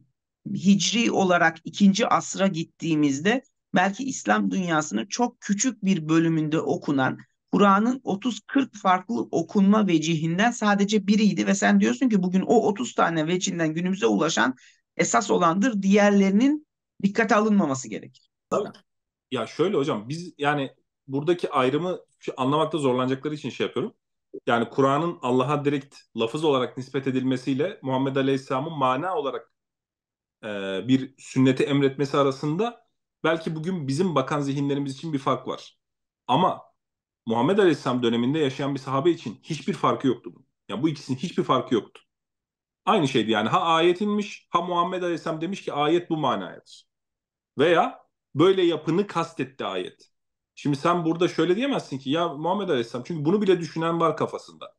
hicri olarak ikinci asra gittiğimizde belki İslam dünyasının çok küçük bir bölümünde okunan Kur'an'ın 30-40 farklı okunma vecihinden sadece biriydi ve sen diyorsun ki bugün o 30 tane vecihinden günümüze ulaşan esas olandır. Diğerlerinin dikkate alınmaması gerekir. Tabii. Ya şöyle hocam biz yani buradaki ayrımı anlamakta zorlanacakları için şey yapıyorum. Yani Kur'an'ın Allah'a direkt lafız olarak nispet edilmesiyle Muhammed Aleyhisselam'ın mana olarak e, bir sünneti emretmesi arasında belki bugün bizim bakan zihinlerimiz için bir fark var. Ama Muhammed Aleyhisselam döneminde yaşayan bir sahabe için hiçbir farkı yoktu bunun. Yani bu ikisinin hiçbir farkı yoktu. Aynı şeydi yani ha ayet inmiş ha Muhammed Aleyhisselam demiş ki ayet bu manayadır. Veya böyle yapını kastetti ayet. Şimdi sen burada şöyle diyemezsin ki ya Muhammed Aleyhisselam çünkü bunu bile düşünen var kafasında.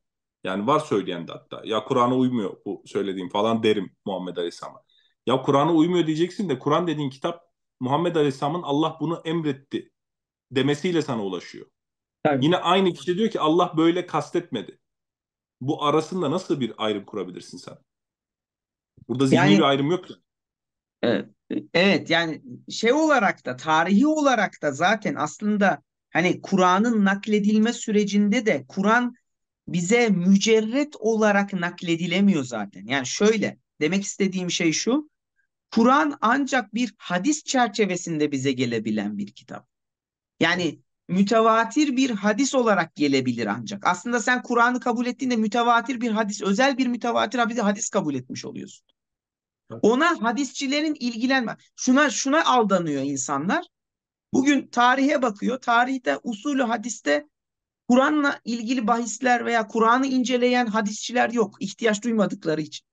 Yani var söyleyen de hatta. Ya Kur'an'a uymuyor bu söylediğim falan derim Muhammed Aleyhisselam'a. Ya Kur'an'a uymuyor diyeceksin de Kur'an dediğin kitap Muhammed Aleyhisselam'ın Allah bunu emretti demesiyle sana ulaşıyor. Tabii. Yine aynı kişi diyor ki Allah böyle kastetmedi. Bu arasında nasıl bir ayrım kurabilirsin sen? Burada zihni yani, bir ayrım yok. E, evet yani şey olarak da tarihi olarak da zaten aslında hani Kur'an'ın nakledilme sürecinde de Kur'an bize mücerret olarak nakledilemiyor zaten. Yani şöyle demek istediğim şey şu. Kur'an ancak bir hadis çerçevesinde bize gelebilen bir kitap. Yani mütevatir bir hadis olarak gelebilir ancak. Aslında sen Kur'an'ı kabul ettiğinde mütevatir bir hadis, özel bir mütevatir bir hadis kabul etmiş oluyorsun. Ona hadisçilerin ilgilenme. Şuna şuna aldanıyor insanlar. Bugün tarihe bakıyor. Tarihte usulü hadiste Kur'an'la ilgili bahisler veya Kur'an'ı inceleyen hadisçiler yok. ihtiyaç duymadıkları için.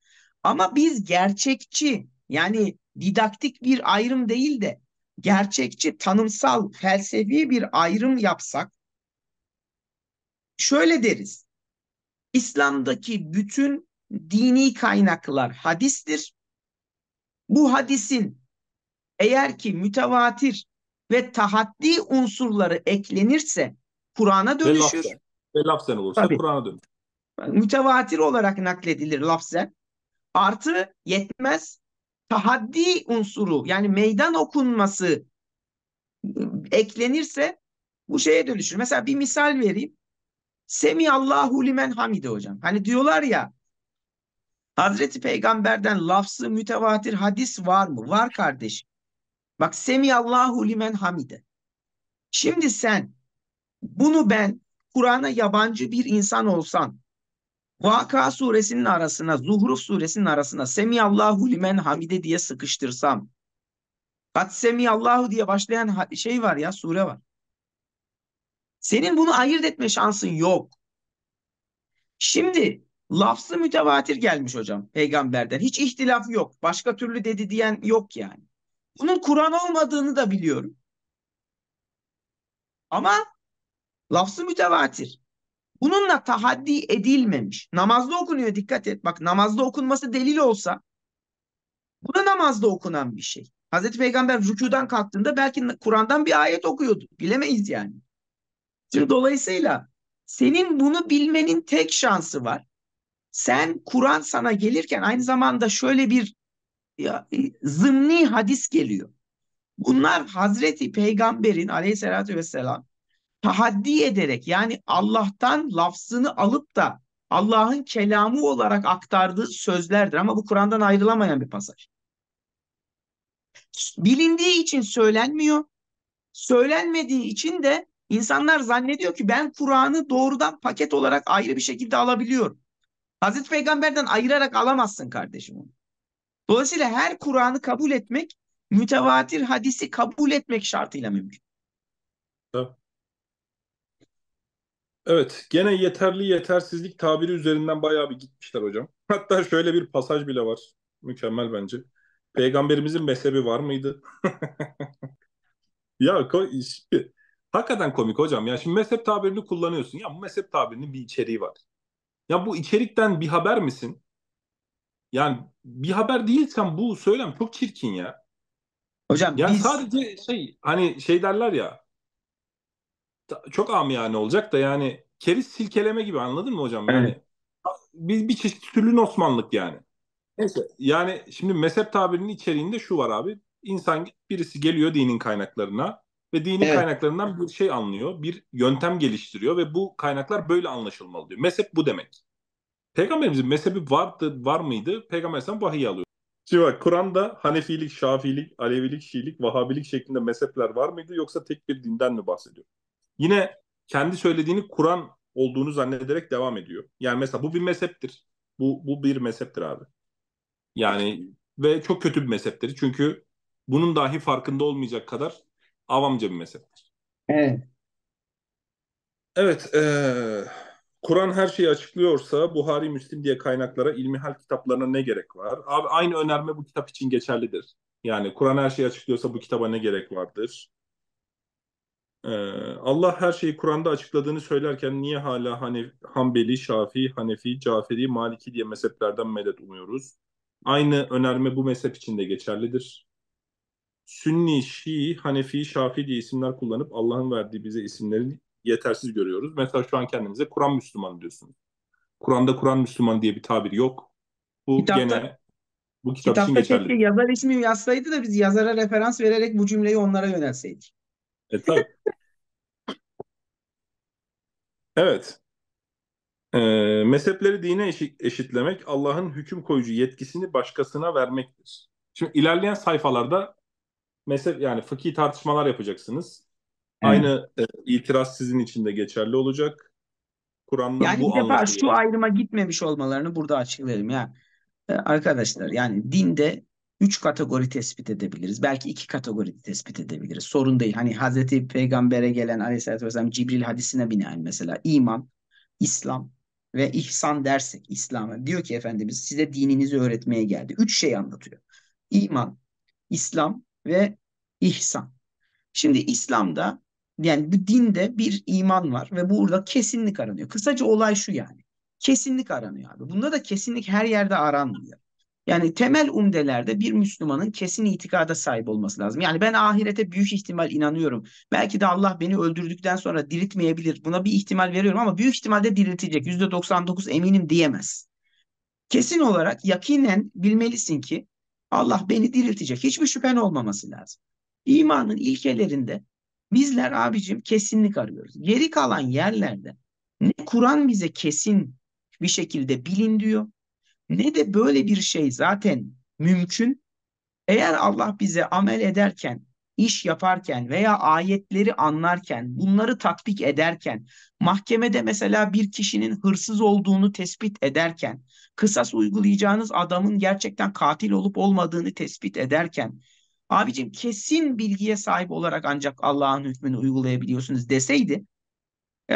Ama biz gerçekçi yani didaktik bir ayrım değil de gerçekçi, tanımsal, felsefi bir ayrım yapsak şöyle deriz. İslam'daki bütün dini kaynaklar hadistir. Bu hadisin eğer ki mütevatir ve tahaddi unsurları eklenirse Kur'an'a dönüşür. Ve lafzen olursa Kur'an'a dönüşür. Mütevatir olarak nakledilir lafzen. Artı yetmez tahaddi unsuru yani meydan okunması ıı, eklenirse bu şeye dönüşür. Mesela bir misal vereyim. Semi Allahu limen hamide hocam. Hani diyorlar ya Hazreti Peygamber'den lafzı mütevatir hadis var mı? Var kardeşim. Bak Semi Allahu limen hamide. Şimdi sen bunu ben Kur'an'a yabancı bir insan olsan Vaka suresinin arasına, Zuhruf suresinin arasına Semiyallahu limen hamide diye sıkıştırsam. Kat Semiyallahu diye başlayan şey var ya, sure var. Senin bunu ayırt etme şansın yok. Şimdi lafzı mütevatir gelmiş hocam peygamberden. Hiç ihtilaf yok. Başka türlü dedi diyen yok yani. Bunun Kur'an olmadığını da biliyorum. Ama lafzı mütevatir. Bununla tahaddi edilmemiş. Namazda okunuyor dikkat et. Bak namazda okunması delil olsa bu da namazda okunan bir şey. Hazreti Peygamber rükudan kalktığında belki Kur'an'dan bir ayet okuyordu. Bilemeyiz yani. Şimdi dolayısıyla senin bunu bilmenin tek şansı var. Sen Kur'an sana gelirken aynı zamanda şöyle bir ya, e, zımni hadis geliyor. Bunlar Hazreti Peygamber'in aleyhissalatü vesselam tahaddi ederek yani Allah'tan lafzını alıp da Allah'ın kelamı olarak aktardığı sözlerdir ama bu Kur'an'dan ayrılamayan bir pasaj. Bilindiği için söylenmiyor. Söylenmediği için de insanlar zannediyor ki ben Kur'an'ı doğrudan paket olarak ayrı bir şekilde alabiliyorum. Hazreti Peygamber'den ayırarak alamazsın kardeşim onu. Dolayısıyla her Kur'an'ı kabul etmek mütevatir hadisi kabul etmek şartıyla mümkün. Evet. Evet, gene yeterli yetersizlik tabiri üzerinden bayağı bir gitmişler hocam. <laughs> Hatta şöyle bir pasaj bile var. Mükemmel bence. Peygamberimizin mezhebi var mıydı? <laughs> ya ko- şimdi, hakikaten komik hocam. Ya şimdi mezhep tabirini kullanıyorsun. Ya bu mezhep tabirinin bir içeriği var. Ya bu içerikten bir haber misin? Yani bir haber değilsen bu söylem çok çirkin ya. Hocam yani biz... sadece şey hani şey derler ya çok amiyane olacak da yani keriz silkeleme gibi anladın mı hocam? Yani bir, bir çeşit sürlün Osmanlık yani. Neyse. Yani şimdi mezhep tabirinin içeriğinde şu var abi. İnsan birisi geliyor dinin kaynaklarına ve dinin evet. kaynaklarından bir şey anlıyor, bir yöntem geliştiriyor ve bu kaynaklar böyle anlaşılmalı diyor. Mezhep bu demek. Peygamberimizin mezhebi vardı, var mıydı? Peygamber Efendimiz vahiy alıyor. Şimdi bak Kur'an'da Hanefilik, Şafilik, Alevilik, Şiilik, Vahabilik şeklinde mezhepler var mıydı yoksa tek bir dinden mi bahsediyor? yine kendi söylediğini Kur'an olduğunu zannederek devam ediyor. Yani mesela bu bir mezheptir. Bu, bu bir mezheptir abi. Yani ve çok kötü bir mezheptir. Çünkü bunun dahi farkında olmayacak kadar avamca bir mezheptir. Evet. Evet. Ee, Kur'an her şeyi açıklıyorsa Buhari, Müslim diye kaynaklara, ilmihal kitaplarına ne gerek var? Abi aynı önerme bu kitap için geçerlidir. Yani Kur'an her şeyi açıklıyorsa bu kitaba ne gerek vardır? Ee, Allah her şeyi Kur'an'da açıkladığını söylerken niye hala hani Hanbeli, Şafii, Hanefi, Caferi, Maliki diye mezheplerden medet umuyoruz? Aynı önerme bu mezhep için de geçerlidir. Sünni, Şii, Hanefi, Şafii diye isimler kullanıp Allah'ın verdiği bize isimleri yetersiz görüyoruz. Mesela şu an kendimize Kur'an Müslüman diyorsunuz. Kur'an'da Kur'an Müslüman diye bir tabir yok. Bu kitapta, gene bu kitap kitapta için geçerli. Yazar ismi yazsaydı da biz yazara referans vererek bu cümleyi onlara yönelseydik. E tabii. Evet. Ee, mezhepleri dine eşitlemek Allah'ın hüküm koyucu yetkisini başkasına vermektir. Şimdi ilerleyen sayfalarda mezhep yani fıkhi tartışmalar yapacaksınız. Evet. Aynı e, itiraz sizin için de geçerli olacak. Kur'an'da yani bu ilk defa şu ayrıma gitmemiş olmalarını burada açıklayayım ya. Ee, arkadaşlar yani dinde üç kategori tespit edebiliriz. Belki iki kategori tespit edebiliriz. Sorun değil. Hani Hazreti Peygamber'e gelen Aleyhisselatü Vesselam Cibril hadisine binaen mesela iman, İslam ve ihsan dersek İslam'a diyor ki Efendimiz size dininizi öğretmeye geldi. Üç şey anlatıyor. İman, İslam ve ihsan. Şimdi İslam'da yani bu dinde bir iman var ve burada kesinlik aranıyor. Kısaca olay şu yani. Kesinlik aranıyor abi. Bunda da kesinlik her yerde aranmıyor. Yani temel umdelerde bir Müslümanın kesin itikada sahip olması lazım. Yani ben ahirete büyük ihtimal inanıyorum. Belki de Allah beni öldürdükten sonra diriltmeyebilir. Buna bir ihtimal veriyorum ama büyük ihtimalle diriltecek. %99 eminim diyemez. Kesin olarak yakinen bilmelisin ki Allah beni diriltecek. Hiçbir şüphen olmaması lazım. İmanın ilkelerinde bizler abicim kesinlik arıyoruz. Geri kalan yerlerde ne Kur'an bize kesin bir şekilde bilin diyor ne de böyle bir şey zaten mümkün. Eğer Allah bize amel ederken, iş yaparken veya ayetleri anlarken, bunları tatbik ederken, mahkemede mesela bir kişinin hırsız olduğunu tespit ederken, kısas uygulayacağınız adamın gerçekten katil olup olmadığını tespit ederken, abicim kesin bilgiye sahip olarak ancak Allah'ın hükmünü uygulayabiliyorsunuz deseydi, e,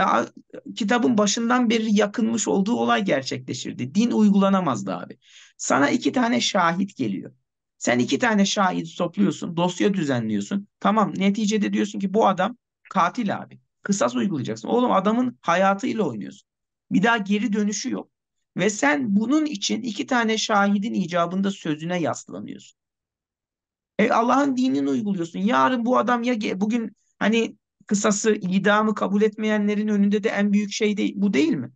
kitabın başından beri yakınmış olduğu olay gerçekleşirdi. Din uygulanamazdı abi. Sana iki tane şahit geliyor. Sen iki tane şahit topluyorsun, dosya düzenliyorsun. Tamam neticede diyorsun ki bu adam katil abi. Kısas uygulayacaksın. Oğlum adamın hayatıyla oynuyorsun. Bir daha geri dönüşü yok. Ve sen bunun için iki tane şahidin icabında sözüne yaslanıyorsun. E Allah'ın dinini uyguluyorsun. Yarın bu adam ya bugün hani kısası idamı kabul etmeyenlerin önünde de en büyük şey de, bu değil mi?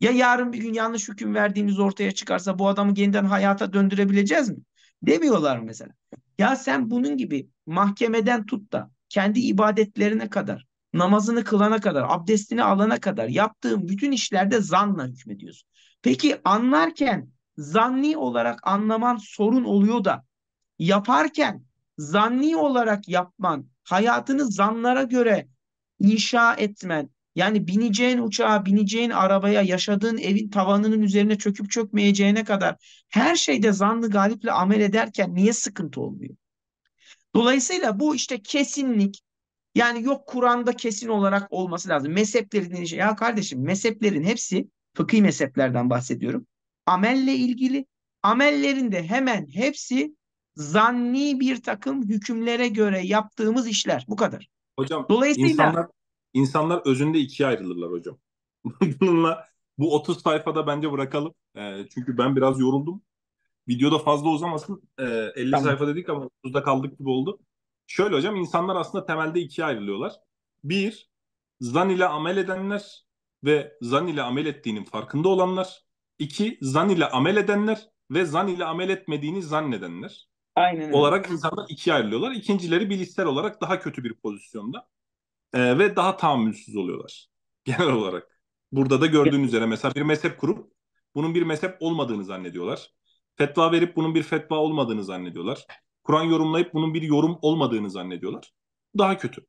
Ya yarın bir gün yanlış hüküm verdiğimiz ortaya çıkarsa bu adamı yeniden hayata döndürebileceğiz mi? Demiyorlar mesela. Ya sen bunun gibi mahkemeden tut da kendi ibadetlerine kadar, namazını kılana kadar, abdestini alana kadar yaptığın bütün işlerde zanla hükmediyorsun. Peki anlarken zanni olarak anlaman sorun oluyor da yaparken zanni olarak yapman hayatını zanlara göre inşa etmen, yani bineceğin uçağa, bineceğin arabaya, yaşadığın evin tavanının üzerine çöküp çökmeyeceğine kadar her şeyde zanlı galiple amel ederken niye sıkıntı olmuyor? Dolayısıyla bu işte kesinlik, yani yok Kur'an'da kesin olarak olması lazım. Mezhepleri dediğin Ya kardeşim mezheplerin hepsi fıkhi mezheplerden bahsediyorum. Amelle ilgili. amellerinde hemen hepsi zanni bir takım hükümlere göre yaptığımız işler. Bu kadar. Hocam Dolayısıyla, insanlar, insanlar özünde ikiye ayrılırlar hocam. <laughs> Bununla bu 30 sayfada bence bırakalım. E, çünkü ben biraz yoruldum. Videoda fazla uzamasın. E, ee, 50 tamam. sayfa dedik ama 30'da kaldık gibi oldu. Şöyle hocam insanlar aslında temelde ikiye ayrılıyorlar. Bir, zan ile amel edenler ve zan ile amel ettiğinin farkında olanlar. İki, zan ile amel edenler ve zan ile amel etmediğini zannedenler. Aynen öyle. olarak insanlar ikiye ayrılıyorlar. İkincileri bilişsel olarak daha kötü bir pozisyonda e, ve daha tahammülsüz oluyorlar <laughs> genel olarak. Burada da gördüğünüz üzere mesela bir mezhep kurup bunun bir mezhep olmadığını zannediyorlar. Fetva verip bunun bir fetva olmadığını zannediyorlar. Kur'an yorumlayıp bunun bir yorum olmadığını zannediyorlar. Daha kötü.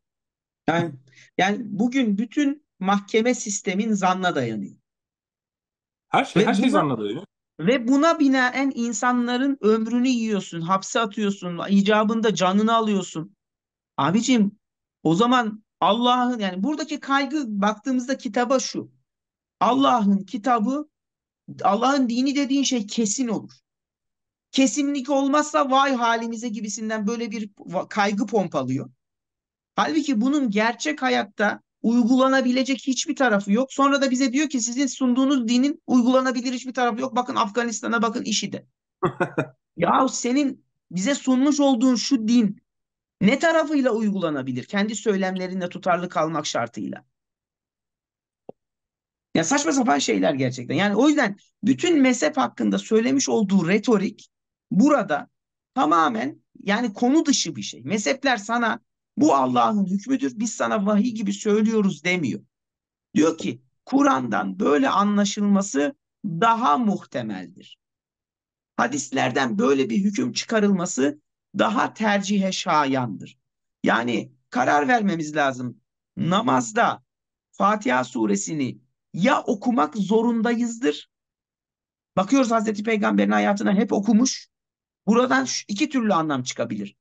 Yani, yani bugün bütün mahkeme sistemin zanna dayanıyor. Her şey, her şey buna, zanna dayanıyor. Ve buna binaen insanların ömrünü yiyorsun, hapse atıyorsun, icabında canını alıyorsun. Abicim o zaman Allah'ın yani buradaki kaygı baktığımızda kitaba şu. Allah'ın kitabı, Allah'ın dini dediğin şey kesin olur. Kesinlik olmazsa vay halimize gibisinden böyle bir kaygı pompalıyor. Halbuki bunun gerçek hayatta uygulanabilecek hiçbir tarafı yok. Sonra da bize diyor ki sizin sunduğunuz dinin uygulanabilir hiçbir tarafı yok. Bakın Afganistan'a bakın işi de. <laughs> ya senin bize sunmuş olduğun şu din ne tarafıyla uygulanabilir? Kendi söylemlerinde tutarlı kalmak şartıyla. Ya saçma sapan şeyler gerçekten. Yani o yüzden bütün mezhep hakkında söylemiş olduğu retorik burada tamamen yani konu dışı bir şey. Mezhepler sana bu Allah'ın hükmüdür biz sana vahiy gibi söylüyoruz demiyor. Diyor ki Kur'an'dan böyle anlaşılması daha muhtemeldir. Hadislerden böyle bir hüküm çıkarılması daha tercihe şayandır. Yani karar vermemiz lazım. Namazda Fatiha suresini ya okumak zorundayızdır. Bakıyoruz Hazreti Peygamber'in hayatına hep okumuş. Buradan iki türlü anlam çıkabilir.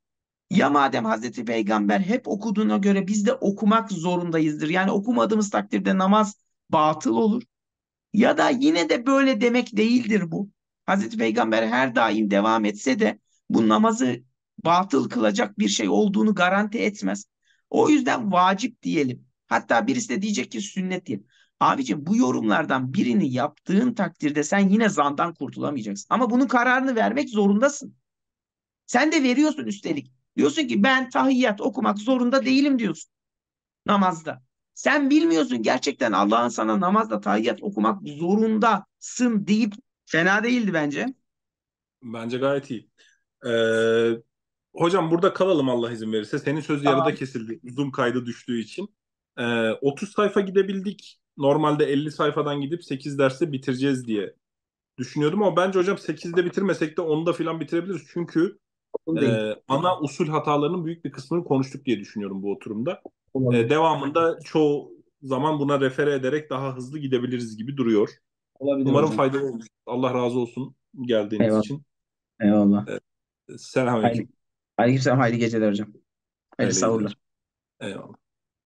Ya madem Hazreti Peygamber hep okuduğuna göre biz de okumak zorundayızdır. Yani okumadığımız takdirde namaz batıl olur. Ya da yine de böyle demek değildir bu. Hazreti Peygamber her daim devam etse de bu namazı batıl kılacak bir şey olduğunu garanti etmez. O yüzden vacip diyelim. Hatta birisi de diyecek ki sünnet diyelim. Abicim bu yorumlardan birini yaptığın takdirde sen yine zandan kurtulamayacaksın. Ama bunun kararını vermek zorundasın. Sen de veriyorsun üstelik. Diyorsun ki ben tahiyyat okumak zorunda değilim diyorsun namazda. Sen bilmiyorsun gerçekten Allah'ın sana namazda tahiyyat okumak zorundasın deyip fena değildi bence. Bence gayet iyi. Ee, hocam burada kalalım Allah izin verirse. Senin söz tamam. yarıda kesildi. Zoom kaydı düştüğü için. Ee, 30 sayfa gidebildik. Normalde 50 sayfadan gidip 8 derste bitireceğiz diye düşünüyordum ama bence hocam 8'de bitirmesek de 10'da filan bitirebiliriz. Çünkü e, ana usul hatalarının büyük bir kısmını konuştuk diye düşünüyorum bu oturumda. E, devamında çoğu zaman buna refere ederek daha hızlı gidebiliriz gibi duruyor. Olabilir Umarım hocam. faydalı olmuş. Allah razı olsun geldiğiniz Eyvallah. için. Eyvallah. E, selamünaleyküm. Aleykümselam. Hayırlı geceler hocam. Hayırlı, Hayırlı sahurlar. Eyvallah.